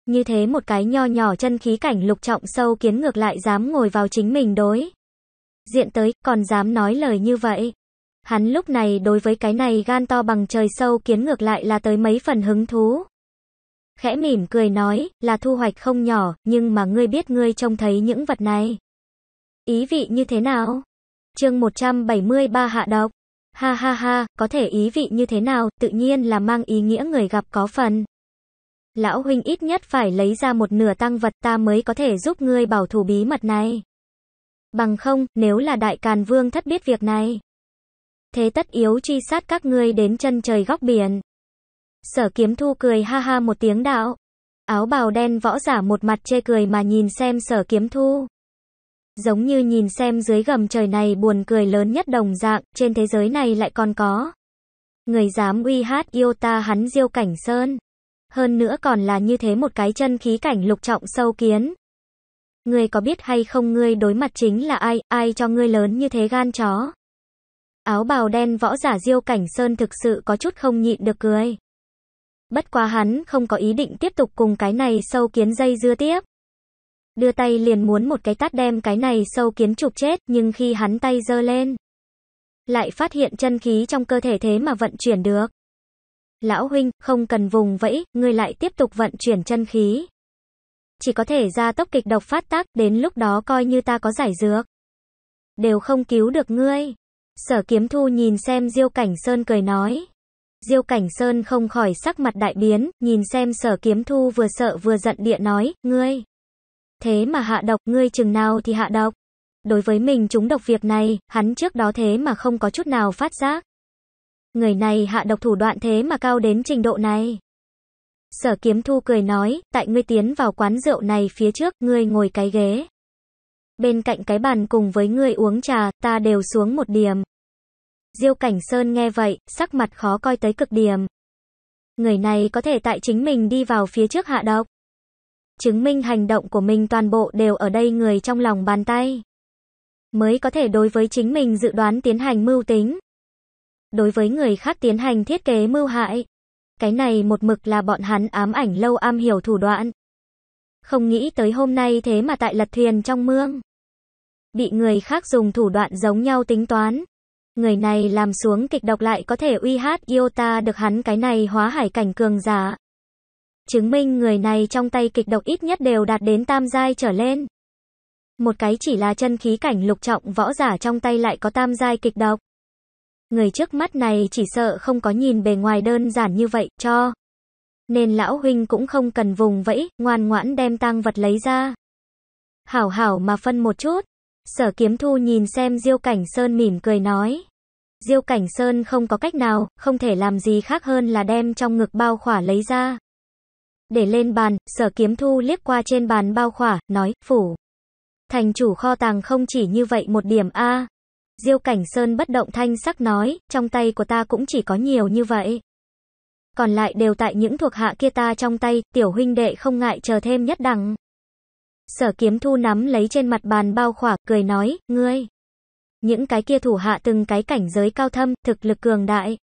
Như thế một cái nho nhỏ chân khí cảnh lục trọng sâu kiến ngược lại dám ngồi vào chính mình đối. Diện tới, còn dám nói lời như vậy. Hắn lúc này đối với cái này gan to bằng trời sâu kiến ngược lại là tới mấy phần hứng thú. Khẽ mỉm cười nói, là thu hoạch không nhỏ, nhưng mà ngươi biết ngươi trông thấy những vật này. Ý vị như thế nào? chương 173 hạ đọc Ha ha ha, có thể ý vị như thế nào, tự nhiên là mang ý nghĩa người gặp có phần. Lão huynh ít nhất phải lấy ra một nửa tăng vật ta mới có thể giúp ngươi bảo thủ bí mật này. Bằng không, nếu là đại càn vương thất biết việc này, thế tất yếu truy sát các ngươi đến chân trời góc biển. Sở kiếm thu cười ha ha một tiếng đạo. Áo bào đen võ giả một mặt chê cười mà nhìn xem sở kiếm thu. Giống như nhìn xem dưới gầm trời này buồn cười lớn nhất đồng dạng, trên thế giới này lại còn có. Người dám uy hát yêu ta hắn diêu cảnh sơn. Hơn nữa còn là như thế một cái chân khí cảnh lục trọng sâu kiến. người có biết hay không ngươi đối mặt chính là ai, ai cho ngươi lớn như thế gan chó. Áo bào đen võ giả Diêu Cảnh Sơn thực sự có chút không nhịn được cười. Bất quá hắn không có ý định tiếp tục cùng cái này sâu kiến dây dưa tiếp. Đưa tay liền muốn một cái tát đem cái này sâu kiến chụp chết, nhưng khi hắn tay giơ lên, lại phát hiện chân khí trong cơ thể thế mà vận chuyển được. Lão huynh, không cần vùng vẫy, ngươi lại tiếp tục vận chuyển chân khí. Chỉ có thể ra tốc kịch độc phát tác, đến lúc đó coi như ta có giải dược. Đều không cứu được ngươi. Sở kiếm thu nhìn xem Diêu Cảnh Sơn cười nói. Diêu Cảnh Sơn không khỏi sắc mặt đại biến, nhìn xem sở kiếm thu vừa sợ vừa giận địa nói, ngươi. Thế mà hạ độc, ngươi chừng nào thì hạ độc. Đối với mình chúng độc việc này, hắn trước đó thế mà không có chút nào phát giác. Người này hạ độc thủ đoạn thế mà cao đến trình độ này. Sở kiếm thu cười nói, tại ngươi tiến vào quán rượu này phía trước, ngươi ngồi cái ghế. Bên cạnh cái bàn cùng với người uống trà, ta đều xuống một điểm. Diêu Cảnh Sơn nghe vậy, sắc mặt khó coi tới cực điểm. Người này có thể tại chính mình đi vào phía trước hạ độc. Chứng minh hành động của mình toàn bộ đều ở đây người trong lòng bàn tay. Mới có thể đối với chính mình dự đoán tiến hành mưu tính. Đối với người khác tiến hành thiết kế mưu hại. Cái này một mực là bọn hắn ám ảnh lâu am hiểu thủ đoạn. Không nghĩ tới hôm nay thế mà tại lật thuyền trong mương. Bị người khác dùng thủ đoạn giống nhau tính toán. Người này làm xuống kịch độc lại có thể uy hát Iota được hắn cái này hóa hải cảnh cường giả. Chứng minh người này trong tay kịch độc ít nhất đều đạt đến tam giai trở lên. Một cái chỉ là chân khí cảnh lục trọng võ giả trong tay lại có tam giai kịch độc. Người trước mắt này chỉ sợ không có nhìn bề ngoài đơn giản như vậy, cho nên lão huynh cũng không cần vùng vẫy, ngoan ngoãn đem tang vật lấy ra. Hảo hảo mà phân một chút. Sở kiếm thu nhìn xem Diêu Cảnh Sơn mỉm cười nói. Diêu Cảnh Sơn không có cách nào, không thể làm gì khác hơn là đem trong ngực bao khỏa lấy ra. Để lên bàn, sở kiếm thu liếc qua trên bàn bao khỏa, nói, phủ. Thành chủ kho tàng không chỉ như vậy một điểm A. Diêu Cảnh Sơn bất động thanh sắc nói, trong tay của ta cũng chỉ có nhiều như vậy còn lại đều tại những thuộc hạ kia ta trong tay, tiểu huynh đệ không ngại chờ thêm nhất đẳng. Sở kiếm thu nắm lấy trên mặt bàn bao khỏa, cười nói, ngươi. Những cái kia thủ hạ từng cái cảnh giới cao thâm, thực lực cường đại.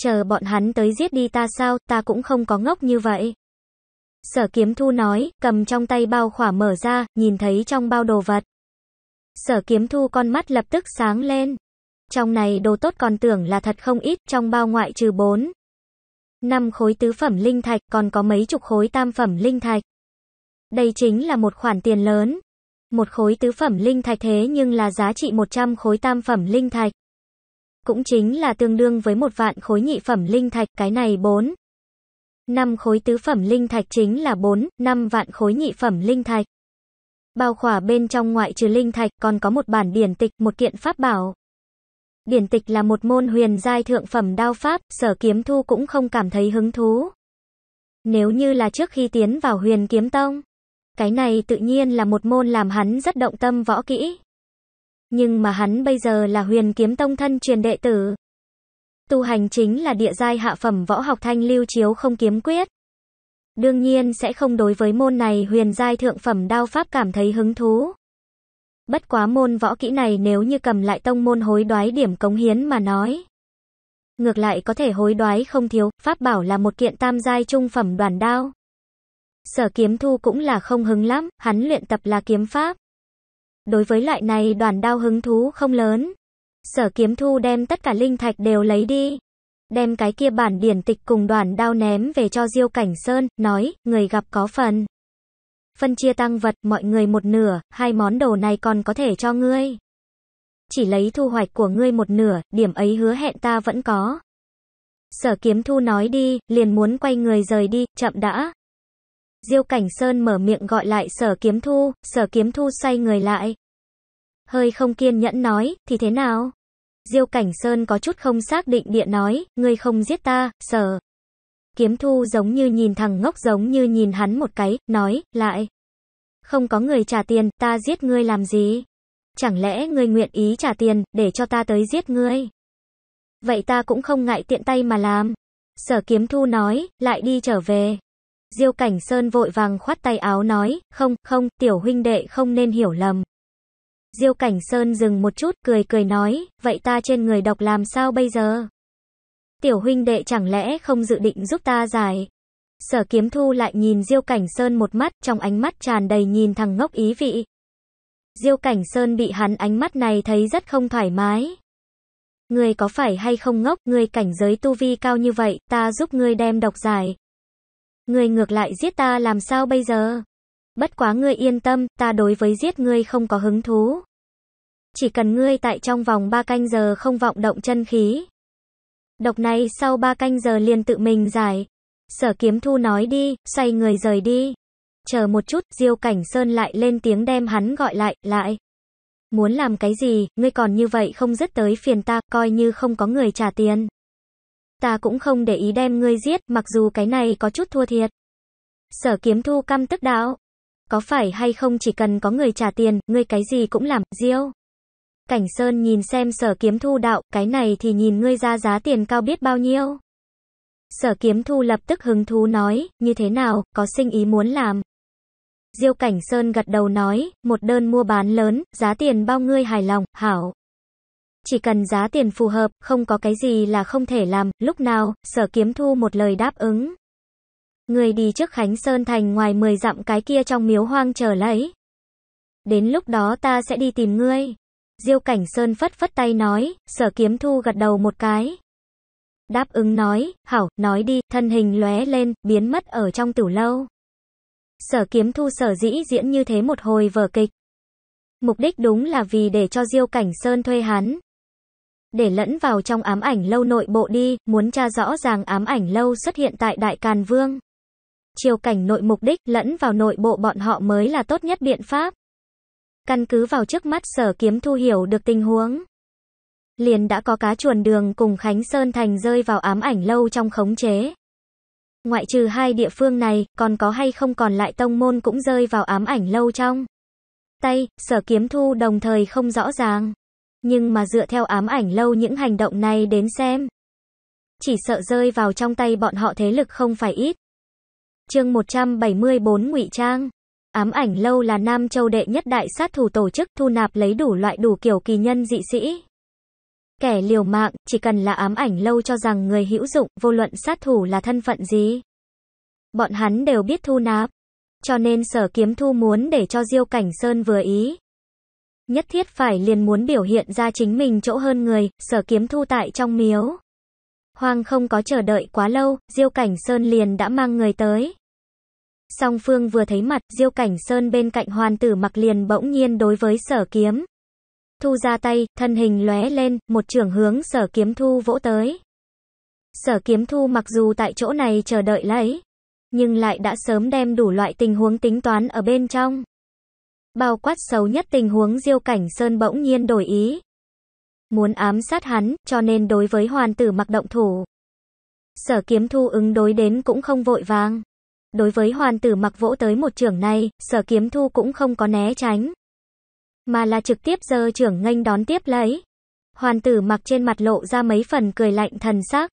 Chờ bọn hắn tới giết đi ta sao, ta cũng không có ngốc như vậy. Sở kiếm thu nói, cầm trong tay bao khỏa mở ra, nhìn thấy trong bao đồ vật. Sở kiếm thu con mắt lập tức sáng lên. Trong này đồ tốt còn tưởng là thật không ít, trong bao ngoại trừ bốn 5 khối tứ phẩm linh thạch còn có mấy chục khối tam phẩm linh thạch. Đây chính là một khoản tiền lớn. Một khối tứ phẩm linh thạch thế nhưng là giá trị 100 khối tam phẩm linh thạch. Cũng chính là tương đương với một vạn khối nhị phẩm linh thạch, cái này 4. 5 khối tứ phẩm linh thạch chính là 4, 5 vạn khối nhị phẩm linh thạch. Bao khỏa bên trong ngoại trừ linh thạch còn có một bản điển tịch, một kiện pháp bảo. Điển tịch là một môn huyền giai thượng phẩm đao pháp, sở kiếm thu cũng không cảm thấy hứng thú. Nếu như là trước khi tiến vào huyền kiếm tông, cái này tự nhiên là một môn làm hắn rất động tâm võ kỹ. Nhưng mà hắn bây giờ là huyền kiếm tông thân truyền đệ tử. Tu hành chính là địa giai hạ phẩm võ học thanh lưu chiếu không kiếm quyết. Đương nhiên sẽ không đối với môn này huyền giai thượng phẩm đao pháp cảm thấy hứng thú. Bất quá môn võ kỹ này nếu như cầm lại tông môn hối đoái điểm cống hiến mà nói. Ngược lại có thể hối đoái không thiếu, pháp bảo là một kiện tam giai trung phẩm đoàn đao. Sở kiếm thu cũng là không hứng lắm, hắn luyện tập là kiếm pháp. Đối với loại này đoàn đao hứng thú không lớn. Sở kiếm thu đem tất cả linh thạch đều lấy đi. Đem cái kia bản điển tịch cùng đoàn đao ném về cho Diêu Cảnh Sơn, nói, người gặp có phần. Phân chia tăng vật, mọi người một nửa, hai món đồ này còn có thể cho ngươi. Chỉ lấy thu hoạch của ngươi một nửa, điểm ấy hứa hẹn ta vẫn có. Sở kiếm thu nói đi, liền muốn quay người rời đi, chậm đã. Diêu Cảnh Sơn mở miệng gọi lại sở kiếm thu, sở kiếm thu xoay người lại. Hơi không kiên nhẫn nói, thì thế nào? Diêu Cảnh Sơn có chút không xác định địa nói, ngươi không giết ta, sở. Kiếm thu giống như nhìn thằng ngốc giống như nhìn hắn một cái, nói, lại. Không có người trả tiền, ta giết ngươi làm gì? Chẳng lẽ ngươi nguyện ý trả tiền, để cho ta tới giết ngươi? Vậy ta cũng không ngại tiện tay mà làm. Sở kiếm thu nói, lại đi trở về. Diêu cảnh sơn vội vàng khoát tay áo nói, không, không, tiểu huynh đệ không nên hiểu lầm. Diêu cảnh sơn dừng một chút, cười cười nói, vậy ta trên người độc làm sao bây giờ? Tiểu huynh đệ chẳng lẽ không dự định giúp ta giải? Sở kiếm thu lại nhìn Diêu Cảnh Sơn một mắt, trong ánh mắt tràn đầy nhìn thằng ngốc ý vị. Diêu Cảnh Sơn bị hắn ánh mắt này thấy rất không thoải mái. Người có phải hay không ngốc, Người cảnh giới tu vi cao như vậy, ta giúp ngươi đem độc giải. Người ngược lại giết ta làm sao bây giờ? Bất quá ngươi yên tâm, ta đối với giết ngươi không có hứng thú. Chỉ cần ngươi tại trong vòng 3 canh giờ không vọng động chân khí. Độc này sau ba canh giờ liền tự mình giải. Sở kiếm thu nói đi, xoay người rời đi. Chờ một chút, Diêu Cảnh Sơn lại lên tiếng đem hắn gọi lại, lại. Muốn làm cái gì, ngươi còn như vậy không dứt tới phiền ta, coi như không có người trả tiền. Ta cũng không để ý đem ngươi giết, mặc dù cái này có chút thua thiệt. Sở kiếm thu căm tức đạo. Có phải hay không chỉ cần có người trả tiền, ngươi cái gì cũng làm, Diêu. Cảnh Sơn nhìn xem sở kiếm thu đạo, cái này thì nhìn ngươi ra giá tiền cao biết bao nhiêu. Sở kiếm thu lập tức hứng thú nói, như thế nào, có sinh ý muốn làm. Diêu Cảnh Sơn gật đầu nói, một đơn mua bán lớn, giá tiền bao ngươi hài lòng, hảo. Chỉ cần giá tiền phù hợp, không có cái gì là không thể làm, lúc nào, sở kiếm thu một lời đáp ứng. Người đi trước Khánh Sơn Thành ngoài 10 dặm cái kia trong miếu hoang chờ lấy. Đến lúc đó ta sẽ đi tìm ngươi. Diêu Cảnh Sơn phất phất tay nói, sở kiếm thu gật đầu một cái. Đáp ứng nói, hảo, nói đi, thân hình lóe lên, biến mất ở trong tủ lâu. Sở kiếm thu sở dĩ diễn như thế một hồi vở kịch. Mục đích đúng là vì để cho Diêu Cảnh Sơn thuê hắn. Để lẫn vào trong ám ảnh lâu nội bộ đi, muốn tra rõ ràng ám ảnh lâu xuất hiện tại Đại Càn Vương. Chiều cảnh nội mục đích lẫn vào nội bộ bọn họ mới là tốt nhất biện pháp. Căn cứ vào trước mắt sở kiếm thu hiểu được tình huống. Liền đã có cá chuồn đường cùng Khánh Sơn Thành rơi vào ám ảnh lâu trong khống chế. Ngoại trừ hai địa phương này, còn có hay không còn lại tông môn cũng rơi vào ám ảnh lâu trong. Tay, sở kiếm thu đồng thời không rõ ràng. Nhưng mà dựa theo ám ảnh lâu những hành động này đến xem. Chỉ sợ rơi vào trong tay bọn họ thế lực không phải ít. chương 174 ngụy Trang Ám ảnh lâu là Nam Châu đệ nhất đại sát thủ tổ chức thu nạp lấy đủ loại đủ kiểu kỳ nhân dị sĩ. Kẻ liều mạng, chỉ cần là ám ảnh lâu cho rằng người hữu dụng, vô luận sát thủ là thân phận gì. Bọn hắn đều biết thu nạp. Cho nên sở kiếm thu muốn để cho Diêu Cảnh Sơn vừa ý. Nhất thiết phải liền muốn biểu hiện ra chính mình chỗ hơn người, sở kiếm thu tại trong miếu. hoàng không có chờ đợi quá lâu, Diêu Cảnh Sơn liền đã mang người tới song phương vừa thấy mặt, Diêu Cảnh Sơn bên cạnh hoàn tử mặc liền bỗng nhiên đối với sở kiếm. Thu ra tay, thân hình lóe lên, một trường hướng sở kiếm thu vỗ tới. Sở kiếm thu mặc dù tại chỗ này chờ đợi lấy, nhưng lại đã sớm đem đủ loại tình huống tính toán ở bên trong. Bao quát xấu nhất tình huống Diêu Cảnh Sơn bỗng nhiên đổi ý. Muốn ám sát hắn, cho nên đối với hoàn tử mặc động thủ. Sở kiếm thu ứng đối đến cũng không vội vàng. Đối với hoàn tử mặc vỗ tới một trưởng này, sở kiếm thu cũng không có né tránh. Mà là trực tiếp giờ trưởng nghênh đón tiếp lấy. Hoàn tử mặc trên mặt lộ ra mấy phần cười lạnh thần sắc.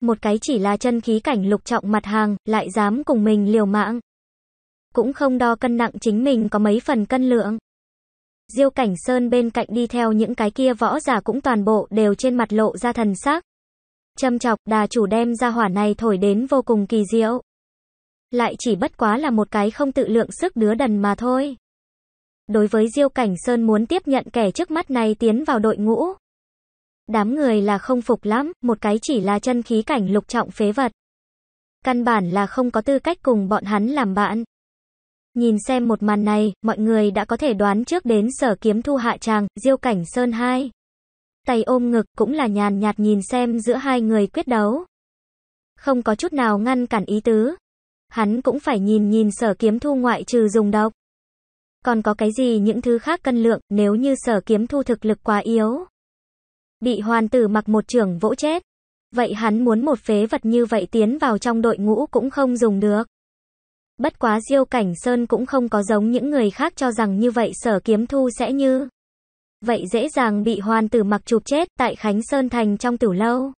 Một cái chỉ là chân khí cảnh lục trọng mặt hàng, lại dám cùng mình liều mạng. Cũng không đo cân nặng chính mình có mấy phần cân lượng. Diêu cảnh sơn bên cạnh đi theo những cái kia võ giả cũng toàn bộ đều trên mặt lộ ra thần sắc. Châm chọc đà chủ đem ra hỏa này thổi đến vô cùng kỳ diệu lại chỉ bất quá là một cái không tự lượng sức đứa đần mà thôi. Đối với Diêu Cảnh Sơn muốn tiếp nhận kẻ trước mắt này tiến vào đội ngũ. Đám người là không phục lắm, một cái chỉ là chân khí cảnh lục trọng phế vật. Căn bản là không có tư cách cùng bọn hắn làm bạn. Nhìn xem một màn này, mọi người đã có thể đoán trước đến sở kiếm thu hạ tràng, Diêu Cảnh Sơn 2. Tay ôm ngực cũng là nhàn nhạt nhìn xem giữa hai người quyết đấu. Không có chút nào ngăn cản ý tứ, hắn cũng phải nhìn nhìn sở kiếm thu ngoại trừ dùng độc. Còn có cái gì những thứ khác cân lượng nếu như sở kiếm thu thực lực quá yếu. Bị hoàn tử mặc một trưởng vỗ chết. Vậy hắn muốn một phế vật như vậy tiến vào trong đội ngũ cũng không dùng được. Bất quá diêu cảnh sơn cũng không có giống những người khác cho rằng như vậy sở kiếm thu sẽ như. Vậy dễ dàng bị hoàn tử mặc chụp chết tại Khánh Sơn Thành trong tử lâu.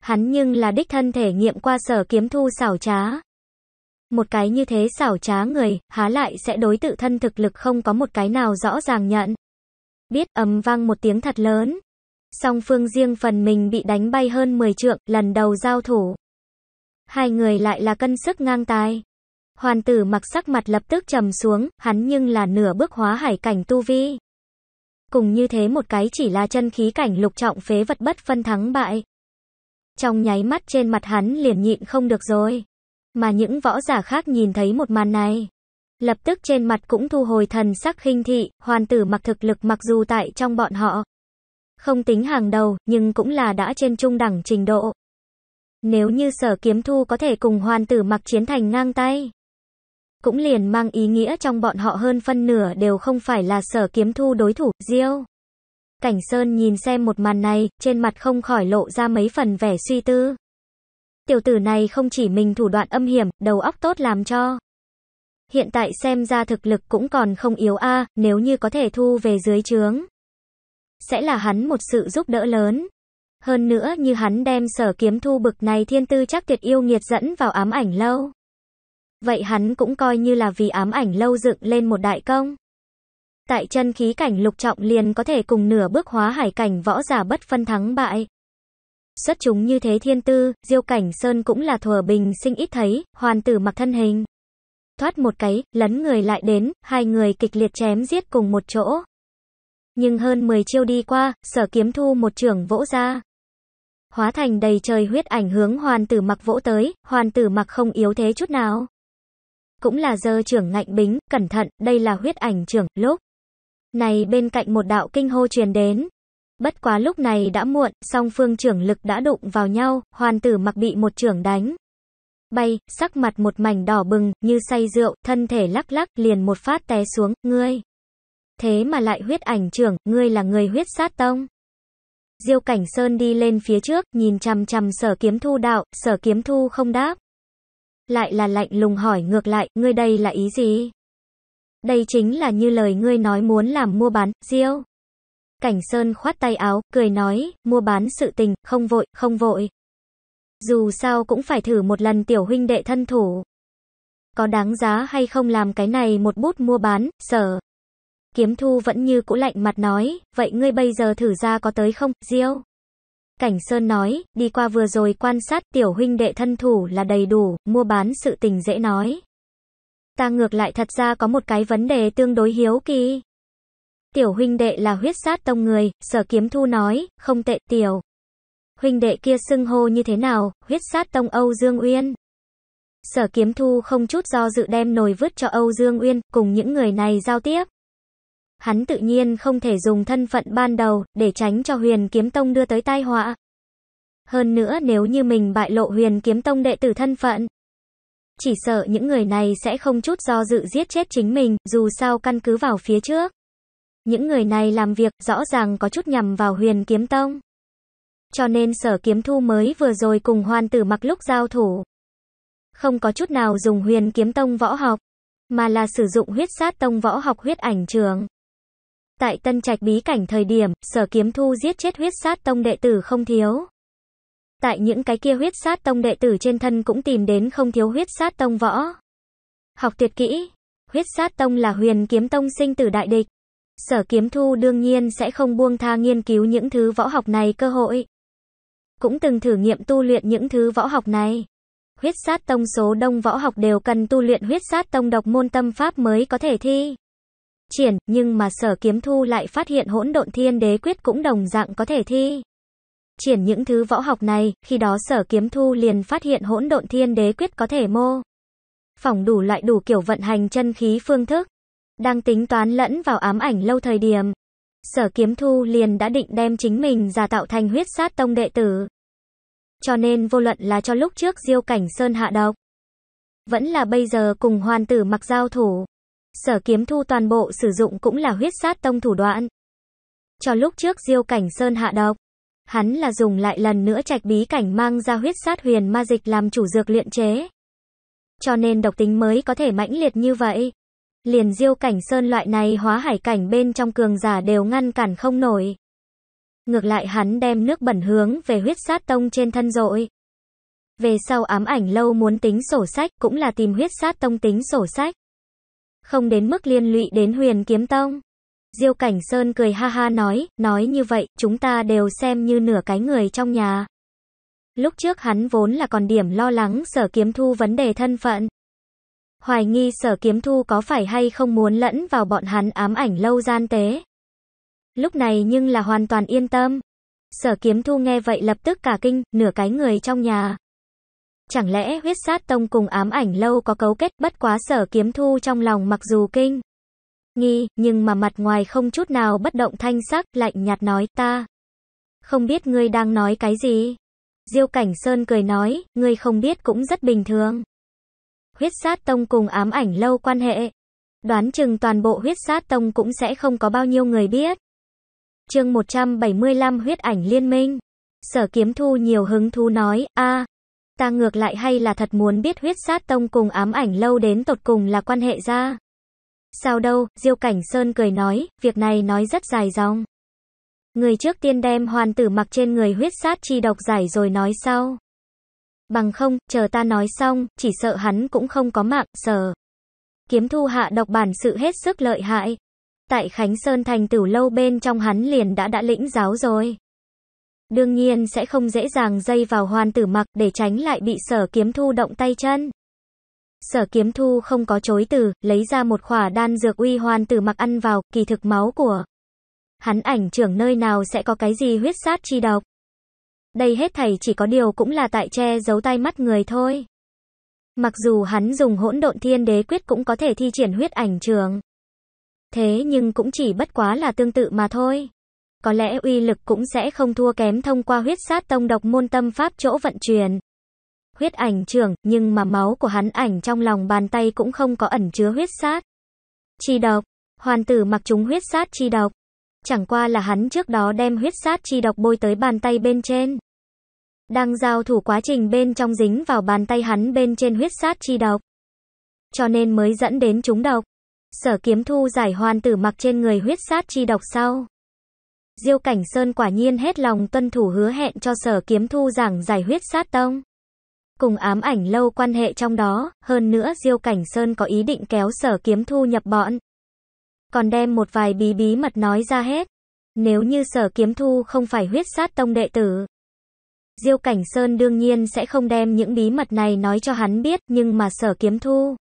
Hắn nhưng là đích thân thể nghiệm qua sở kiếm thu xảo trá. Một cái như thế xảo trá người, há lại sẽ đối tự thân thực lực không có một cái nào rõ ràng nhận. Biết ầm vang một tiếng thật lớn. Song phương riêng phần mình bị đánh bay hơn 10 trượng, lần đầu giao thủ. Hai người lại là cân sức ngang tài. Hoàn tử mặc sắc mặt lập tức trầm xuống, hắn nhưng là nửa bước hóa hải cảnh tu vi. Cùng như thế một cái chỉ là chân khí cảnh lục trọng phế vật bất phân thắng bại. Trong nháy mắt trên mặt hắn liền nhịn không được rồi. Mà những võ giả khác nhìn thấy một màn này. Lập tức trên mặt cũng thu hồi thần sắc khinh thị, hoàn tử mặc thực lực mặc dù tại trong bọn họ. Không tính hàng đầu, nhưng cũng là đã trên trung đẳng trình độ. Nếu như sở kiếm thu có thể cùng hoàn tử mặc chiến thành ngang tay. Cũng liền mang ý nghĩa trong bọn họ hơn phân nửa đều không phải là sở kiếm thu đối thủ, diêu. Cảnh Sơn nhìn xem một màn này, trên mặt không khỏi lộ ra mấy phần vẻ suy tư. Tiểu tử này không chỉ mình thủ đoạn âm hiểm, đầu óc tốt làm cho. Hiện tại xem ra thực lực cũng còn không yếu a, à, nếu như có thể thu về dưới trướng. Sẽ là hắn một sự giúp đỡ lớn. Hơn nữa như hắn đem sở kiếm thu bực này thiên tư chắc tuyệt yêu nghiệt dẫn vào ám ảnh lâu. Vậy hắn cũng coi như là vì ám ảnh lâu dựng lên một đại công. Tại chân khí cảnh lục trọng liền có thể cùng nửa bước hóa hải cảnh võ giả bất phân thắng bại. Xuất chúng như thế thiên tư, diêu cảnh sơn cũng là thừa bình sinh ít thấy, hoàn tử mặc thân hình. Thoát một cái, lấn người lại đến, hai người kịch liệt chém giết cùng một chỗ. Nhưng hơn 10 chiêu đi qua, sở kiếm thu một trưởng vỗ ra. Hóa thành đầy trời huyết ảnh hướng hoàn tử mặc vỗ tới, hoàn tử mặc không yếu thế chút nào. Cũng là giờ trưởng ngạnh bính, cẩn thận, đây là huyết ảnh trưởng, lúc Này bên cạnh một đạo kinh hô truyền đến, Bất quá lúc này đã muộn, song phương trưởng lực đã đụng vào nhau, hoàn tử mặc bị một trưởng đánh. Bay, sắc mặt một mảnh đỏ bừng, như say rượu, thân thể lắc lắc, liền một phát té xuống, ngươi. Thế mà lại huyết ảnh trưởng, ngươi là người huyết sát tông. Diêu Cảnh Sơn đi lên phía trước, nhìn chằm chằm sở kiếm thu đạo, sở kiếm thu không đáp. Lại là lạnh lùng hỏi ngược lại, ngươi đây là ý gì? Đây chính là như lời ngươi nói muốn làm mua bán, Diêu. Cảnh Sơn khoát tay áo, cười nói, mua bán sự tình, không vội, không vội. Dù sao cũng phải thử một lần tiểu huynh đệ thân thủ. Có đáng giá hay không làm cái này một bút mua bán, sở. Kiếm thu vẫn như cũ lạnh mặt nói, vậy ngươi bây giờ thử ra có tới không, diêu. Cảnh Sơn nói, đi qua vừa rồi quan sát tiểu huynh đệ thân thủ là đầy đủ, mua bán sự tình dễ nói. Ta ngược lại thật ra có một cái vấn đề tương đối hiếu kỳ. Tiểu huynh đệ là huyết sát tông người, sở kiếm thu nói, không tệ tiểu. Huynh đệ kia xưng hô như thế nào, huyết sát tông Âu Dương Uyên. Sở kiếm thu không chút do dự đem nồi vứt cho Âu Dương Uyên, cùng những người này giao tiếp. Hắn tự nhiên không thể dùng thân phận ban đầu, để tránh cho huyền kiếm tông đưa tới tai họa. Hơn nữa nếu như mình bại lộ huyền kiếm tông đệ tử thân phận, chỉ sợ những người này sẽ không chút do dự giết chết chính mình, dù sao căn cứ vào phía trước. Những người này làm việc rõ ràng có chút nhằm vào huyền kiếm tông. Cho nên sở kiếm thu mới vừa rồi cùng hoàn tử mặc lúc giao thủ. Không có chút nào dùng huyền kiếm tông võ học, mà là sử dụng huyết sát tông võ học huyết ảnh trường. Tại tân trạch bí cảnh thời điểm, sở kiếm thu giết chết huyết sát tông đệ tử không thiếu. Tại những cái kia huyết sát tông đệ tử trên thân cũng tìm đến không thiếu huyết sát tông võ. Học tuyệt kỹ, huyết sát tông là huyền kiếm tông sinh tử đại địch. Sở Kiếm Thu đương nhiên sẽ không buông tha nghiên cứu những thứ võ học này cơ hội. Cũng từng thử nghiệm tu luyện những thứ võ học này. Huyết sát tông số đông võ học đều cần tu luyện huyết sát tông độc môn tâm pháp mới có thể thi. Triển, nhưng mà sở kiếm thu lại phát hiện hỗn độn thiên đế quyết cũng đồng dạng có thể thi. Triển những thứ võ học này, khi đó sở kiếm thu liền phát hiện hỗn độn thiên đế quyết có thể mô. Phỏng đủ loại đủ kiểu vận hành chân khí phương thức đang tính toán lẫn vào ám ảnh lâu thời điểm. Sở Kiếm Thu liền đã định đem chính mình giả tạo thành huyết sát tông đệ tử. Cho nên vô luận là cho lúc trước Diêu Cảnh Sơn hạ độc, vẫn là bây giờ cùng hoàn tử mặc giao thủ. Sở Kiếm Thu toàn bộ sử dụng cũng là huyết sát tông thủ đoạn. Cho lúc trước Diêu Cảnh Sơn hạ độc, hắn là dùng lại lần nữa trạch bí cảnh mang ra huyết sát huyền ma dịch làm chủ dược luyện chế. Cho nên độc tính mới có thể mãnh liệt như vậy. Liền diêu cảnh sơn loại này hóa hải cảnh bên trong cường giả đều ngăn cản không nổi. Ngược lại hắn đem nước bẩn hướng về huyết sát tông trên thân rồi. Về sau ám ảnh lâu muốn tính sổ sách cũng là tìm huyết sát tông tính sổ sách. Không đến mức liên lụy đến huyền kiếm tông. Diêu Cảnh Sơn cười ha ha nói, nói như vậy, chúng ta đều xem như nửa cái người trong nhà. Lúc trước hắn vốn là còn điểm lo lắng sở kiếm thu vấn đề thân phận hoài nghi sở kiếm thu có phải hay không muốn lẫn vào bọn hắn ám ảnh lâu gian tế. Lúc này nhưng là hoàn toàn yên tâm. Sở kiếm thu nghe vậy lập tức cả kinh, nửa cái người trong nhà. Chẳng lẽ huyết sát tông cùng ám ảnh lâu có cấu kết bất quá sở kiếm thu trong lòng mặc dù kinh. Nghi, nhưng mà mặt ngoài không chút nào bất động thanh sắc, lạnh nhạt nói ta. Không biết ngươi đang nói cái gì. Diêu Cảnh Sơn cười nói, ngươi không biết cũng rất bình thường huyết sát tông cùng ám ảnh lâu quan hệ. Đoán chừng toàn bộ huyết sát tông cũng sẽ không có bao nhiêu người biết. chương 175 huyết ảnh liên minh. Sở kiếm thu nhiều hứng thú nói, a ta ngược lại hay là thật muốn biết huyết sát tông cùng ám ảnh lâu đến tột cùng là quan hệ ra. Sao đâu, Diêu Cảnh Sơn cười nói, việc này nói rất dài dòng. Người trước tiên đem hoàn tử mặc trên người huyết sát chi độc giải rồi nói sau. Bằng không, chờ ta nói xong, chỉ sợ hắn cũng không có mạng, sờ. Kiếm thu hạ độc bản sự hết sức lợi hại. Tại Khánh Sơn Thành từ lâu bên trong hắn liền đã đã lĩnh giáo rồi. Đương nhiên sẽ không dễ dàng dây vào hoàn tử mặc để tránh lại bị sở kiếm thu động tay chân. Sở kiếm thu không có chối từ, lấy ra một khỏa đan dược uy hoàn tử mặc ăn vào, kỳ thực máu của. Hắn ảnh trưởng nơi nào sẽ có cái gì huyết sát chi độc. Đây hết thảy chỉ có điều cũng là tại che giấu tay mắt người thôi. Mặc dù hắn dùng hỗn độn thiên đế quyết cũng có thể thi triển huyết ảnh trường. Thế nhưng cũng chỉ bất quá là tương tự mà thôi. Có lẽ uy lực cũng sẽ không thua kém thông qua huyết sát tông độc môn tâm pháp chỗ vận chuyển. Huyết ảnh trường, nhưng mà máu của hắn ảnh trong lòng bàn tay cũng không có ẩn chứa huyết sát. Chi độc, hoàn tử mặc chúng huyết sát chi độc. Chẳng qua là hắn trước đó đem huyết sát chi độc bôi tới bàn tay bên trên. Đang giao thủ quá trình bên trong dính vào bàn tay hắn bên trên huyết sát chi độc. Cho nên mới dẫn đến chúng độc. Sở kiếm thu giải hoàn tử mặc trên người huyết sát chi độc sau. Diêu Cảnh Sơn quả nhiên hết lòng tuân thủ hứa hẹn cho sở kiếm thu giảng giải huyết sát tông. Cùng ám ảnh lâu quan hệ trong đó, hơn nữa Diêu Cảnh Sơn có ý định kéo sở kiếm thu nhập bọn. Còn đem một vài bí bí mật nói ra hết. Nếu như sở kiếm thu không phải huyết sát tông đệ tử, Diêu Cảnh Sơn đương nhiên sẽ không đem những bí mật này nói cho hắn biết, nhưng mà sở kiếm thu.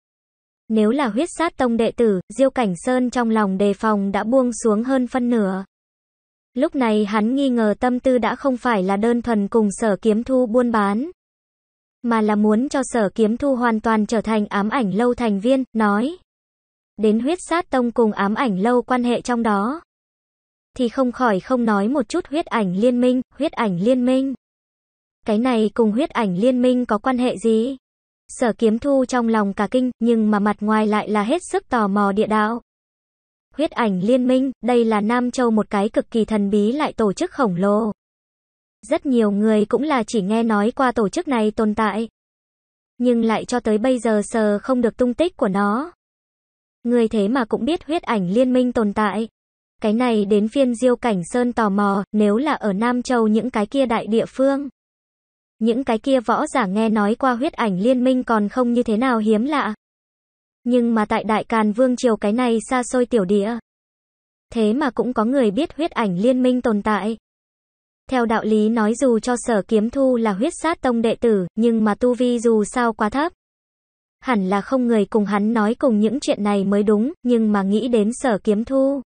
Nếu là huyết sát tông đệ tử, Diêu Cảnh Sơn trong lòng đề phòng đã buông xuống hơn phân nửa. Lúc này hắn nghi ngờ tâm tư đã không phải là đơn thuần cùng sở kiếm thu buôn bán. Mà là muốn cho sở kiếm thu hoàn toàn trở thành ám ảnh lâu thành viên, nói. Đến huyết sát tông cùng ám ảnh lâu quan hệ trong đó. Thì không khỏi không nói một chút huyết ảnh liên minh, huyết ảnh liên minh. Cái này cùng huyết ảnh liên minh có quan hệ gì? Sở kiếm thu trong lòng cả kinh, nhưng mà mặt ngoài lại là hết sức tò mò địa đạo. Huyết ảnh liên minh, đây là Nam Châu một cái cực kỳ thần bí lại tổ chức khổng lồ. Rất nhiều người cũng là chỉ nghe nói qua tổ chức này tồn tại. Nhưng lại cho tới bây giờ sờ không được tung tích của nó. Người thế mà cũng biết huyết ảnh liên minh tồn tại. Cái này đến phiên diêu cảnh sơn tò mò, nếu là ở Nam Châu những cái kia đại địa phương. Những cái kia võ giả nghe nói qua huyết ảnh liên minh còn không như thế nào hiếm lạ. Nhưng mà tại Đại Càn Vương Triều cái này xa xôi tiểu địa. Thế mà cũng có người biết huyết ảnh liên minh tồn tại. Theo đạo lý nói dù cho sở kiếm thu là huyết sát tông đệ tử, nhưng mà tu vi dù sao quá thấp. Hẳn là không người cùng hắn nói cùng những chuyện này mới đúng, nhưng mà nghĩ đến sở kiếm thu.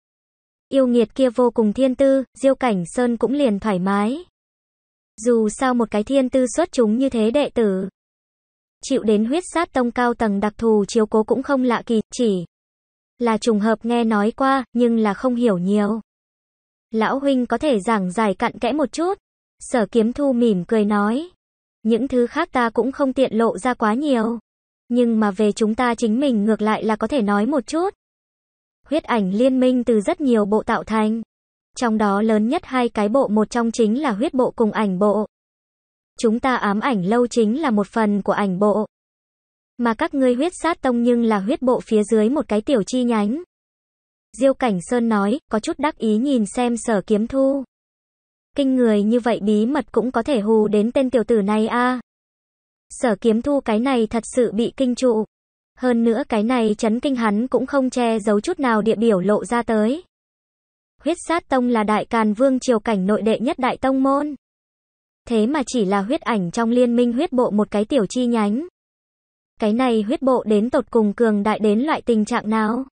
Yêu nghiệt kia vô cùng thiên tư, diêu cảnh sơn cũng liền thoải mái. Dù sao một cái thiên tư xuất chúng như thế đệ tử, chịu đến huyết sát tông cao tầng đặc thù chiếu cố cũng không lạ kỳ, chỉ là trùng hợp nghe nói qua, nhưng là không hiểu nhiều. Lão huynh có thể giảng giải cặn kẽ một chút. Sở kiếm thu mỉm cười nói. Những thứ khác ta cũng không tiện lộ ra quá nhiều. Nhưng mà về chúng ta chính mình ngược lại là có thể nói một chút. Huyết ảnh liên minh từ rất nhiều bộ tạo thành. Trong đó lớn nhất hai cái bộ một trong chính là huyết bộ cùng ảnh bộ. Chúng ta ám ảnh lâu chính là một phần của ảnh bộ. Mà các ngươi huyết sát tông nhưng là huyết bộ phía dưới một cái tiểu chi nhánh. Diêu Cảnh Sơn nói, có chút đắc ý nhìn xem sở kiếm thu. Kinh người như vậy bí mật cũng có thể hù đến tên tiểu tử này a. Sở kiếm thu cái này thật sự bị kinh trụ. Hơn nữa cái này chấn kinh hắn cũng không che giấu chút nào địa biểu lộ ra tới. Huyết sát tông là đại càn vương triều cảnh nội đệ nhất đại tông môn. Thế mà chỉ là huyết ảnh trong liên minh huyết bộ một cái tiểu chi nhánh. Cái này huyết bộ đến tột cùng cường đại đến loại tình trạng nào?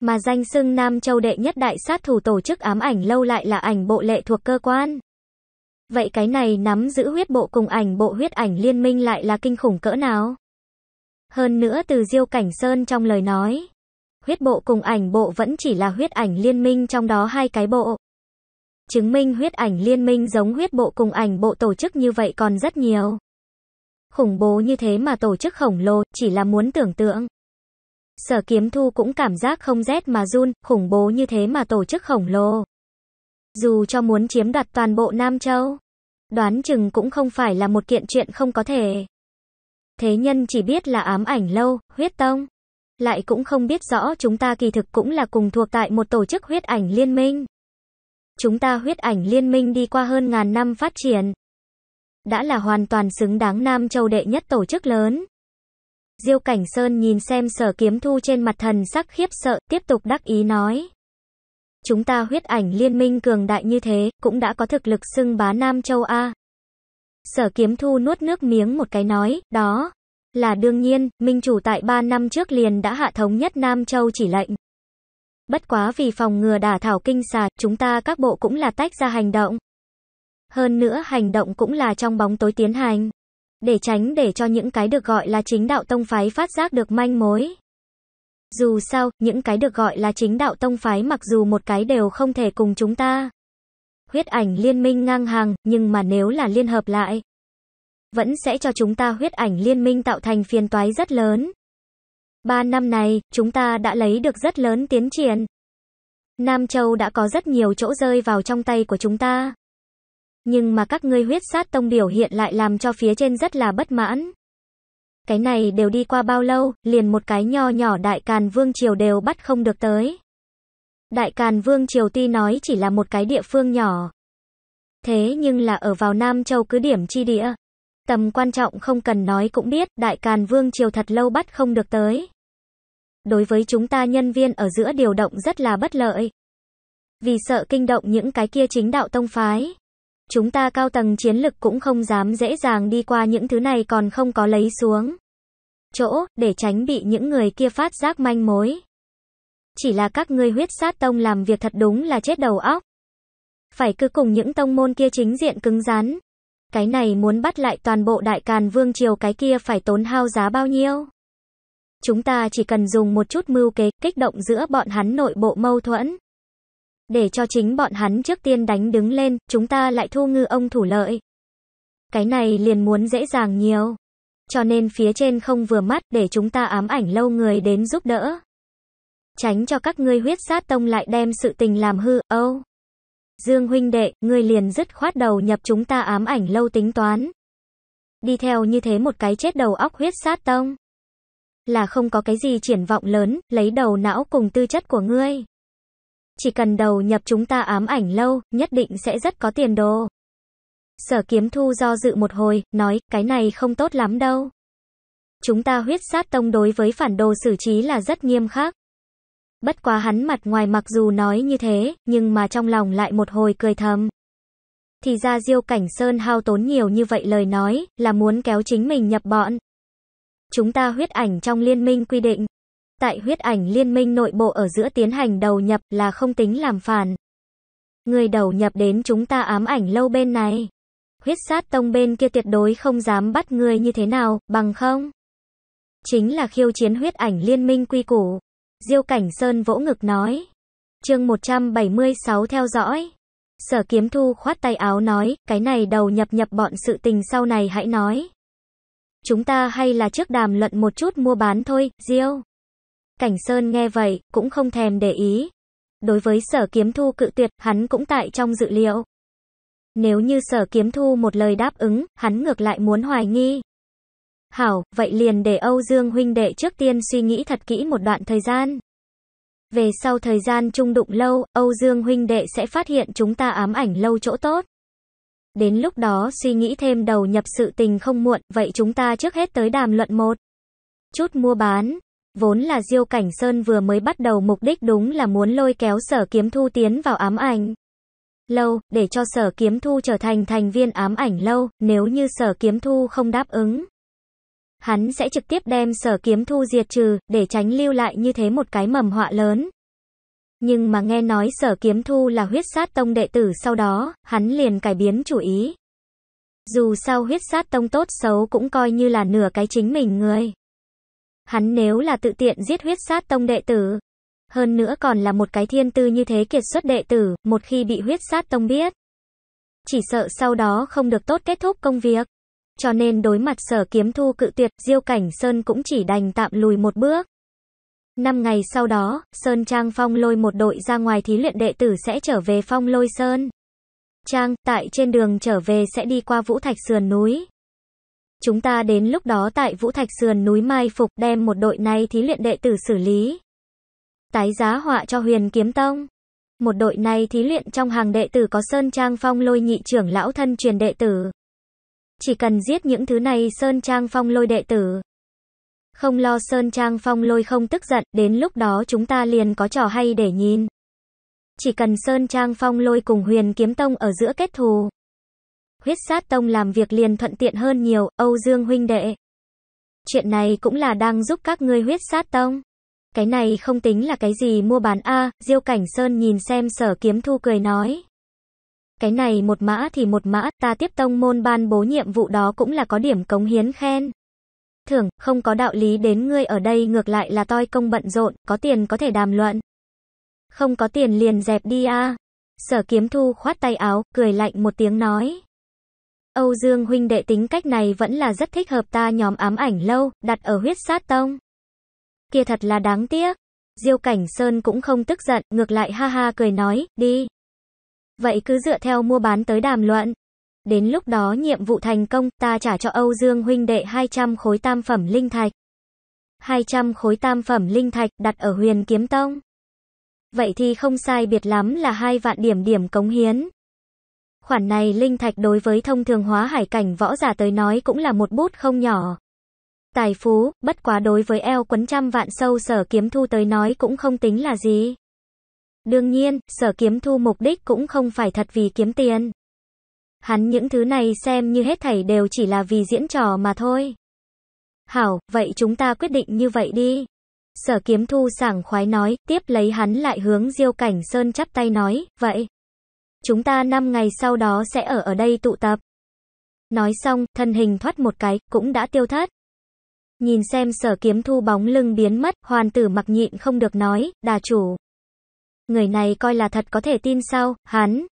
Mà danh xưng Nam Châu đệ nhất đại sát thủ tổ chức ám ảnh lâu lại là ảnh bộ lệ thuộc cơ quan. Vậy cái này nắm giữ huyết bộ cùng ảnh bộ huyết ảnh liên minh lại là kinh khủng cỡ nào? Hơn nữa từ Diêu Cảnh Sơn trong lời nói, huyết bộ cùng ảnh bộ vẫn chỉ là huyết ảnh liên minh trong đó hai cái bộ. Chứng minh huyết ảnh liên minh giống huyết bộ cùng ảnh bộ tổ chức như vậy còn rất nhiều. Khủng bố như thế mà tổ chức khổng lồ, chỉ là muốn tưởng tượng. Sở kiếm thu cũng cảm giác không rét mà run, khủng bố như thế mà tổ chức khổng lồ. Dù cho muốn chiếm đoạt toàn bộ Nam Châu, đoán chừng cũng không phải là một kiện chuyện không có thể. Thế nhân chỉ biết là ám ảnh lâu, huyết tông lại cũng không biết rõ chúng ta kỳ thực cũng là cùng thuộc tại một tổ chức huyết ảnh liên minh. Chúng ta huyết ảnh liên minh đi qua hơn ngàn năm phát triển. Đã là hoàn toàn xứng đáng Nam Châu đệ nhất tổ chức lớn. Diêu Cảnh Sơn nhìn xem sở kiếm thu trên mặt thần sắc khiếp sợ, tiếp tục đắc ý nói. Chúng ta huyết ảnh liên minh cường đại như thế, cũng đã có thực lực xưng bá Nam Châu A. Sở kiếm thu nuốt nước miếng một cái nói, đó. Là đương nhiên, Minh Chủ tại 3 năm trước liền đã hạ thống nhất Nam Châu chỉ lệnh. Bất quá vì phòng ngừa đả thảo kinh xà, chúng ta các bộ cũng là tách ra hành động. Hơn nữa hành động cũng là trong bóng tối tiến hành. Để tránh để cho những cái được gọi là chính đạo tông phái phát giác được manh mối. Dù sao, những cái được gọi là chính đạo tông phái mặc dù một cái đều không thể cùng chúng ta. Huyết ảnh liên minh ngang hàng, nhưng mà nếu là liên hợp lại, vẫn sẽ cho chúng ta huyết ảnh liên minh tạo thành phiền toái rất lớn. Ba năm này, chúng ta đã lấy được rất lớn tiến triển. Nam Châu đã có rất nhiều chỗ rơi vào trong tay của chúng ta. Nhưng mà các ngươi huyết sát tông biểu hiện lại làm cho phía trên rất là bất mãn. Cái này đều đi qua bao lâu, liền một cái nho nhỏ đại càn vương triều đều bắt không được tới. Đại Càn Vương Triều tuy nói chỉ là một cái địa phương nhỏ. Thế nhưng là ở vào Nam Châu cứ điểm chi địa, tầm quan trọng không cần nói cũng biết, Đại Càn Vương Triều thật lâu bắt không được tới. Đối với chúng ta nhân viên ở giữa điều động rất là bất lợi. Vì sợ kinh động những cái kia chính đạo tông phái. Chúng ta cao tầng chiến lực cũng không dám dễ dàng đi qua những thứ này còn không có lấy xuống. Chỗ, để tránh bị những người kia phát giác manh mối. Chỉ là các ngươi huyết sát tông làm việc thật đúng là chết đầu óc. Phải cứ cùng những tông môn kia chính diện cứng rắn, cái này muốn bắt lại toàn bộ đại càn vương triều cái kia phải tốn hao giá bao nhiêu. Chúng ta chỉ cần dùng một chút mưu kế, kích động giữa bọn hắn nội bộ mâu thuẫn. Để cho chính bọn hắn trước tiên đánh đứng lên, chúng ta lại thu ngư ông thủ lợi. Cái này liền muốn dễ dàng nhiều. Cho nên phía trên không vừa mắt để chúng ta ám ảnh lâu người đến giúp đỡ. Tránh cho các ngươi huyết sát tông lại đem sự tình làm hư, âu. Oh. Dương huynh đệ, ngươi liền dứt khoát đầu nhập chúng ta ám ảnh lâu tính toán. Đi theo như thế một cái chết đầu óc huyết sát tông. Là không có cái gì triển vọng lớn, lấy đầu não cùng tư chất của ngươi. Chỉ cần đầu nhập chúng ta ám ảnh lâu, nhất định sẽ rất có tiền đồ. Sở kiếm thu do dự một hồi, nói, cái này không tốt lắm đâu. Chúng ta huyết sát tông đối với phản đồ xử trí là rất nghiêm khắc. Bất quá hắn mặt ngoài mặc dù nói như thế, nhưng mà trong lòng lại một hồi cười thầm. Thì ra Diêu Cảnh Sơn hao tốn nhiều như vậy lời nói, là muốn kéo chính mình nhập bọn. Chúng ta huyết ảnh trong liên minh quy định. Tại huyết ảnh liên minh nội bộ ở giữa tiến hành đầu nhập là không tính làm phản. Người đầu nhập đến chúng ta ám ảnh lâu bên này. Huyết sát tông bên kia tuyệt đối không dám bắt người như thế nào, bằng không. Chính là khiêu chiến huyết ảnh liên minh quy củ. Diêu Cảnh Sơn vỗ ngực nói. Chương 176 theo dõi. Sở Kiếm Thu khoát tay áo nói, cái này đầu nhập nhập bọn sự tình sau này hãy nói. Chúng ta hay là trước đàm luận một chút mua bán thôi, Diêu. Cảnh Sơn nghe vậy, cũng không thèm để ý. Đối với sở kiếm thu cự tuyệt, hắn cũng tại trong dự liệu. Nếu như sở kiếm thu một lời đáp ứng, hắn ngược lại muốn hoài nghi. Hảo, vậy liền để Âu Dương huynh đệ trước tiên suy nghĩ thật kỹ một đoạn thời gian. Về sau thời gian chung đụng lâu, Âu Dương huynh đệ sẽ phát hiện chúng ta ám ảnh lâu chỗ tốt. Đến lúc đó suy nghĩ thêm đầu nhập sự tình không muộn, vậy chúng ta trước hết tới đàm luận một. Chút mua bán, vốn là Diêu Cảnh Sơn vừa mới bắt đầu mục đích đúng là muốn lôi kéo sở kiếm thu tiến vào ám ảnh. Lâu, để cho sở kiếm thu trở thành thành viên ám ảnh lâu, nếu như sở kiếm thu không đáp ứng hắn sẽ trực tiếp đem sở kiếm thu diệt trừ, để tránh lưu lại như thế một cái mầm họa lớn. Nhưng mà nghe nói sở kiếm thu là huyết sát tông đệ tử sau đó, hắn liền cải biến chủ ý. Dù sao huyết sát tông tốt xấu cũng coi như là nửa cái chính mình người. Hắn nếu là tự tiện giết huyết sát tông đệ tử, hơn nữa còn là một cái thiên tư như thế kiệt xuất đệ tử, một khi bị huyết sát tông biết. Chỉ sợ sau đó không được tốt kết thúc công việc. Cho nên đối mặt sở kiếm thu cự tuyệt, Diêu Cảnh Sơn cũng chỉ đành tạm lùi một bước. Năm ngày sau đó, Sơn Trang Phong lôi một đội ra ngoài thí luyện đệ tử sẽ trở về Phong lôi Sơn. Trang, tại trên đường trở về sẽ đi qua Vũ Thạch Sườn núi. Chúng ta đến lúc đó tại Vũ Thạch Sườn núi mai phục đem một đội này thí luyện đệ tử xử lý. Tái giá họa cho huyền kiếm tông. Một đội này thí luyện trong hàng đệ tử có Sơn Trang Phong lôi nhị trưởng lão thân truyền đệ tử. Chỉ cần giết những thứ này Sơn Trang Phong lôi đệ tử. Không lo Sơn Trang Phong lôi không tức giận, đến lúc đó chúng ta liền có trò hay để nhìn. Chỉ cần Sơn Trang Phong lôi cùng huyền kiếm tông ở giữa kết thù. Huyết sát tông làm việc liền thuận tiện hơn nhiều, Âu Dương huynh đệ. Chuyện này cũng là đang giúp các ngươi huyết sát tông. Cái này không tính là cái gì mua bán a Diêu Cảnh Sơn nhìn xem sở kiếm thu cười nói. Cái này một mã thì một mã, ta tiếp tông môn ban bố nhiệm vụ đó cũng là có điểm cống hiến khen. Thưởng, không có đạo lý đến ngươi ở đây ngược lại là toi công bận rộn, có tiền có thể đàm luận. Không có tiền liền dẹp đi a. Sở kiếm thu khoát tay áo, cười lạnh một tiếng nói. Âu Dương huynh đệ tính cách này vẫn là rất thích hợp ta nhóm ám ảnh lâu, đặt ở huyết sát tông. Kia thật là đáng tiếc. Diêu Cảnh Sơn cũng không tức giận, ngược lại ha ha cười nói, đi. Vậy cứ dựa theo mua bán tới đàm luận. Đến lúc đó nhiệm vụ thành công, ta trả cho Âu Dương huynh đệ 200 khối tam phẩm linh thạch. 200 khối tam phẩm linh thạch đặt ở huyền kiếm tông. Vậy thì không sai biệt lắm là hai vạn điểm điểm cống hiến. Khoản này linh thạch đối với thông thường hóa hải cảnh võ giả tới nói cũng là một bút không nhỏ. Tài phú, bất quá đối với eo quấn trăm vạn sâu sở kiếm thu tới nói cũng không tính là gì. Đương nhiên, sở kiếm thu mục đích cũng không phải thật vì kiếm tiền. Hắn những thứ này xem như hết thảy đều chỉ là vì diễn trò mà thôi. Hảo, vậy chúng ta quyết định như vậy đi. Sở kiếm thu sảng khoái nói, tiếp lấy hắn lại hướng diêu cảnh sơn chắp tay nói, vậy. Chúng ta 5 ngày sau đó sẽ ở ở đây tụ tập. Nói xong, thân hình thoát một cái, cũng đã tiêu thất. Nhìn xem sở kiếm thu bóng lưng biến mất, hoàn tử mặc nhịn không được nói, đà chủ. Người này coi là thật có thể tin sao, hắn.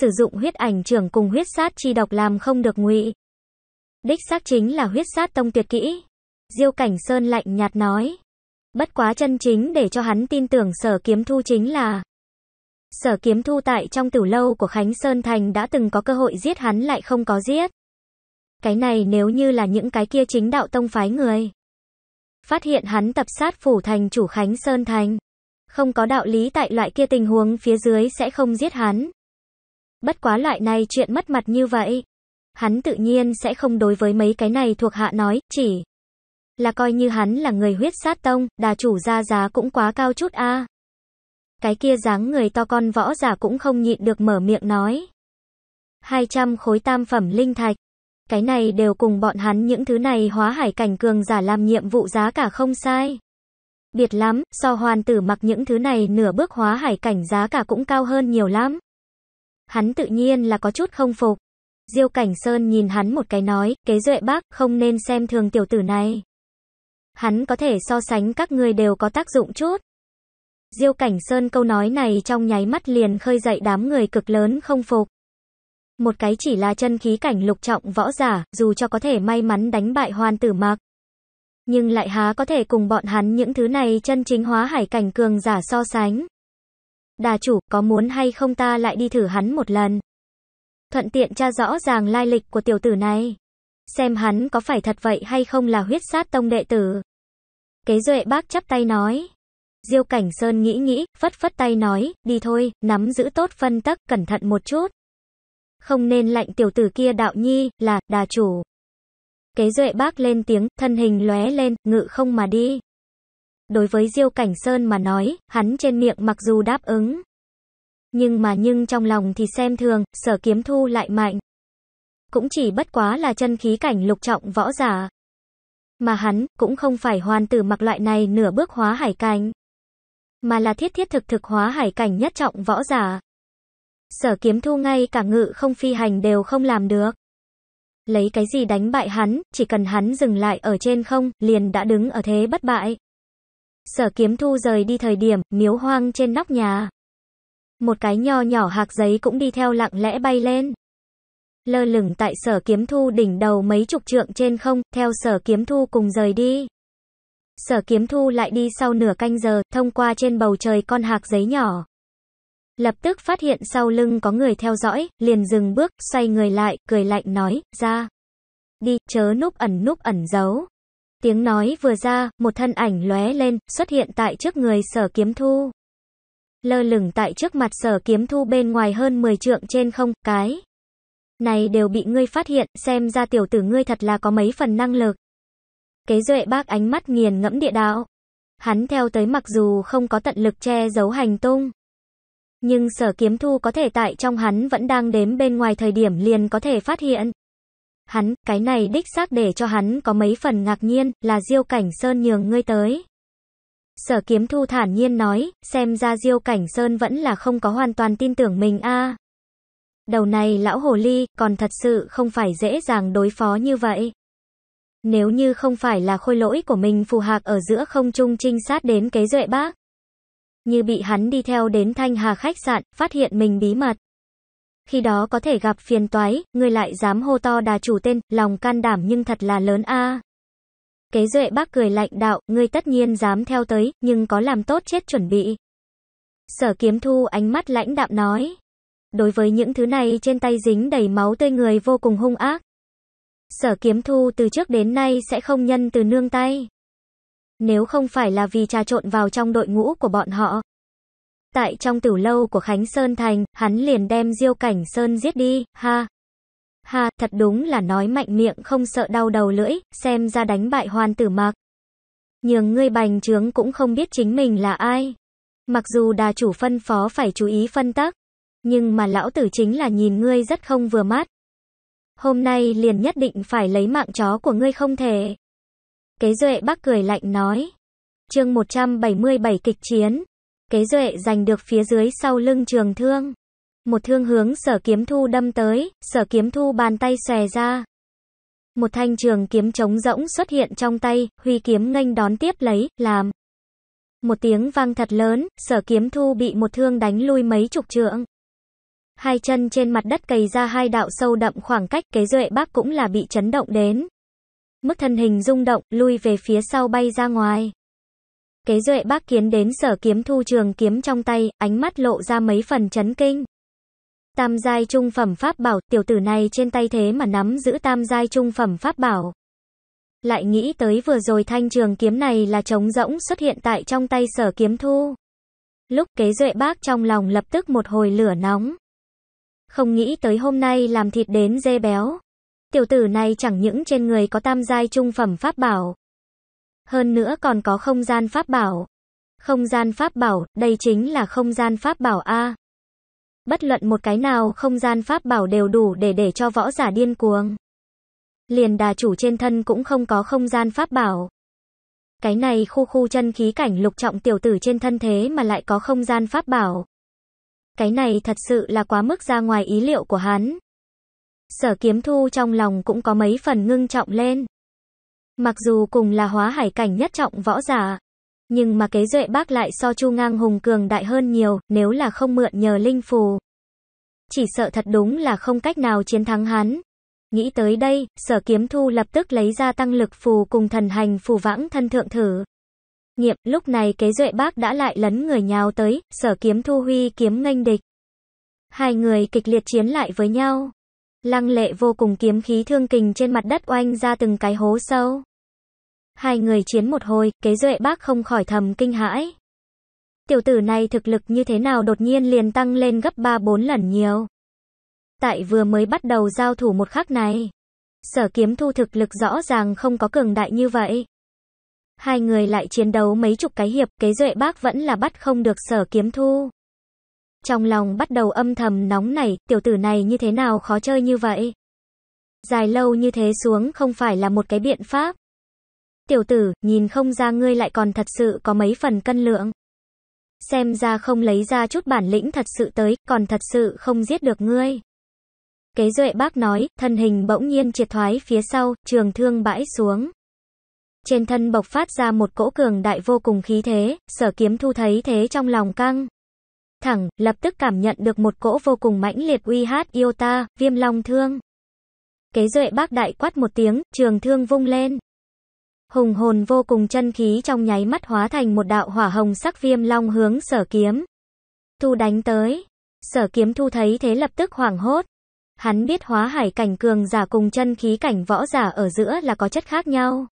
Sử dụng huyết ảnh trưởng cùng huyết sát chi độc làm không được ngụy. Đích xác chính là huyết sát tông tuyệt kỹ. Diêu Cảnh Sơn lạnh nhạt nói. Bất quá chân chính để cho hắn tin tưởng sở kiếm thu chính là. Sở kiếm thu tại trong tử lâu của Khánh Sơn Thành đã từng có cơ hội giết hắn lại không có giết. Cái này nếu như là những cái kia chính đạo tông phái người. Phát hiện hắn tập sát phủ thành chủ Khánh Sơn Thành không có đạo lý tại loại kia tình huống phía dưới sẽ không giết hắn. Bất quá loại này chuyện mất mặt như vậy. Hắn tự nhiên sẽ không đối với mấy cái này thuộc hạ nói, chỉ là coi như hắn là người huyết sát tông, đà chủ ra giá cũng quá cao chút a. Cái kia dáng người to con võ giả cũng không nhịn được mở miệng nói. 200 khối tam phẩm linh thạch. Cái này đều cùng bọn hắn những thứ này hóa hải cảnh cường giả làm nhiệm vụ giá cả không sai biệt lắm, so hoàn tử mặc những thứ này nửa bước hóa hải cảnh giá cả cũng cao hơn nhiều lắm. Hắn tự nhiên là có chút không phục. Diêu Cảnh Sơn nhìn hắn một cái nói, kế duệ bác, không nên xem thường tiểu tử này. Hắn có thể so sánh các người đều có tác dụng chút. Diêu Cảnh Sơn câu nói này trong nháy mắt liền khơi dậy đám người cực lớn không phục. Một cái chỉ là chân khí cảnh lục trọng võ giả, dù cho có thể may mắn đánh bại hoàn tử mặc nhưng lại há có thể cùng bọn hắn những thứ này chân chính hóa hải cảnh cường giả so sánh. Đà chủ, có muốn hay không ta lại đi thử hắn một lần? Thuận tiện tra rõ ràng lai lịch của tiểu tử này. Xem hắn có phải thật vậy hay không là huyết sát tông đệ tử. Kế duệ bác chắp tay nói. Diêu Cảnh Sơn nghĩ nghĩ, phất phất tay nói, đi thôi, nắm giữ tốt phân tắc, cẩn thận một chút. Không nên lạnh tiểu tử kia đạo nhi, là, đà chủ. Kế Duệ bác lên tiếng, thân hình lóe lên, ngự không mà đi. Đối với Diêu Cảnh Sơn mà nói, hắn trên miệng mặc dù đáp ứng. Nhưng mà nhưng trong lòng thì xem thường, sở kiếm thu lại mạnh. Cũng chỉ bất quá là chân khí cảnh lục trọng võ giả. Mà hắn, cũng không phải hoàn tử mặc loại này nửa bước hóa hải cảnh. Mà là thiết thiết thực thực hóa hải cảnh nhất trọng võ giả. Sở kiếm thu ngay cả ngự không phi hành đều không làm được lấy cái gì đánh bại hắn, chỉ cần hắn dừng lại ở trên không, liền đã đứng ở thế bất bại. Sở kiếm thu rời đi thời điểm, miếu hoang trên nóc nhà. Một cái nho nhỏ hạc giấy cũng đi theo lặng lẽ bay lên. Lơ lửng tại sở kiếm thu đỉnh đầu mấy chục trượng trên không, theo sở kiếm thu cùng rời đi. Sở kiếm thu lại đi sau nửa canh giờ, thông qua trên bầu trời con hạc giấy nhỏ. Lập tức phát hiện sau lưng có người theo dõi, liền dừng bước, xoay người lại, cười lạnh nói, ra. Đi, chớ núp ẩn núp ẩn giấu. Tiếng nói vừa ra, một thân ảnh lóe lên, xuất hiện tại trước người sở kiếm thu. Lơ lửng tại trước mặt sở kiếm thu bên ngoài hơn 10 trượng trên không, cái. Này đều bị ngươi phát hiện, xem ra tiểu tử ngươi thật là có mấy phần năng lực. Kế duệ bác ánh mắt nghiền ngẫm địa đạo. Hắn theo tới mặc dù không có tận lực che giấu hành tung, nhưng sở kiếm thu có thể tại trong hắn vẫn đang đếm bên ngoài thời điểm liền có thể phát hiện. Hắn, cái này đích xác để cho hắn có mấy phần ngạc nhiên, là diêu cảnh sơn nhường ngươi tới. Sở kiếm thu thản nhiên nói, xem ra diêu cảnh sơn vẫn là không có hoàn toàn tin tưởng mình a Đầu này lão hồ ly, còn thật sự không phải dễ dàng đối phó như vậy. Nếu như không phải là khôi lỗi của mình phù hạc ở giữa không trung trinh sát đến kế duệ bác như bị hắn đi theo đến Thanh Hà khách sạn, phát hiện mình bí mật. Khi đó có thể gặp phiền toái, người lại dám hô to đà chủ tên, lòng can đảm nhưng thật là lớn a. À. Kế Duệ bác cười lạnh đạo, ngươi tất nhiên dám theo tới, nhưng có làm tốt chết chuẩn bị. Sở Kiếm Thu ánh mắt lãnh đạm nói, đối với những thứ này trên tay dính đầy máu tươi người vô cùng hung ác. Sở Kiếm Thu từ trước đến nay sẽ không nhân từ nương tay nếu không phải là vì trà trộn vào trong đội ngũ của bọn họ. Tại trong tử lâu của Khánh Sơn Thành, hắn liền đem Diêu Cảnh Sơn giết đi, ha. Ha, thật đúng là nói mạnh miệng không sợ đau đầu lưỡi, xem ra đánh bại hoàn tử mạc. Nhưng ngươi bành trướng cũng không biết chính mình là ai. Mặc dù đà chủ phân phó phải chú ý phân tắc, nhưng mà lão tử chính là nhìn ngươi rất không vừa mắt. Hôm nay liền nhất định phải lấy mạng chó của ngươi không thể. Kế Duệ bác cười lạnh nói. chương 177 kịch chiến. Kế Duệ giành được phía dưới sau lưng trường thương. Một thương hướng sở kiếm thu đâm tới, sở kiếm thu bàn tay xòe ra. Một thanh trường kiếm trống rỗng xuất hiện trong tay, huy kiếm nghênh đón tiếp lấy, làm. Một tiếng vang thật lớn, sở kiếm thu bị một thương đánh lui mấy chục trượng. Hai chân trên mặt đất cày ra hai đạo sâu đậm khoảng cách kế duệ bác cũng là bị chấn động đến. Mức thân hình rung động, lui về phía sau bay ra ngoài. Kế duệ bác kiến đến sở kiếm thu trường kiếm trong tay, ánh mắt lộ ra mấy phần chấn kinh. Tam giai trung phẩm pháp bảo, tiểu tử này trên tay thế mà nắm giữ tam giai trung phẩm pháp bảo. Lại nghĩ tới vừa rồi thanh trường kiếm này là trống rỗng xuất hiện tại trong tay sở kiếm thu. Lúc kế duệ bác trong lòng lập tức một hồi lửa nóng. Không nghĩ tới hôm nay làm thịt đến dê béo. Tiểu tử này chẳng những trên người có tam giai trung phẩm pháp bảo. Hơn nữa còn có không gian pháp bảo. Không gian pháp bảo, đây chính là không gian pháp bảo A. Bất luận một cái nào không gian pháp bảo đều đủ để để cho võ giả điên cuồng. Liền đà chủ trên thân cũng không có không gian pháp bảo. Cái này khu khu chân khí cảnh lục trọng tiểu tử trên thân thế mà lại có không gian pháp bảo. Cái này thật sự là quá mức ra ngoài ý liệu của hắn. Sở kiếm thu trong lòng cũng có mấy phần ngưng trọng lên. Mặc dù cùng là hóa hải cảnh nhất trọng võ giả, nhưng mà kế duệ bác lại so chu ngang hùng cường đại hơn nhiều, nếu là không mượn nhờ linh phù. Chỉ sợ thật đúng là không cách nào chiến thắng hắn. Nghĩ tới đây, sở kiếm thu lập tức lấy ra tăng lực phù cùng thần hành phù vãng thân thượng thử. Nghiệm, lúc này kế duệ bác đã lại lấn người nhào tới, sở kiếm thu huy kiếm nghênh địch. Hai người kịch liệt chiến lại với nhau. Lăng lệ vô cùng kiếm khí thương kình trên mặt đất oanh ra từng cái hố sâu. Hai người chiến một hồi, kế duệ bác không khỏi thầm kinh hãi. Tiểu tử này thực lực như thế nào đột nhiên liền tăng lên gấp 3-4 lần nhiều. Tại vừa mới bắt đầu giao thủ một khắc này. Sở kiếm thu thực lực rõ ràng không có cường đại như vậy. Hai người lại chiến đấu mấy chục cái hiệp, kế duệ bác vẫn là bắt không được sở kiếm thu. Trong lòng bắt đầu âm thầm nóng nảy, tiểu tử này như thế nào khó chơi như vậy? Dài lâu như thế xuống không phải là một cái biện pháp. Tiểu tử, nhìn không ra ngươi lại còn thật sự có mấy phần cân lượng. Xem ra không lấy ra chút bản lĩnh thật sự tới, còn thật sự không giết được ngươi. Kế duệ bác nói, thân hình bỗng nhiên triệt thoái phía sau, trường thương bãi xuống. Trên thân bộc phát ra một cỗ cường đại vô cùng khí thế, sở kiếm thu thấy thế trong lòng căng thẳng, lập tức cảm nhận được một cỗ vô cùng mãnh liệt uy hát yêu ta, viêm long thương. Kế duệ bác đại quát một tiếng, trường thương vung lên. Hùng hồn vô cùng chân khí trong nháy mắt hóa thành một đạo hỏa hồng sắc viêm long hướng sở kiếm. Thu đánh tới. Sở kiếm thu thấy thế lập tức hoảng hốt. Hắn biết hóa hải cảnh cường giả cùng chân khí cảnh võ giả ở giữa là có chất khác nhau.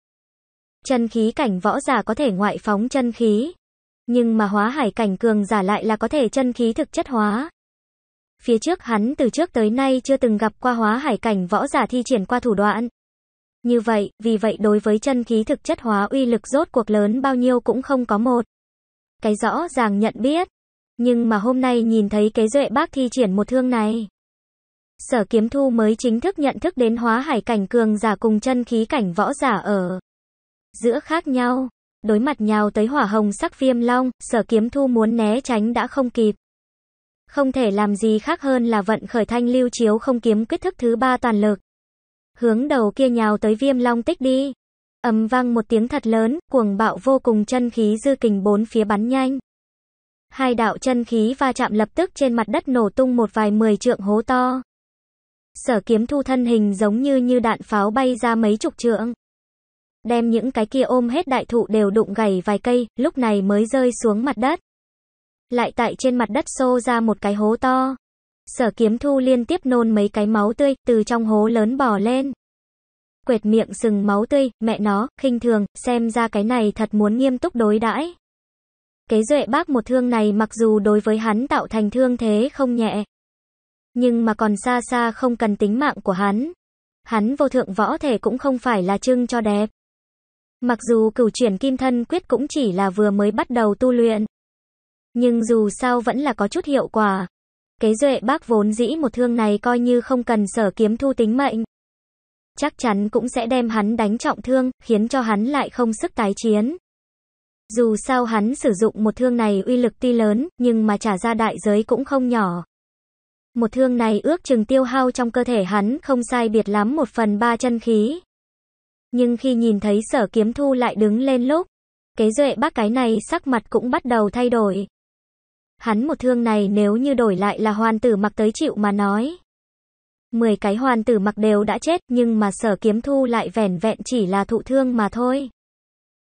Chân khí cảnh võ giả có thể ngoại phóng chân khí, nhưng mà hóa hải cảnh cường giả lại là có thể chân khí thực chất hóa. Phía trước hắn từ trước tới nay chưa từng gặp qua hóa hải cảnh võ giả thi triển qua thủ đoạn. Như vậy, vì vậy đối với chân khí thực chất hóa uy lực rốt cuộc lớn bao nhiêu cũng không có một. Cái rõ ràng nhận biết. Nhưng mà hôm nay nhìn thấy cái duệ bác thi triển một thương này. Sở kiếm thu mới chính thức nhận thức đến hóa hải cảnh cường giả cùng chân khí cảnh võ giả ở giữa khác nhau. Đối mặt nhào tới hỏa hồng sắc viêm long, sở kiếm thu muốn né tránh đã không kịp. Không thể làm gì khác hơn là vận khởi thanh lưu chiếu không kiếm quyết thức thứ ba toàn lực. Hướng đầu kia nhào tới viêm long tích đi. Ầm vang một tiếng thật lớn, cuồng bạo vô cùng chân khí dư kình bốn phía bắn nhanh. Hai đạo chân khí va chạm lập tức trên mặt đất nổ tung một vài mười trượng hố to. Sở kiếm thu thân hình giống như như đạn pháo bay ra mấy chục trượng đem những cái kia ôm hết đại thụ đều đụng gầy vài cây, lúc này mới rơi xuống mặt đất. Lại tại trên mặt đất xô ra một cái hố to. Sở kiếm thu liên tiếp nôn mấy cái máu tươi, từ trong hố lớn bò lên. Quệt miệng sừng máu tươi, mẹ nó, khinh thường, xem ra cái này thật muốn nghiêm túc đối đãi. Kế duệ bác một thương này mặc dù đối với hắn tạo thành thương thế không nhẹ. Nhưng mà còn xa xa không cần tính mạng của hắn. Hắn vô thượng võ thể cũng không phải là trưng cho đẹp. Mặc dù cửu chuyển kim thân quyết cũng chỉ là vừa mới bắt đầu tu luyện, nhưng dù sao vẫn là có chút hiệu quả. Kế duệ bác vốn dĩ một thương này coi như không cần sở kiếm thu tính mệnh. Chắc chắn cũng sẽ đem hắn đánh trọng thương, khiến cho hắn lại không sức tái chiến. Dù sao hắn sử dụng một thương này uy lực tuy lớn, nhưng mà trả ra đại giới cũng không nhỏ. Một thương này ước chừng tiêu hao trong cơ thể hắn không sai biệt lắm một phần ba chân khí. Nhưng khi nhìn thấy sở kiếm thu lại đứng lên lúc, kế duệ bác cái này sắc mặt cũng bắt đầu thay đổi. Hắn một thương này nếu như đổi lại là hoàn tử mặc tới chịu mà nói. Mười cái hoàn tử mặc đều đã chết nhưng mà sở kiếm thu lại vẻn vẹn chỉ là thụ thương mà thôi.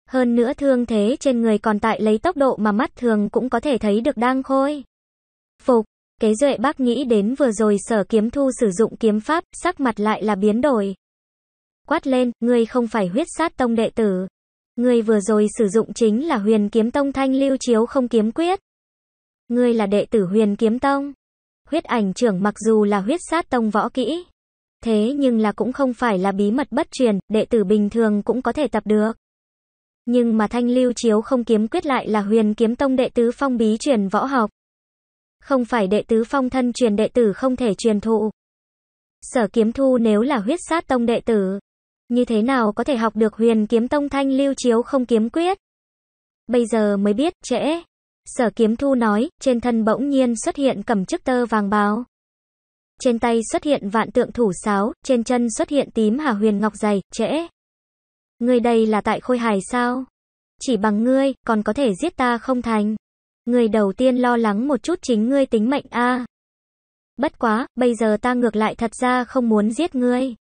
Hơn nữa thương thế trên người còn tại lấy tốc độ mà mắt thường cũng có thể thấy được đang khôi. Phục, kế duệ bác nghĩ đến vừa rồi sở kiếm thu sử dụng kiếm pháp, sắc mặt lại là biến đổi, quát lên, ngươi không phải huyết sát tông đệ tử. Ngươi vừa rồi sử dụng chính là huyền kiếm tông thanh lưu chiếu không kiếm quyết. Ngươi là đệ tử huyền kiếm tông. Huyết ảnh trưởng mặc dù là huyết sát tông võ kỹ. Thế nhưng là cũng không phải là bí mật bất truyền, đệ tử bình thường cũng có thể tập được. Nhưng mà thanh lưu chiếu không kiếm quyết lại là huyền kiếm tông đệ tứ phong bí truyền võ học. Không phải đệ tứ phong thân truyền đệ tử không thể truyền thụ. Sở kiếm thu nếu là huyết sát tông đệ tử, như thế nào có thể học được huyền kiếm tông thanh lưu chiếu không kiếm quyết? Bây giờ mới biết, trễ. Sở kiếm thu nói, trên thân bỗng nhiên xuất hiện cẩm chức tơ vàng báo. Trên tay xuất hiện vạn tượng thủ sáo, trên chân xuất hiện tím hà huyền ngọc dày, trễ. Ngươi đây là tại khôi hài sao? Chỉ bằng ngươi, còn có thể giết ta không thành. Ngươi đầu tiên lo lắng một chút chính ngươi tính mệnh a. Bất quá, bây giờ ta ngược lại thật ra không muốn giết ngươi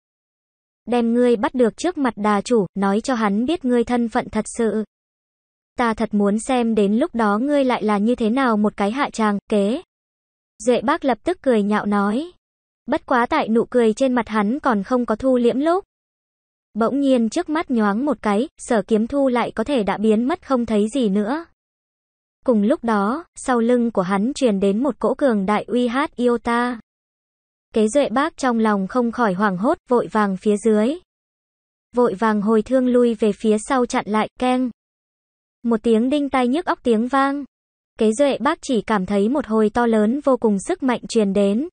đem ngươi bắt được trước mặt đà chủ, nói cho hắn biết ngươi thân phận thật sự. Ta thật muốn xem đến lúc đó ngươi lại là như thế nào một cái hạ tràng, kế. Duệ bác lập tức cười nhạo nói. Bất quá tại nụ cười trên mặt hắn còn không có thu liễm lúc. Bỗng nhiên trước mắt nhoáng một cái, sở kiếm thu lại có thể đã biến mất không thấy gì nữa. Cùng lúc đó, sau lưng của hắn truyền đến một cỗ cường đại uy hát yêu ta. Kế duệ bác trong lòng không khỏi hoảng hốt, vội vàng phía dưới. Vội vàng hồi thương lui về phía sau chặn lại, keng. Một tiếng đinh tai nhức óc tiếng vang. Kế duệ bác chỉ cảm thấy một hồi to lớn vô cùng sức mạnh truyền đến.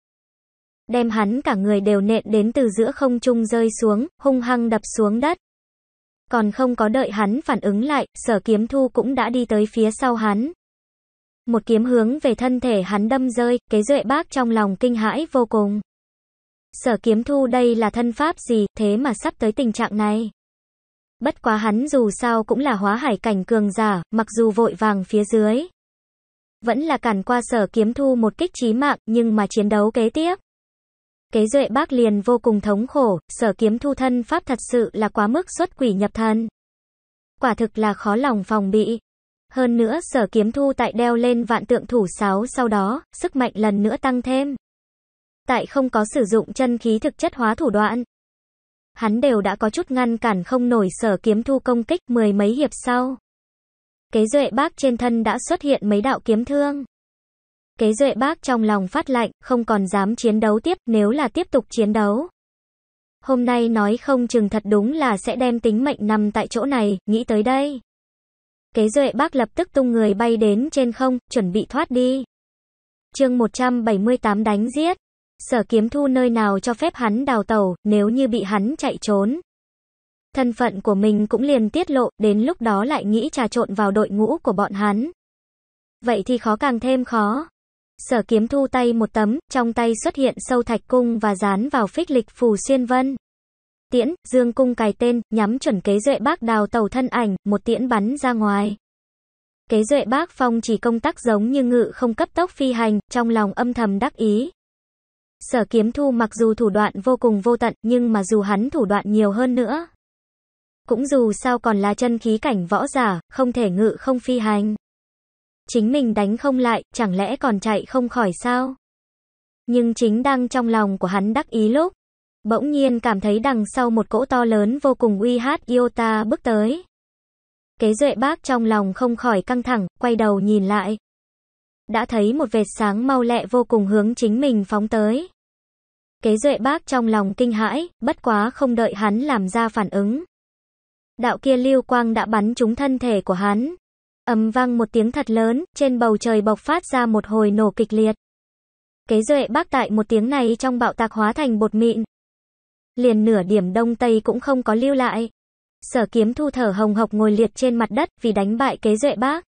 Đem hắn cả người đều nện đến từ giữa không trung rơi xuống, hung hăng đập xuống đất. Còn không có đợi hắn phản ứng lại, sở kiếm thu cũng đã đi tới phía sau hắn. Một kiếm hướng về thân thể hắn đâm rơi, kế duệ bác trong lòng kinh hãi vô cùng. Sở kiếm thu đây là thân pháp gì, thế mà sắp tới tình trạng này. Bất quá hắn dù sao cũng là hóa hải cảnh cường giả, mặc dù vội vàng phía dưới. Vẫn là cản qua sở kiếm thu một kích trí mạng, nhưng mà chiến đấu kế tiếp. Kế duệ bác liền vô cùng thống khổ, sở kiếm thu thân pháp thật sự là quá mức xuất quỷ nhập thân. Quả thực là khó lòng phòng bị. Hơn nữa sở kiếm thu tại đeo lên vạn tượng thủ 6 sau đó, sức mạnh lần nữa tăng thêm. Tại không có sử dụng chân khí thực chất hóa thủ đoạn. Hắn đều đã có chút ngăn cản không nổi sở kiếm thu công kích mười mấy hiệp sau. Kế duệ bác trên thân đã xuất hiện mấy đạo kiếm thương. Kế duệ bác trong lòng phát lạnh, không còn dám chiến đấu tiếp nếu là tiếp tục chiến đấu. Hôm nay nói không chừng thật đúng là sẽ đem tính mệnh nằm tại chỗ này, nghĩ tới đây. Kế Duệ Bác lập tức tung người bay đến trên không, chuẩn bị thoát đi. Chương 178 đánh giết. Sở Kiếm Thu nơi nào cho phép hắn đào tẩu, nếu như bị hắn chạy trốn. Thân phận của mình cũng liền tiết lộ, đến lúc đó lại nghĩ trà trộn vào đội ngũ của bọn hắn. Vậy thì khó càng thêm khó. Sở Kiếm Thu tay một tấm, trong tay xuất hiện sâu thạch cung và dán vào phích lịch phù xuyên vân tiễn, dương cung cài tên, nhắm chuẩn kế duệ bác đào tàu thân ảnh, một tiễn bắn ra ngoài. Kế duệ bác phong chỉ công tác giống như ngự không cấp tốc phi hành, trong lòng âm thầm đắc ý. Sở kiếm thu mặc dù thủ đoạn vô cùng vô tận, nhưng mà dù hắn thủ đoạn nhiều hơn nữa. Cũng dù sao còn là chân khí cảnh võ giả, không thể ngự không phi hành. Chính mình đánh không lại, chẳng lẽ còn chạy không khỏi sao? Nhưng chính đang trong lòng của hắn đắc ý lúc bỗng nhiên cảm thấy đằng sau một cỗ to lớn vô cùng uy hát Iota bước tới. Kế duệ bác trong lòng không khỏi căng thẳng, quay đầu nhìn lại. Đã thấy một vệt sáng mau lẹ vô cùng hướng chính mình phóng tới. Kế duệ bác trong lòng kinh hãi, bất quá không đợi hắn làm ra phản ứng. Đạo kia lưu quang đã bắn trúng thân thể của hắn. ầm vang một tiếng thật lớn, trên bầu trời bộc phát ra một hồi nổ kịch liệt. Kế duệ bác tại một tiếng này trong bạo tạc hóa thành bột mịn, liền nửa điểm đông tây cũng không có lưu lại. Sở kiếm thu thở hồng hộc ngồi liệt trên mặt đất vì đánh bại kế duệ bác.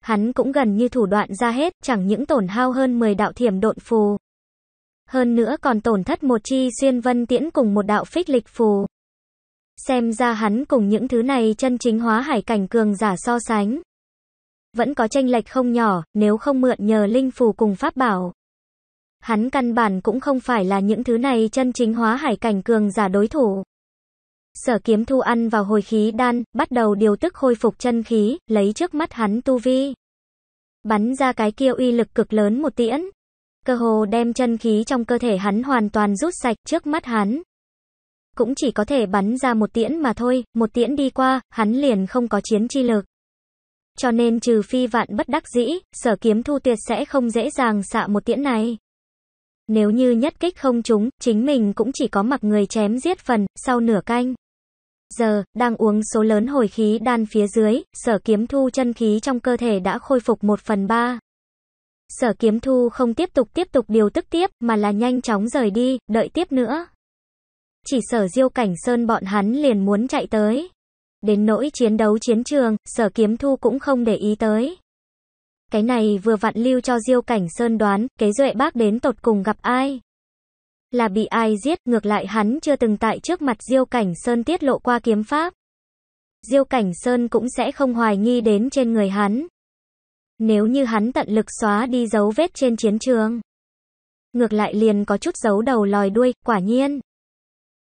Hắn cũng gần như thủ đoạn ra hết, chẳng những tổn hao hơn 10 đạo thiểm độn phù. Hơn nữa còn tổn thất một chi xuyên vân tiễn cùng một đạo phích lịch phù. Xem ra hắn cùng những thứ này chân chính hóa hải cảnh cường giả so sánh. Vẫn có tranh lệch không nhỏ, nếu không mượn nhờ linh phù cùng pháp bảo, hắn căn bản cũng không phải là những thứ này chân chính hóa hải cảnh cường giả đối thủ. Sở kiếm thu ăn vào hồi khí đan, bắt đầu điều tức khôi phục chân khí, lấy trước mắt hắn tu vi. Bắn ra cái kia uy lực cực lớn một tiễn. Cơ hồ đem chân khí trong cơ thể hắn hoàn toàn rút sạch trước mắt hắn. Cũng chỉ có thể bắn ra một tiễn mà thôi, một tiễn đi qua, hắn liền không có chiến chi lực. Cho nên trừ phi vạn bất đắc dĩ, sở kiếm thu tuyệt sẽ không dễ dàng xạ một tiễn này. Nếu như nhất kích không trúng, chính mình cũng chỉ có mặc người chém giết phần, sau nửa canh. Giờ, đang uống số lớn hồi khí đan phía dưới, sở kiếm thu chân khí trong cơ thể đã khôi phục một phần ba Sở kiếm thu không tiếp tục tiếp tục điều tức tiếp, mà là nhanh chóng rời đi, đợi tiếp nữa. Chỉ sở diêu cảnh sơn bọn hắn liền muốn chạy tới. Đến nỗi chiến đấu chiến trường, sở kiếm thu cũng không để ý tới. Cái này vừa vặn lưu cho Diêu Cảnh Sơn đoán, kế duệ bác đến tột cùng gặp ai? Là bị ai giết, ngược lại hắn chưa từng tại trước mặt Diêu Cảnh Sơn tiết lộ qua kiếm pháp. Diêu Cảnh Sơn cũng sẽ không hoài nghi đến trên người hắn. Nếu như hắn tận lực xóa đi dấu vết trên chiến trường. Ngược lại liền có chút dấu đầu lòi đuôi, quả nhiên.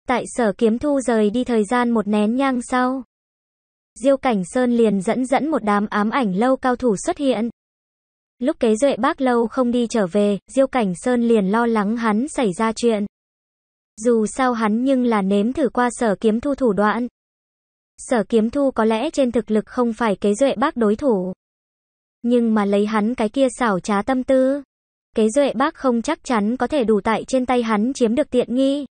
Tại sở kiếm thu rời đi thời gian một nén nhang sau. Diêu Cảnh Sơn liền dẫn dẫn một đám ám ảnh lâu cao thủ xuất hiện. Lúc kế duệ bác lâu không đi trở về, Diêu Cảnh Sơn liền lo lắng hắn xảy ra chuyện. Dù sao hắn nhưng là nếm thử qua sở kiếm thu thủ đoạn. Sở kiếm thu có lẽ trên thực lực không phải kế duệ bác đối thủ. Nhưng mà lấy hắn cái kia xảo trá tâm tư. Kế duệ bác không chắc chắn có thể đủ tại trên tay hắn chiếm được tiện nghi.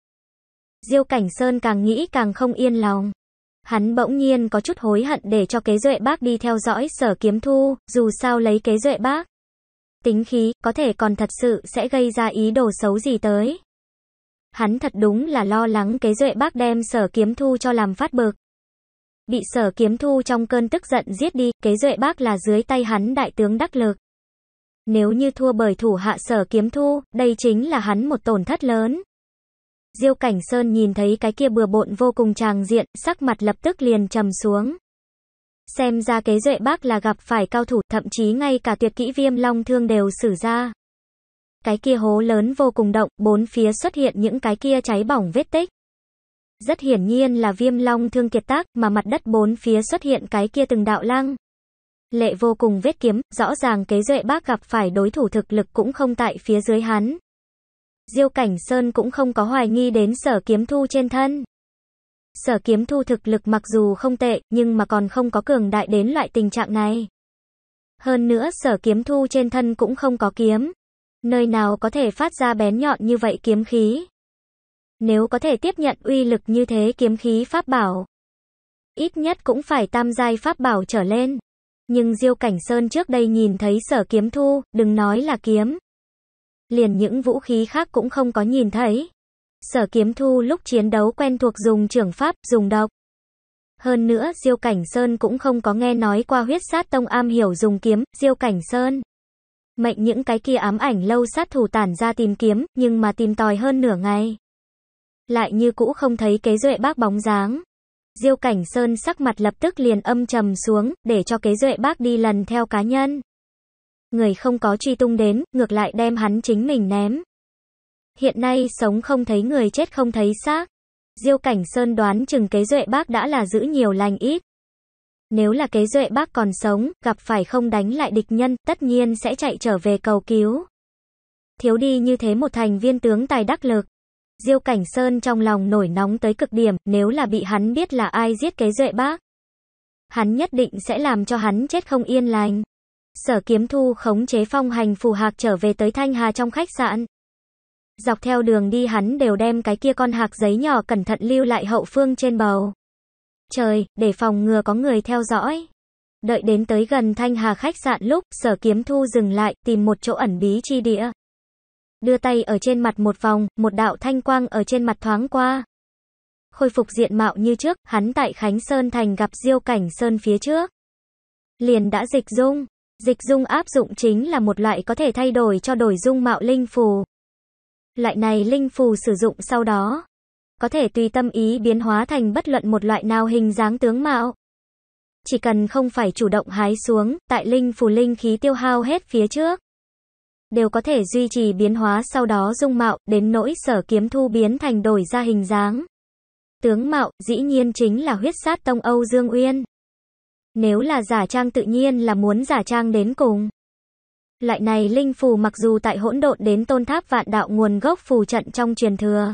Diêu Cảnh Sơn càng nghĩ càng không yên lòng. Hắn bỗng nhiên có chút hối hận để cho kế duệ bác đi theo dõi sở kiếm thu, dù sao lấy kế duệ bác tính khí, có thể còn thật sự sẽ gây ra ý đồ xấu gì tới. Hắn thật đúng là lo lắng kế duệ bác đem sở kiếm thu cho làm phát bực. Bị sở kiếm thu trong cơn tức giận giết đi, kế duệ bác là dưới tay hắn đại tướng đắc lực. Nếu như thua bởi thủ hạ sở kiếm thu, đây chính là hắn một tổn thất lớn. Diêu Cảnh Sơn nhìn thấy cái kia bừa bộn vô cùng tràng diện, sắc mặt lập tức liền trầm xuống. Xem ra kế duệ bác là gặp phải cao thủ, thậm chí ngay cả tuyệt kỹ viêm long thương đều xử ra. Cái kia hố lớn vô cùng động, bốn phía xuất hiện những cái kia cháy bỏng vết tích. Rất hiển nhiên là viêm long thương kiệt tác mà mặt đất bốn phía xuất hiện cái kia từng đạo lăng. Lệ vô cùng vết kiếm, rõ ràng kế duệ bác gặp phải đối thủ thực lực cũng không tại phía dưới hắn. Diêu Cảnh Sơn cũng không có hoài nghi đến sở kiếm thu trên thân sở kiếm thu thực lực mặc dù không tệ, nhưng mà còn không có cường đại đến loại tình trạng này. Hơn nữa sở kiếm thu trên thân cũng không có kiếm. Nơi nào có thể phát ra bén nhọn như vậy kiếm khí. Nếu có thể tiếp nhận uy lực như thế kiếm khí pháp bảo. Ít nhất cũng phải tam giai pháp bảo trở lên. Nhưng Diêu Cảnh Sơn trước đây nhìn thấy sở kiếm thu, đừng nói là kiếm. Liền những vũ khí khác cũng không có nhìn thấy. Sở Kiếm Thu lúc chiến đấu quen thuộc dùng trưởng pháp, dùng độc. Hơn nữa, Diêu Cảnh Sơn cũng không có nghe nói qua huyết sát tông am hiểu dùng kiếm, Diêu Cảnh Sơn. Mệnh những cái kia ám ảnh lâu sát thủ tản ra tìm kiếm, nhưng mà tìm tòi hơn nửa ngày. Lại như cũ không thấy kế duệ bác bóng dáng. Diêu Cảnh Sơn sắc mặt lập tức liền âm trầm xuống, để cho kế duệ bác đi lần theo cá nhân. Người không có truy tung đến, ngược lại đem hắn chính mình ném. Hiện nay sống không thấy người chết không thấy xác. Diêu Cảnh Sơn đoán chừng kế duệ bác đã là giữ nhiều lành ít. Nếu là kế duệ bác còn sống, gặp phải không đánh lại địch nhân, tất nhiên sẽ chạy trở về cầu cứu. Thiếu đi như thế một thành viên tướng tài đắc lực. Diêu Cảnh Sơn trong lòng nổi nóng tới cực điểm, nếu là bị hắn biết là ai giết kế duệ bác. Hắn nhất định sẽ làm cho hắn chết không yên lành. Sở kiếm thu khống chế phong hành phù hạc trở về tới Thanh Hà trong khách sạn. Dọc theo đường đi hắn đều đem cái kia con hạc giấy nhỏ cẩn thận lưu lại hậu phương trên bầu. Trời, để phòng ngừa có người theo dõi. Đợi đến tới gần Thanh Hà khách sạn lúc, sở kiếm thu dừng lại, tìm một chỗ ẩn bí chi địa. Đưa tay ở trên mặt một vòng, một đạo thanh quang ở trên mặt thoáng qua. Khôi phục diện mạo như trước, hắn tại Khánh Sơn Thành gặp diêu cảnh Sơn phía trước. Liền đã dịch dung. Dịch dung áp dụng chính là một loại có thể thay đổi cho đổi dung mạo linh phù. Loại này linh phù sử dụng sau đó, có thể tùy tâm ý biến hóa thành bất luận một loại nào hình dáng tướng mạo. Chỉ cần không phải chủ động hái xuống, tại linh phù linh khí tiêu hao hết phía trước, đều có thể duy trì biến hóa sau đó dung mạo, đến nỗi sở kiếm thu biến thành đổi ra hình dáng. Tướng mạo, dĩ nhiên chính là huyết sát tông Âu Dương Uyên. Nếu là giả trang tự nhiên là muốn giả trang đến cùng. Loại này linh phù mặc dù tại hỗn độn đến tôn tháp vạn đạo nguồn gốc phù trận trong truyền thừa.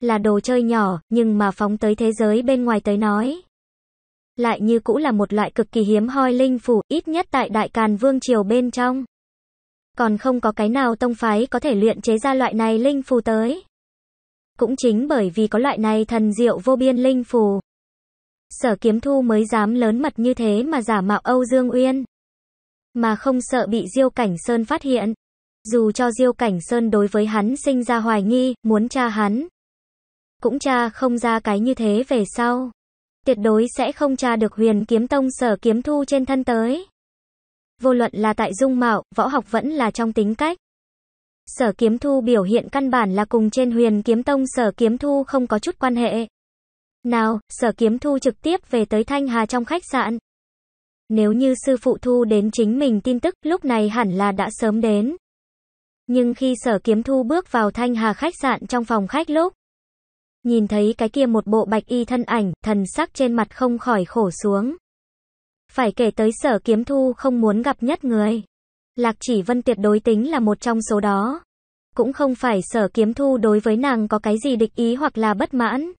Là đồ chơi nhỏ, nhưng mà phóng tới thế giới bên ngoài tới nói. Lại như cũng là một loại cực kỳ hiếm hoi linh phù, ít nhất tại đại càn vương triều bên trong. Còn không có cái nào tông phái có thể luyện chế ra loại này linh phù tới. Cũng chính bởi vì có loại này thần diệu vô biên linh phù. Sở kiếm thu mới dám lớn mật như thế mà giả mạo Âu Dương Uyên mà không sợ bị Diêu Cảnh Sơn phát hiện. Dù cho Diêu Cảnh Sơn đối với hắn sinh ra hoài nghi, muốn tra hắn, cũng tra không ra cái như thế về sau. Tuyệt đối sẽ không tra được huyền kiếm tông sở kiếm thu trên thân tới. Vô luận là tại dung mạo, võ học vẫn là trong tính cách. Sở kiếm thu biểu hiện căn bản là cùng trên huyền kiếm tông sở kiếm thu không có chút quan hệ. Nào, sở kiếm thu trực tiếp về tới Thanh Hà trong khách sạn, nếu như sư phụ thu đến chính mình tin tức, lúc này hẳn là đã sớm đến. Nhưng khi sở kiếm thu bước vào thanh hà khách sạn trong phòng khách lúc, nhìn thấy cái kia một bộ bạch y thân ảnh, thần sắc trên mặt không khỏi khổ xuống. Phải kể tới sở kiếm thu không muốn gặp nhất người. Lạc chỉ vân tuyệt đối tính là một trong số đó. Cũng không phải sở kiếm thu đối với nàng có cái gì địch ý hoặc là bất mãn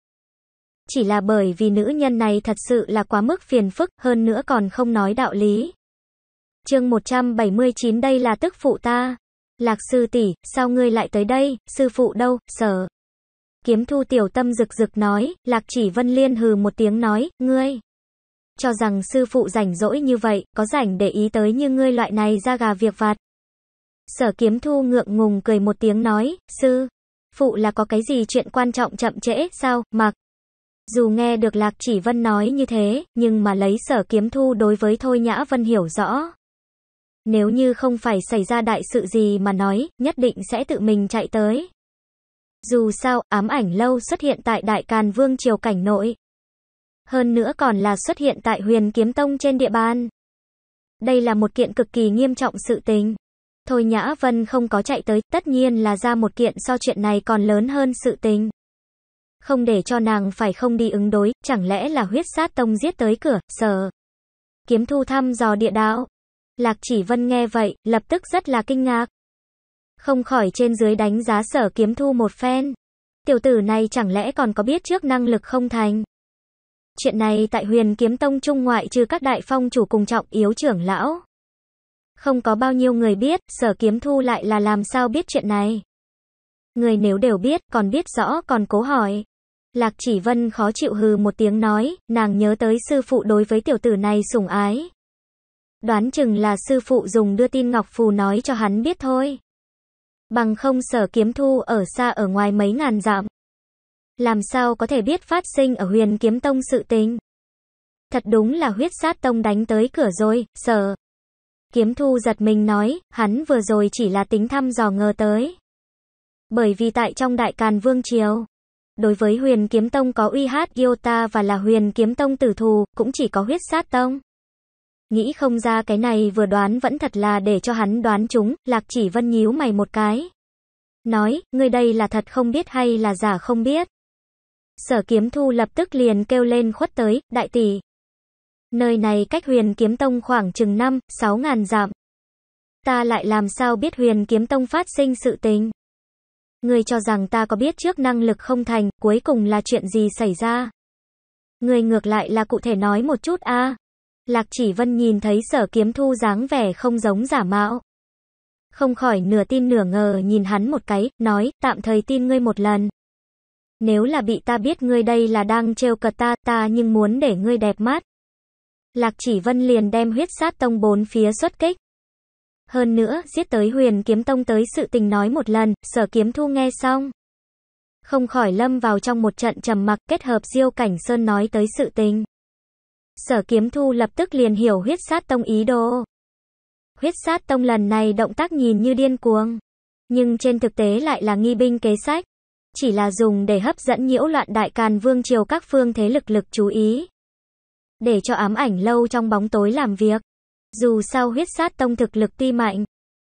chỉ là bởi vì nữ nhân này thật sự là quá mức phiền phức, hơn nữa còn không nói đạo lý. Chương 179 đây là tức phụ ta. Lạc sư tỷ, sao ngươi lại tới đây, sư phụ đâu, sở. Kiếm thu tiểu tâm rực rực nói, lạc chỉ vân liên hừ một tiếng nói, ngươi. Cho rằng sư phụ rảnh rỗi như vậy, có rảnh để ý tới như ngươi loại này ra gà việc vặt. Sở kiếm thu ngượng ngùng cười một tiếng nói, sư. Phụ là có cái gì chuyện quan trọng chậm trễ, sao, mặc. Dù nghe được Lạc Chỉ Vân nói như thế, nhưng mà lấy sở kiếm thu đối với Thôi Nhã Vân hiểu rõ. Nếu như không phải xảy ra đại sự gì mà nói, nhất định sẽ tự mình chạy tới. Dù sao, ám ảnh lâu xuất hiện tại Đại Càn Vương Triều Cảnh Nội. Hơn nữa còn là xuất hiện tại huyền kiếm tông trên địa bàn. Đây là một kiện cực kỳ nghiêm trọng sự tình. Thôi Nhã Vân không có chạy tới, tất nhiên là ra một kiện so chuyện này còn lớn hơn sự tình không để cho nàng phải không đi ứng đối, chẳng lẽ là huyết sát tông giết tới cửa, sờ. Kiếm thu thăm dò địa đạo. Lạc chỉ vân nghe vậy, lập tức rất là kinh ngạc. Không khỏi trên dưới đánh giá sở kiếm thu một phen. Tiểu tử này chẳng lẽ còn có biết trước năng lực không thành. Chuyện này tại huyền kiếm tông trung ngoại trừ các đại phong chủ cùng trọng yếu trưởng lão. Không có bao nhiêu người biết, sở kiếm thu lại là làm sao biết chuyện này. Người nếu đều biết, còn biết rõ, còn cố hỏi. Lạc chỉ vân khó chịu hừ một tiếng nói, nàng nhớ tới sư phụ đối với tiểu tử này sủng ái. Đoán chừng là sư phụ dùng đưa tin Ngọc Phù nói cho hắn biết thôi. Bằng không sở kiếm thu ở xa ở ngoài mấy ngàn dặm. Làm sao có thể biết phát sinh ở huyền kiếm tông sự tình. Thật đúng là huyết sát tông đánh tới cửa rồi, sở. Kiếm thu giật mình nói, hắn vừa rồi chỉ là tính thăm dò ngờ tới. Bởi vì tại trong đại càn vương triều, đối với huyền kiếm tông có uy hát Iota và là huyền kiếm tông tử thù, cũng chỉ có huyết sát tông. Nghĩ không ra cái này vừa đoán vẫn thật là để cho hắn đoán chúng, lạc chỉ vân nhíu mày một cái. Nói, ngươi đây là thật không biết hay là giả không biết. Sở kiếm thu lập tức liền kêu lên khuất tới, đại tỷ. Nơi này cách huyền kiếm tông khoảng chừng năm sáu ngàn dặm. Ta lại làm sao biết huyền kiếm tông phát sinh sự tình người cho rằng ta có biết trước năng lực không thành, cuối cùng là chuyện gì xảy ra? người ngược lại là cụ thể nói một chút a. Lạc chỉ vân nhìn thấy sở kiếm thu dáng vẻ không giống giả mạo. Không khỏi nửa tin nửa ngờ nhìn hắn một cái, nói, tạm thời tin ngươi một lần. Nếu là bị ta biết ngươi đây là đang trêu cợt ta, ta nhưng muốn để ngươi đẹp mắt. Lạc chỉ vân liền đem huyết sát tông bốn phía xuất kích. Hơn nữa, giết tới huyền kiếm tông tới sự tình nói một lần, sở kiếm thu nghe xong. Không khỏi lâm vào trong một trận trầm mặc kết hợp diêu cảnh sơn nói tới sự tình. Sở kiếm thu lập tức liền hiểu huyết sát tông ý đồ. Huyết sát tông lần này động tác nhìn như điên cuồng. Nhưng trên thực tế lại là nghi binh kế sách. Chỉ là dùng để hấp dẫn nhiễu loạn đại càn vương triều các phương thế lực lực chú ý. Để cho ám ảnh lâu trong bóng tối làm việc. Dù sao huyết sát tông thực lực tuy mạnh,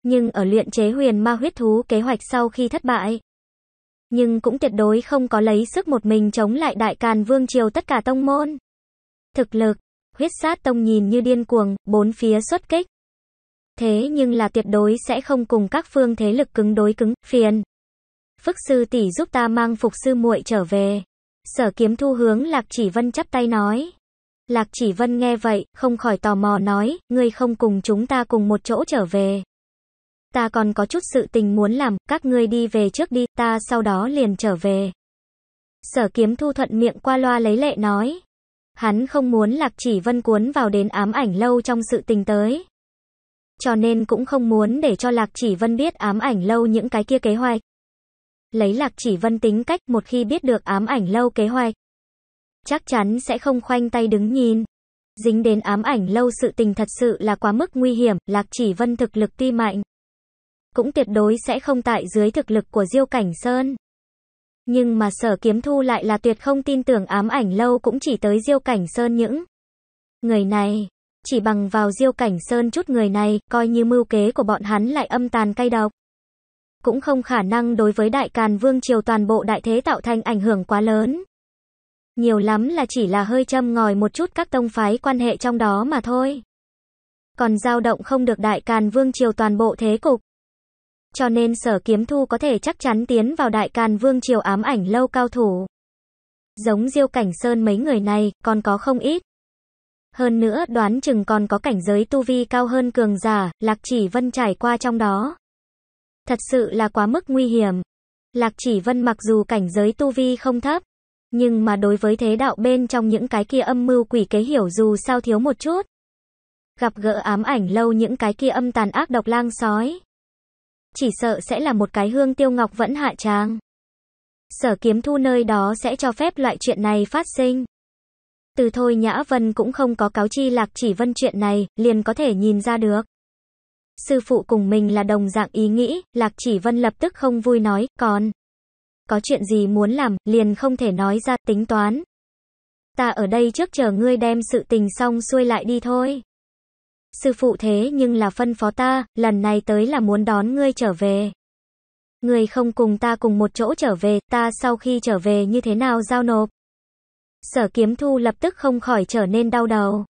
nhưng ở luyện chế huyền ma huyết thú kế hoạch sau khi thất bại, nhưng cũng tuyệt đối không có lấy sức một mình chống lại đại càn vương triều tất cả tông môn. Thực lực, huyết sát tông nhìn như điên cuồng, bốn phía xuất kích. Thế nhưng là tuyệt đối sẽ không cùng các phương thế lực cứng đối cứng, phiền. Phức sư tỷ giúp ta mang phục sư muội trở về. Sở kiếm thu hướng lạc chỉ vân chắp tay nói. Lạc chỉ vân nghe vậy, không khỏi tò mò nói, ngươi không cùng chúng ta cùng một chỗ trở về. Ta còn có chút sự tình muốn làm, các ngươi đi về trước đi, ta sau đó liền trở về. Sở kiếm thu thuận miệng qua loa lấy lệ nói. Hắn không muốn lạc chỉ vân cuốn vào đến ám ảnh lâu trong sự tình tới. Cho nên cũng không muốn để cho lạc chỉ vân biết ám ảnh lâu những cái kia kế hoạch. Lấy lạc chỉ vân tính cách một khi biết được ám ảnh lâu kế hoạch, chắc chắn sẽ không khoanh tay đứng nhìn. Dính đến ám ảnh lâu sự tình thật sự là quá mức nguy hiểm, Lạc Chỉ Vân thực lực tuy mạnh, cũng tuyệt đối sẽ không tại dưới thực lực của Diêu Cảnh Sơn. Nhưng mà sở kiếm thu lại là tuyệt không tin tưởng ám ảnh lâu cũng chỉ tới Diêu Cảnh Sơn những người này. Chỉ bằng vào Diêu Cảnh Sơn chút người này, coi như mưu kế của bọn hắn lại âm tàn cay độc. Cũng không khả năng đối với Đại Càn Vương Triều toàn bộ đại thế tạo thành ảnh hưởng quá lớn. Nhiều lắm là chỉ là hơi châm ngòi một chút các tông phái quan hệ trong đó mà thôi. Còn dao động không được đại càn vương triều toàn bộ thế cục. Cho nên sở kiếm thu có thể chắc chắn tiến vào đại càn vương triều ám ảnh lâu cao thủ. Giống diêu cảnh sơn mấy người này, còn có không ít. Hơn nữa đoán chừng còn có cảnh giới tu vi cao hơn cường giả, lạc chỉ vân trải qua trong đó. Thật sự là quá mức nguy hiểm. Lạc chỉ vân mặc dù cảnh giới tu vi không thấp, nhưng mà đối với thế đạo bên trong những cái kia âm mưu quỷ kế hiểu dù sao thiếu một chút. Gặp gỡ ám ảnh lâu những cái kia âm tàn ác độc lang sói. Chỉ sợ sẽ là một cái hương tiêu ngọc vẫn hạ trang. Sở kiếm thu nơi đó sẽ cho phép loại chuyện này phát sinh. Từ thôi Nhã Vân cũng không có cáo chi lạc chỉ vân chuyện này, liền có thể nhìn ra được. Sư phụ cùng mình là đồng dạng ý nghĩ, lạc chỉ vân lập tức không vui nói, còn có chuyện gì muốn làm, liền không thể nói ra tính toán. Ta ở đây trước chờ ngươi đem sự tình xong xuôi lại đi thôi. Sư phụ thế nhưng là phân phó ta, lần này tới là muốn đón ngươi trở về. Ngươi không cùng ta cùng một chỗ trở về, ta sau khi trở về như thế nào giao nộp? Sở kiếm thu lập tức không khỏi trở nên đau đầu.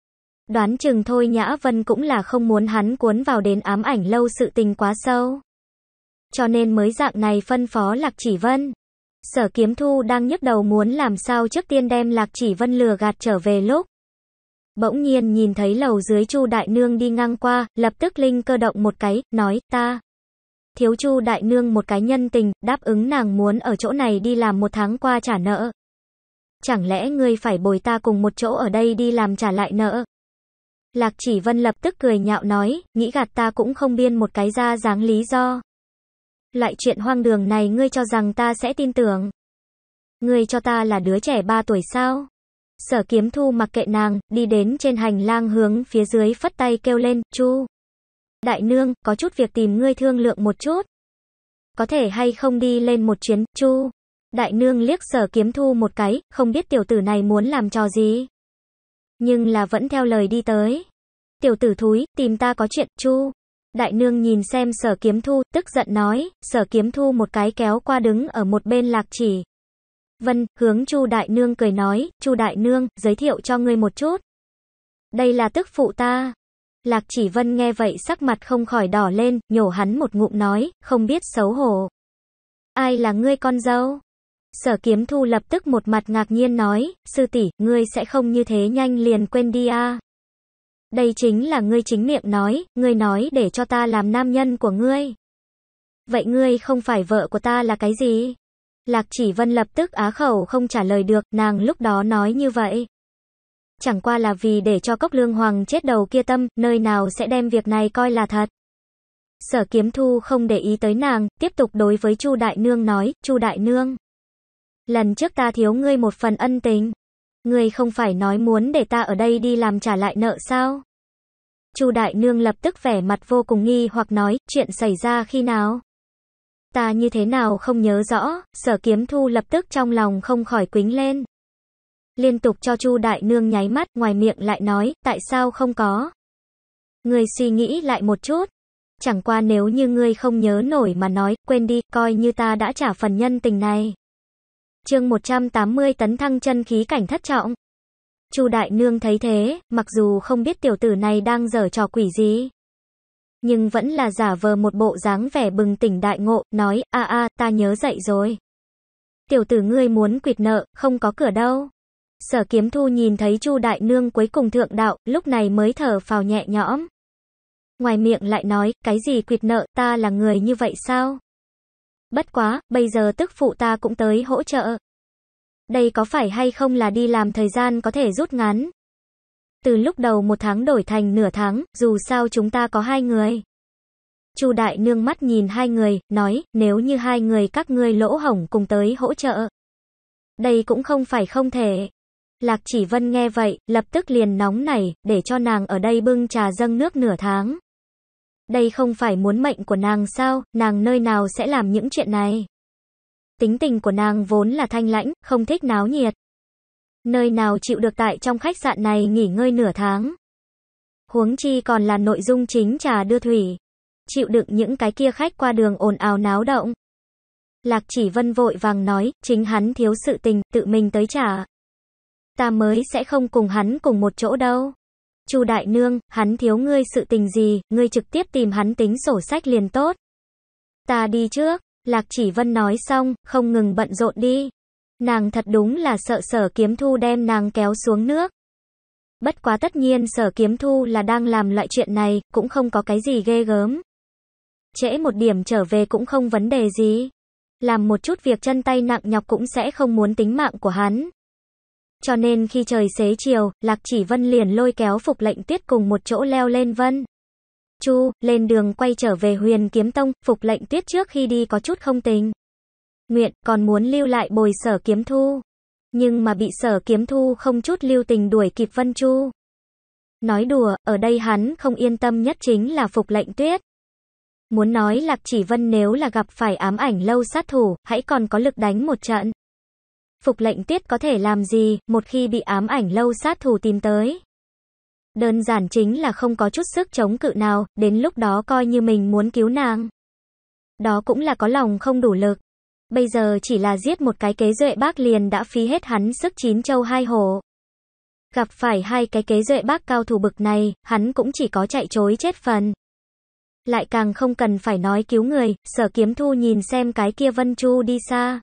Đoán chừng thôi Nhã Vân cũng là không muốn hắn cuốn vào đến ám ảnh lâu sự tình quá sâu. Cho nên mới dạng này phân phó Lạc Chỉ Vân. Sở kiếm thu đang nhức đầu muốn làm sao trước tiên đem lạc chỉ vân lừa gạt trở về lúc. Bỗng nhiên nhìn thấy lầu dưới chu đại nương đi ngang qua, lập tức linh cơ động một cái, nói, ta. Thiếu chu đại nương một cái nhân tình, đáp ứng nàng muốn ở chỗ này đi làm một tháng qua trả nợ. Chẳng lẽ ngươi phải bồi ta cùng một chỗ ở đây đi làm trả lại nợ? Lạc chỉ vân lập tức cười nhạo nói, nghĩ gạt ta cũng không biên một cái ra dáng lý do. Loại chuyện hoang đường này ngươi cho rằng ta sẽ tin tưởng. Ngươi cho ta là đứa trẻ 3 tuổi sao? Sở kiếm thu mặc kệ nàng, đi đến trên hành lang hướng phía dưới phất tay kêu lên, chu. Đại nương, có chút việc tìm ngươi thương lượng một chút. Có thể hay không đi lên một chuyến, chu. Đại nương liếc sở kiếm thu một cái, không biết tiểu tử này muốn làm trò gì. Nhưng là vẫn theo lời đi tới. Tiểu tử thúi, tìm ta có chuyện, chu. Đại nương nhìn xem sở kiếm thu, tức giận nói, sở kiếm thu một cái kéo qua đứng ở một bên lạc chỉ. Vân, hướng chu đại nương cười nói, chu đại nương, giới thiệu cho ngươi một chút. Đây là tức phụ ta. Lạc chỉ vân nghe vậy sắc mặt không khỏi đỏ lên, nhổ hắn một ngụm nói, không biết xấu hổ. Ai là ngươi con dâu? Sở kiếm thu lập tức một mặt ngạc nhiên nói, sư tỷ ngươi sẽ không như thế nhanh liền quên đi à. Đây chính là ngươi chính miệng nói, ngươi nói để cho ta làm nam nhân của ngươi. Vậy ngươi không phải vợ của ta là cái gì? Lạc chỉ vân lập tức á khẩu không trả lời được, nàng lúc đó nói như vậy. Chẳng qua là vì để cho cốc lương hoàng chết đầu kia tâm, nơi nào sẽ đem việc này coi là thật. Sở kiếm thu không để ý tới nàng, tiếp tục đối với Chu Đại Nương nói, Chu Đại Nương. Lần trước ta thiếu ngươi một phần ân tình. Ngươi không phải nói muốn để ta ở đây đi làm trả lại nợ sao? Chu Đại Nương lập tức vẻ mặt vô cùng nghi hoặc nói, chuyện xảy ra khi nào? Ta như thế nào không nhớ rõ, sở kiếm thu lập tức trong lòng không khỏi quính lên. Liên tục cho Chu Đại Nương nháy mắt ngoài miệng lại nói, tại sao không có? Ngươi suy nghĩ lại một chút. Chẳng qua nếu như ngươi không nhớ nổi mà nói, quên đi, coi như ta đã trả phần nhân tình này chương 180 tấn thăng chân khí cảnh thất trọng. Chu Đại Nương thấy thế, mặc dù không biết tiểu tử này đang giở trò quỷ gì, nhưng vẫn là giả vờ một bộ dáng vẻ bừng tỉnh đại ngộ, nói, a a, ta nhớ dậy rồi. Tiểu tử ngươi muốn quỵt nợ, không có cửa đâu. Sở kiếm thu nhìn thấy Chu Đại Nương cuối cùng thượng đạo, lúc này mới thở phào nhẹ nhõm. Ngoài miệng lại nói, cái gì quỵt nợ, ta là người như vậy sao? Bất quá, bây giờ tức phụ ta cũng tới hỗ trợ. Đây có phải hay không là đi làm thời gian có thể rút ngắn? Từ lúc đầu một tháng đổi thành nửa tháng, dù sao chúng ta có hai người. Chu Đại Nương mắt nhìn hai người, nói, nếu như hai người các ngươi lỗ hổng cùng tới hỗ trợ. Đây cũng không phải không thể. Lạc Chỉ Vân nghe vậy, lập tức liền nóng nảy, để cho nàng ở đây bưng trà dâng nước nửa tháng. Đây không phải muốn mệnh của nàng sao, nàng nơi nào sẽ làm những chuyện này. Tính tình của nàng vốn là thanh lãnh, không thích náo nhiệt. Nơi nào chịu được tại trong khách sạn này nghỉ ngơi nửa tháng. Huống chi còn là nội dung chính trà đưa thủy. Chịu đựng những cái kia khách qua đường ồn ào náo động. Lạc chỉ vân vội vàng nói, chính hắn thiếu sự tình, tự mình tới trả. Ta mới sẽ không cùng hắn cùng một chỗ đâu. Chu đại nương, hắn thiếu ngươi sự tình gì, ngươi trực tiếp tìm hắn tính sổ sách liền tốt. Ta đi trước, Lạc Chỉ Vân nói xong, không ngừng bận rộn đi. Nàng thật đúng là sợ sở kiếm thu đem nàng kéo xuống nước. Bất quá tất nhiên sở kiếm thu là đang làm loại chuyện này, cũng không có cái gì ghê gớm. Trễ một điểm trở về cũng không vấn đề gì. Làm một chút việc chân tay nặng nhọc cũng sẽ không muốn tính mạng của hắn. Cho nên khi trời xế chiều, Lạc Chỉ Vân liền lôi kéo Phục Lệnh Tuyết cùng một chỗ leo lên Vân. Chu, lên đường quay trở về huyền kiếm tông, Phục Lệnh Tuyết trước khi đi có chút không tình. Nguyện, còn muốn lưu lại bồi sở kiếm thu. Nhưng mà bị sở kiếm thu không chút lưu tình đuổi kịp Vân Chu. Nói đùa, ở đây hắn không yên tâm nhất chính là Phục Lệnh Tuyết. Muốn nói Lạc Chỉ Vân nếu là gặp phải ám ảnh lâu sát thủ, hãy còn có lực đánh một trận. Phục lệnh tiết có thể làm gì một khi bị ám ảnh lâu sát thủ tìm tới? Đơn giản chính là không có chút sức chống cự nào, đến lúc đó coi như mình muốn cứu nàng. Đó cũng là có lòng không đủ lực. Bây giờ chỉ là giết một cái kế duệ bác liền đã phí hết hắn sức chín châu hai hổ. Gặp phải hai cái kế duệ bác cao thủ bực này, hắn cũng chỉ có chạy chối chết phần. Lại càng không cần phải nói cứu người, sở kiếm thu nhìn xem cái kia Vân Chu đi xa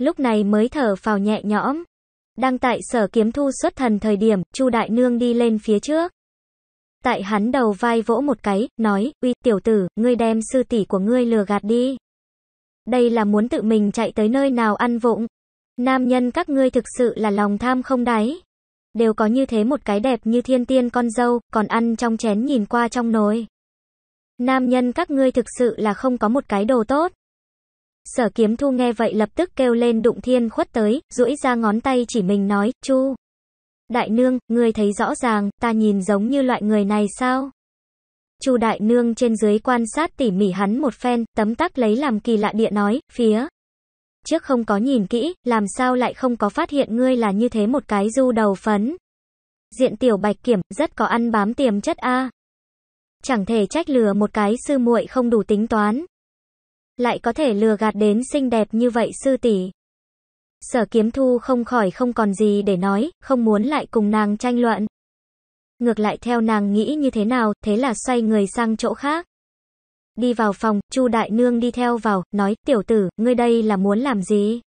lúc này mới thở phào nhẹ nhõm. Đang tại sở kiếm thu xuất thần thời điểm, Chu Đại Nương đi lên phía trước. Tại hắn đầu vai vỗ một cái, nói, uy tiểu tử, ngươi đem sư tỷ của ngươi lừa gạt đi. Đây là muốn tự mình chạy tới nơi nào ăn vụng. Nam nhân các ngươi thực sự là lòng tham không đáy. Đều có như thế một cái đẹp như thiên tiên con dâu, còn ăn trong chén nhìn qua trong nồi. Nam nhân các ngươi thực sự là không có một cái đồ tốt. Sở kiếm thu nghe vậy lập tức kêu lên đụng thiên khuất tới, duỗi ra ngón tay chỉ mình nói, chu. Đại nương, ngươi thấy rõ ràng, ta nhìn giống như loại người này sao? Chu đại nương trên dưới quan sát tỉ mỉ hắn một phen, tấm tắc lấy làm kỳ lạ địa nói, phía. Trước không có nhìn kỹ, làm sao lại không có phát hiện ngươi là như thế một cái du đầu phấn. Diện tiểu bạch kiểm, rất có ăn bám tiềm chất A. Chẳng thể trách lừa một cái sư muội không đủ tính toán lại có thể lừa gạt đến xinh đẹp như vậy sư tỷ. Sở kiếm thu không khỏi không còn gì để nói, không muốn lại cùng nàng tranh luận. Ngược lại theo nàng nghĩ như thế nào, thế là xoay người sang chỗ khác. Đi vào phòng, Chu Đại Nương đi theo vào, nói, tiểu tử, ngươi đây là muốn làm gì?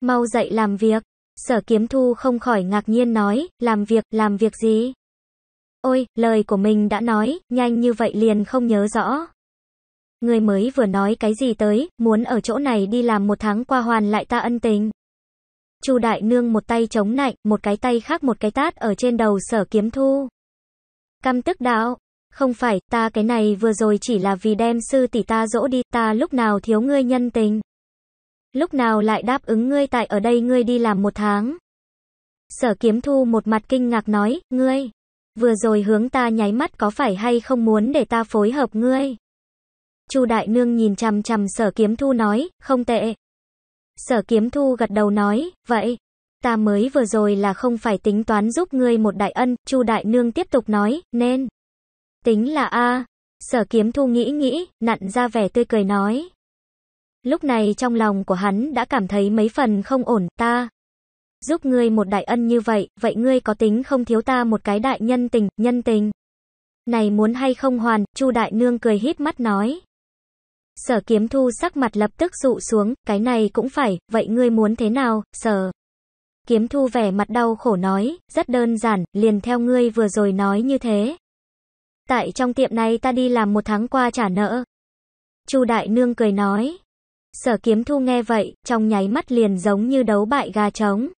Mau dậy làm việc. Sở kiếm thu không khỏi ngạc nhiên nói, làm việc, làm việc gì? Ôi, lời của mình đã nói, nhanh như vậy liền không nhớ rõ người mới vừa nói cái gì tới, muốn ở chỗ này đi làm một tháng qua hoàn lại ta ân tình. Chu đại nương một tay chống nạnh, một cái tay khác một cái tát ở trên đầu sở kiếm thu. Căm tức đạo, không phải, ta cái này vừa rồi chỉ là vì đem sư tỷ ta dỗ đi, ta lúc nào thiếu ngươi nhân tình. Lúc nào lại đáp ứng ngươi tại ở đây ngươi đi làm một tháng. Sở kiếm thu một mặt kinh ngạc nói, ngươi, vừa rồi hướng ta nháy mắt có phải hay không muốn để ta phối hợp ngươi. Chu Đại Nương nhìn chằm chằm Sở Kiếm Thu nói, không tệ. Sở Kiếm Thu gật đầu nói, vậy. Ta mới vừa rồi là không phải tính toán giúp ngươi một đại ân, Chu Đại Nương tiếp tục nói, nên. Tính là A. Sở Kiếm Thu nghĩ nghĩ, nặn ra vẻ tươi cười nói. Lúc này trong lòng của hắn đã cảm thấy mấy phần không ổn, ta. Giúp ngươi một đại ân như vậy, vậy ngươi có tính không thiếu ta một cái đại nhân tình, nhân tình. Này muốn hay không hoàn, Chu Đại Nương cười híp mắt nói. Sở kiếm thu sắc mặt lập tức dụ xuống, cái này cũng phải, vậy ngươi muốn thế nào, sở. Kiếm thu vẻ mặt đau khổ nói, rất đơn giản, liền theo ngươi vừa rồi nói như thế. Tại trong tiệm này ta đi làm một tháng qua trả nợ. Chu Đại Nương cười nói. Sở kiếm thu nghe vậy, trong nháy mắt liền giống như đấu bại gà trống.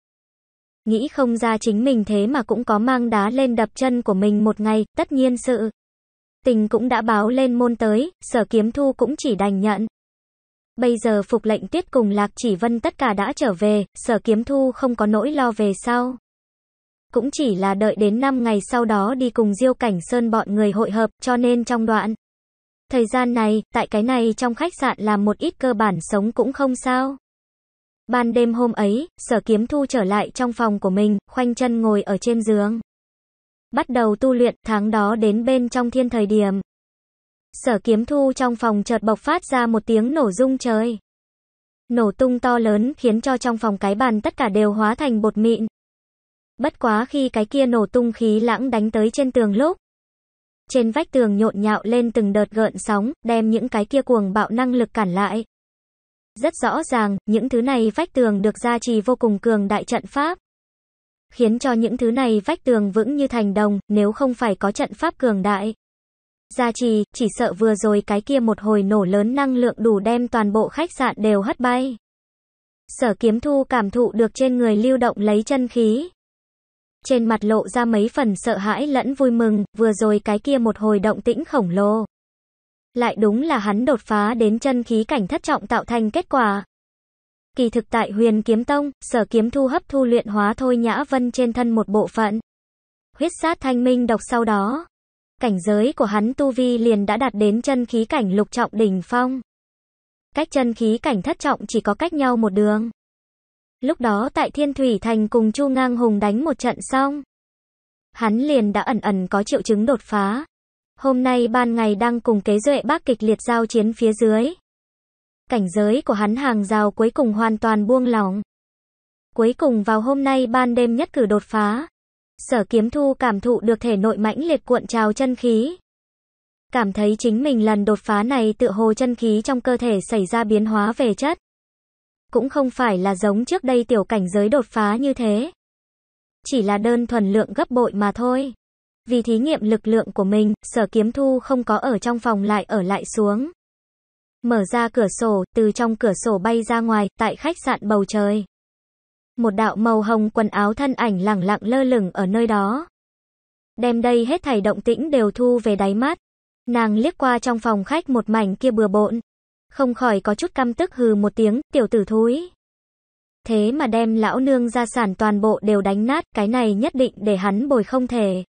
Nghĩ không ra chính mình thế mà cũng có mang đá lên đập chân của mình một ngày, tất nhiên sự tình cũng đã báo lên môn tới, sở kiếm thu cũng chỉ đành nhận. Bây giờ phục lệnh tiết cùng lạc chỉ vân tất cả đã trở về, sở kiếm thu không có nỗi lo về sau. Cũng chỉ là đợi đến 5 ngày sau đó đi cùng diêu cảnh sơn bọn người hội hợp cho nên trong đoạn. Thời gian này, tại cái này trong khách sạn làm một ít cơ bản sống cũng không sao. Ban đêm hôm ấy, sở kiếm thu trở lại trong phòng của mình, khoanh chân ngồi ở trên giường bắt đầu tu luyện, tháng đó đến bên trong thiên thời điểm. Sở kiếm thu trong phòng chợt bộc phát ra một tiếng nổ rung trời. Nổ tung to lớn khiến cho trong phòng cái bàn tất cả đều hóa thành bột mịn. Bất quá khi cái kia nổ tung khí lãng đánh tới trên tường lúc. Trên vách tường nhộn nhạo lên từng đợt gợn sóng, đem những cái kia cuồng bạo năng lực cản lại. Rất rõ ràng, những thứ này vách tường được gia trì vô cùng cường đại trận pháp khiến cho những thứ này vách tường vững như thành đồng, nếu không phải có trận pháp cường đại. Gia trì, chỉ sợ vừa rồi cái kia một hồi nổ lớn năng lượng đủ đem toàn bộ khách sạn đều hất bay. Sở kiếm thu cảm thụ được trên người lưu động lấy chân khí. Trên mặt lộ ra mấy phần sợ hãi lẫn vui mừng, vừa rồi cái kia một hồi động tĩnh khổng lồ. Lại đúng là hắn đột phá đến chân khí cảnh thất trọng tạo thành kết quả. Kỳ thực tại huyền kiếm tông, sở kiếm thu hấp thu luyện hóa thôi nhã vân trên thân một bộ phận. Huyết sát thanh minh độc sau đó. Cảnh giới của hắn tu vi liền đã đạt đến chân khí cảnh lục trọng đỉnh phong. Cách chân khí cảnh thất trọng chỉ có cách nhau một đường. Lúc đó tại Thiên Thủy Thành cùng Chu Ngang Hùng đánh một trận xong. Hắn liền đã ẩn ẩn có triệu chứng đột phá. Hôm nay ban ngày đang cùng kế duệ bác kịch liệt giao chiến phía dưới. Cảnh giới của hắn hàng rào cuối cùng hoàn toàn buông lỏng. Cuối cùng vào hôm nay ban đêm nhất cử đột phá. Sở kiếm thu cảm thụ được thể nội mãnh liệt cuộn trào chân khí. Cảm thấy chính mình lần đột phá này tựa hồ chân khí trong cơ thể xảy ra biến hóa về chất. Cũng không phải là giống trước đây tiểu cảnh giới đột phá như thế. Chỉ là đơn thuần lượng gấp bội mà thôi. Vì thí nghiệm lực lượng của mình, sở kiếm thu không có ở trong phòng lại ở lại xuống mở ra cửa sổ, từ trong cửa sổ bay ra ngoài, tại khách sạn bầu trời. Một đạo màu hồng quần áo thân ảnh lẳng lặng lơ lửng ở nơi đó. Đem đây hết thảy động tĩnh đều thu về đáy mắt. Nàng liếc qua trong phòng khách một mảnh kia bừa bộn. Không khỏi có chút căm tức hừ một tiếng, tiểu tử thúi. Thế mà đem lão nương gia sản toàn bộ đều đánh nát, cái này nhất định để hắn bồi không thể.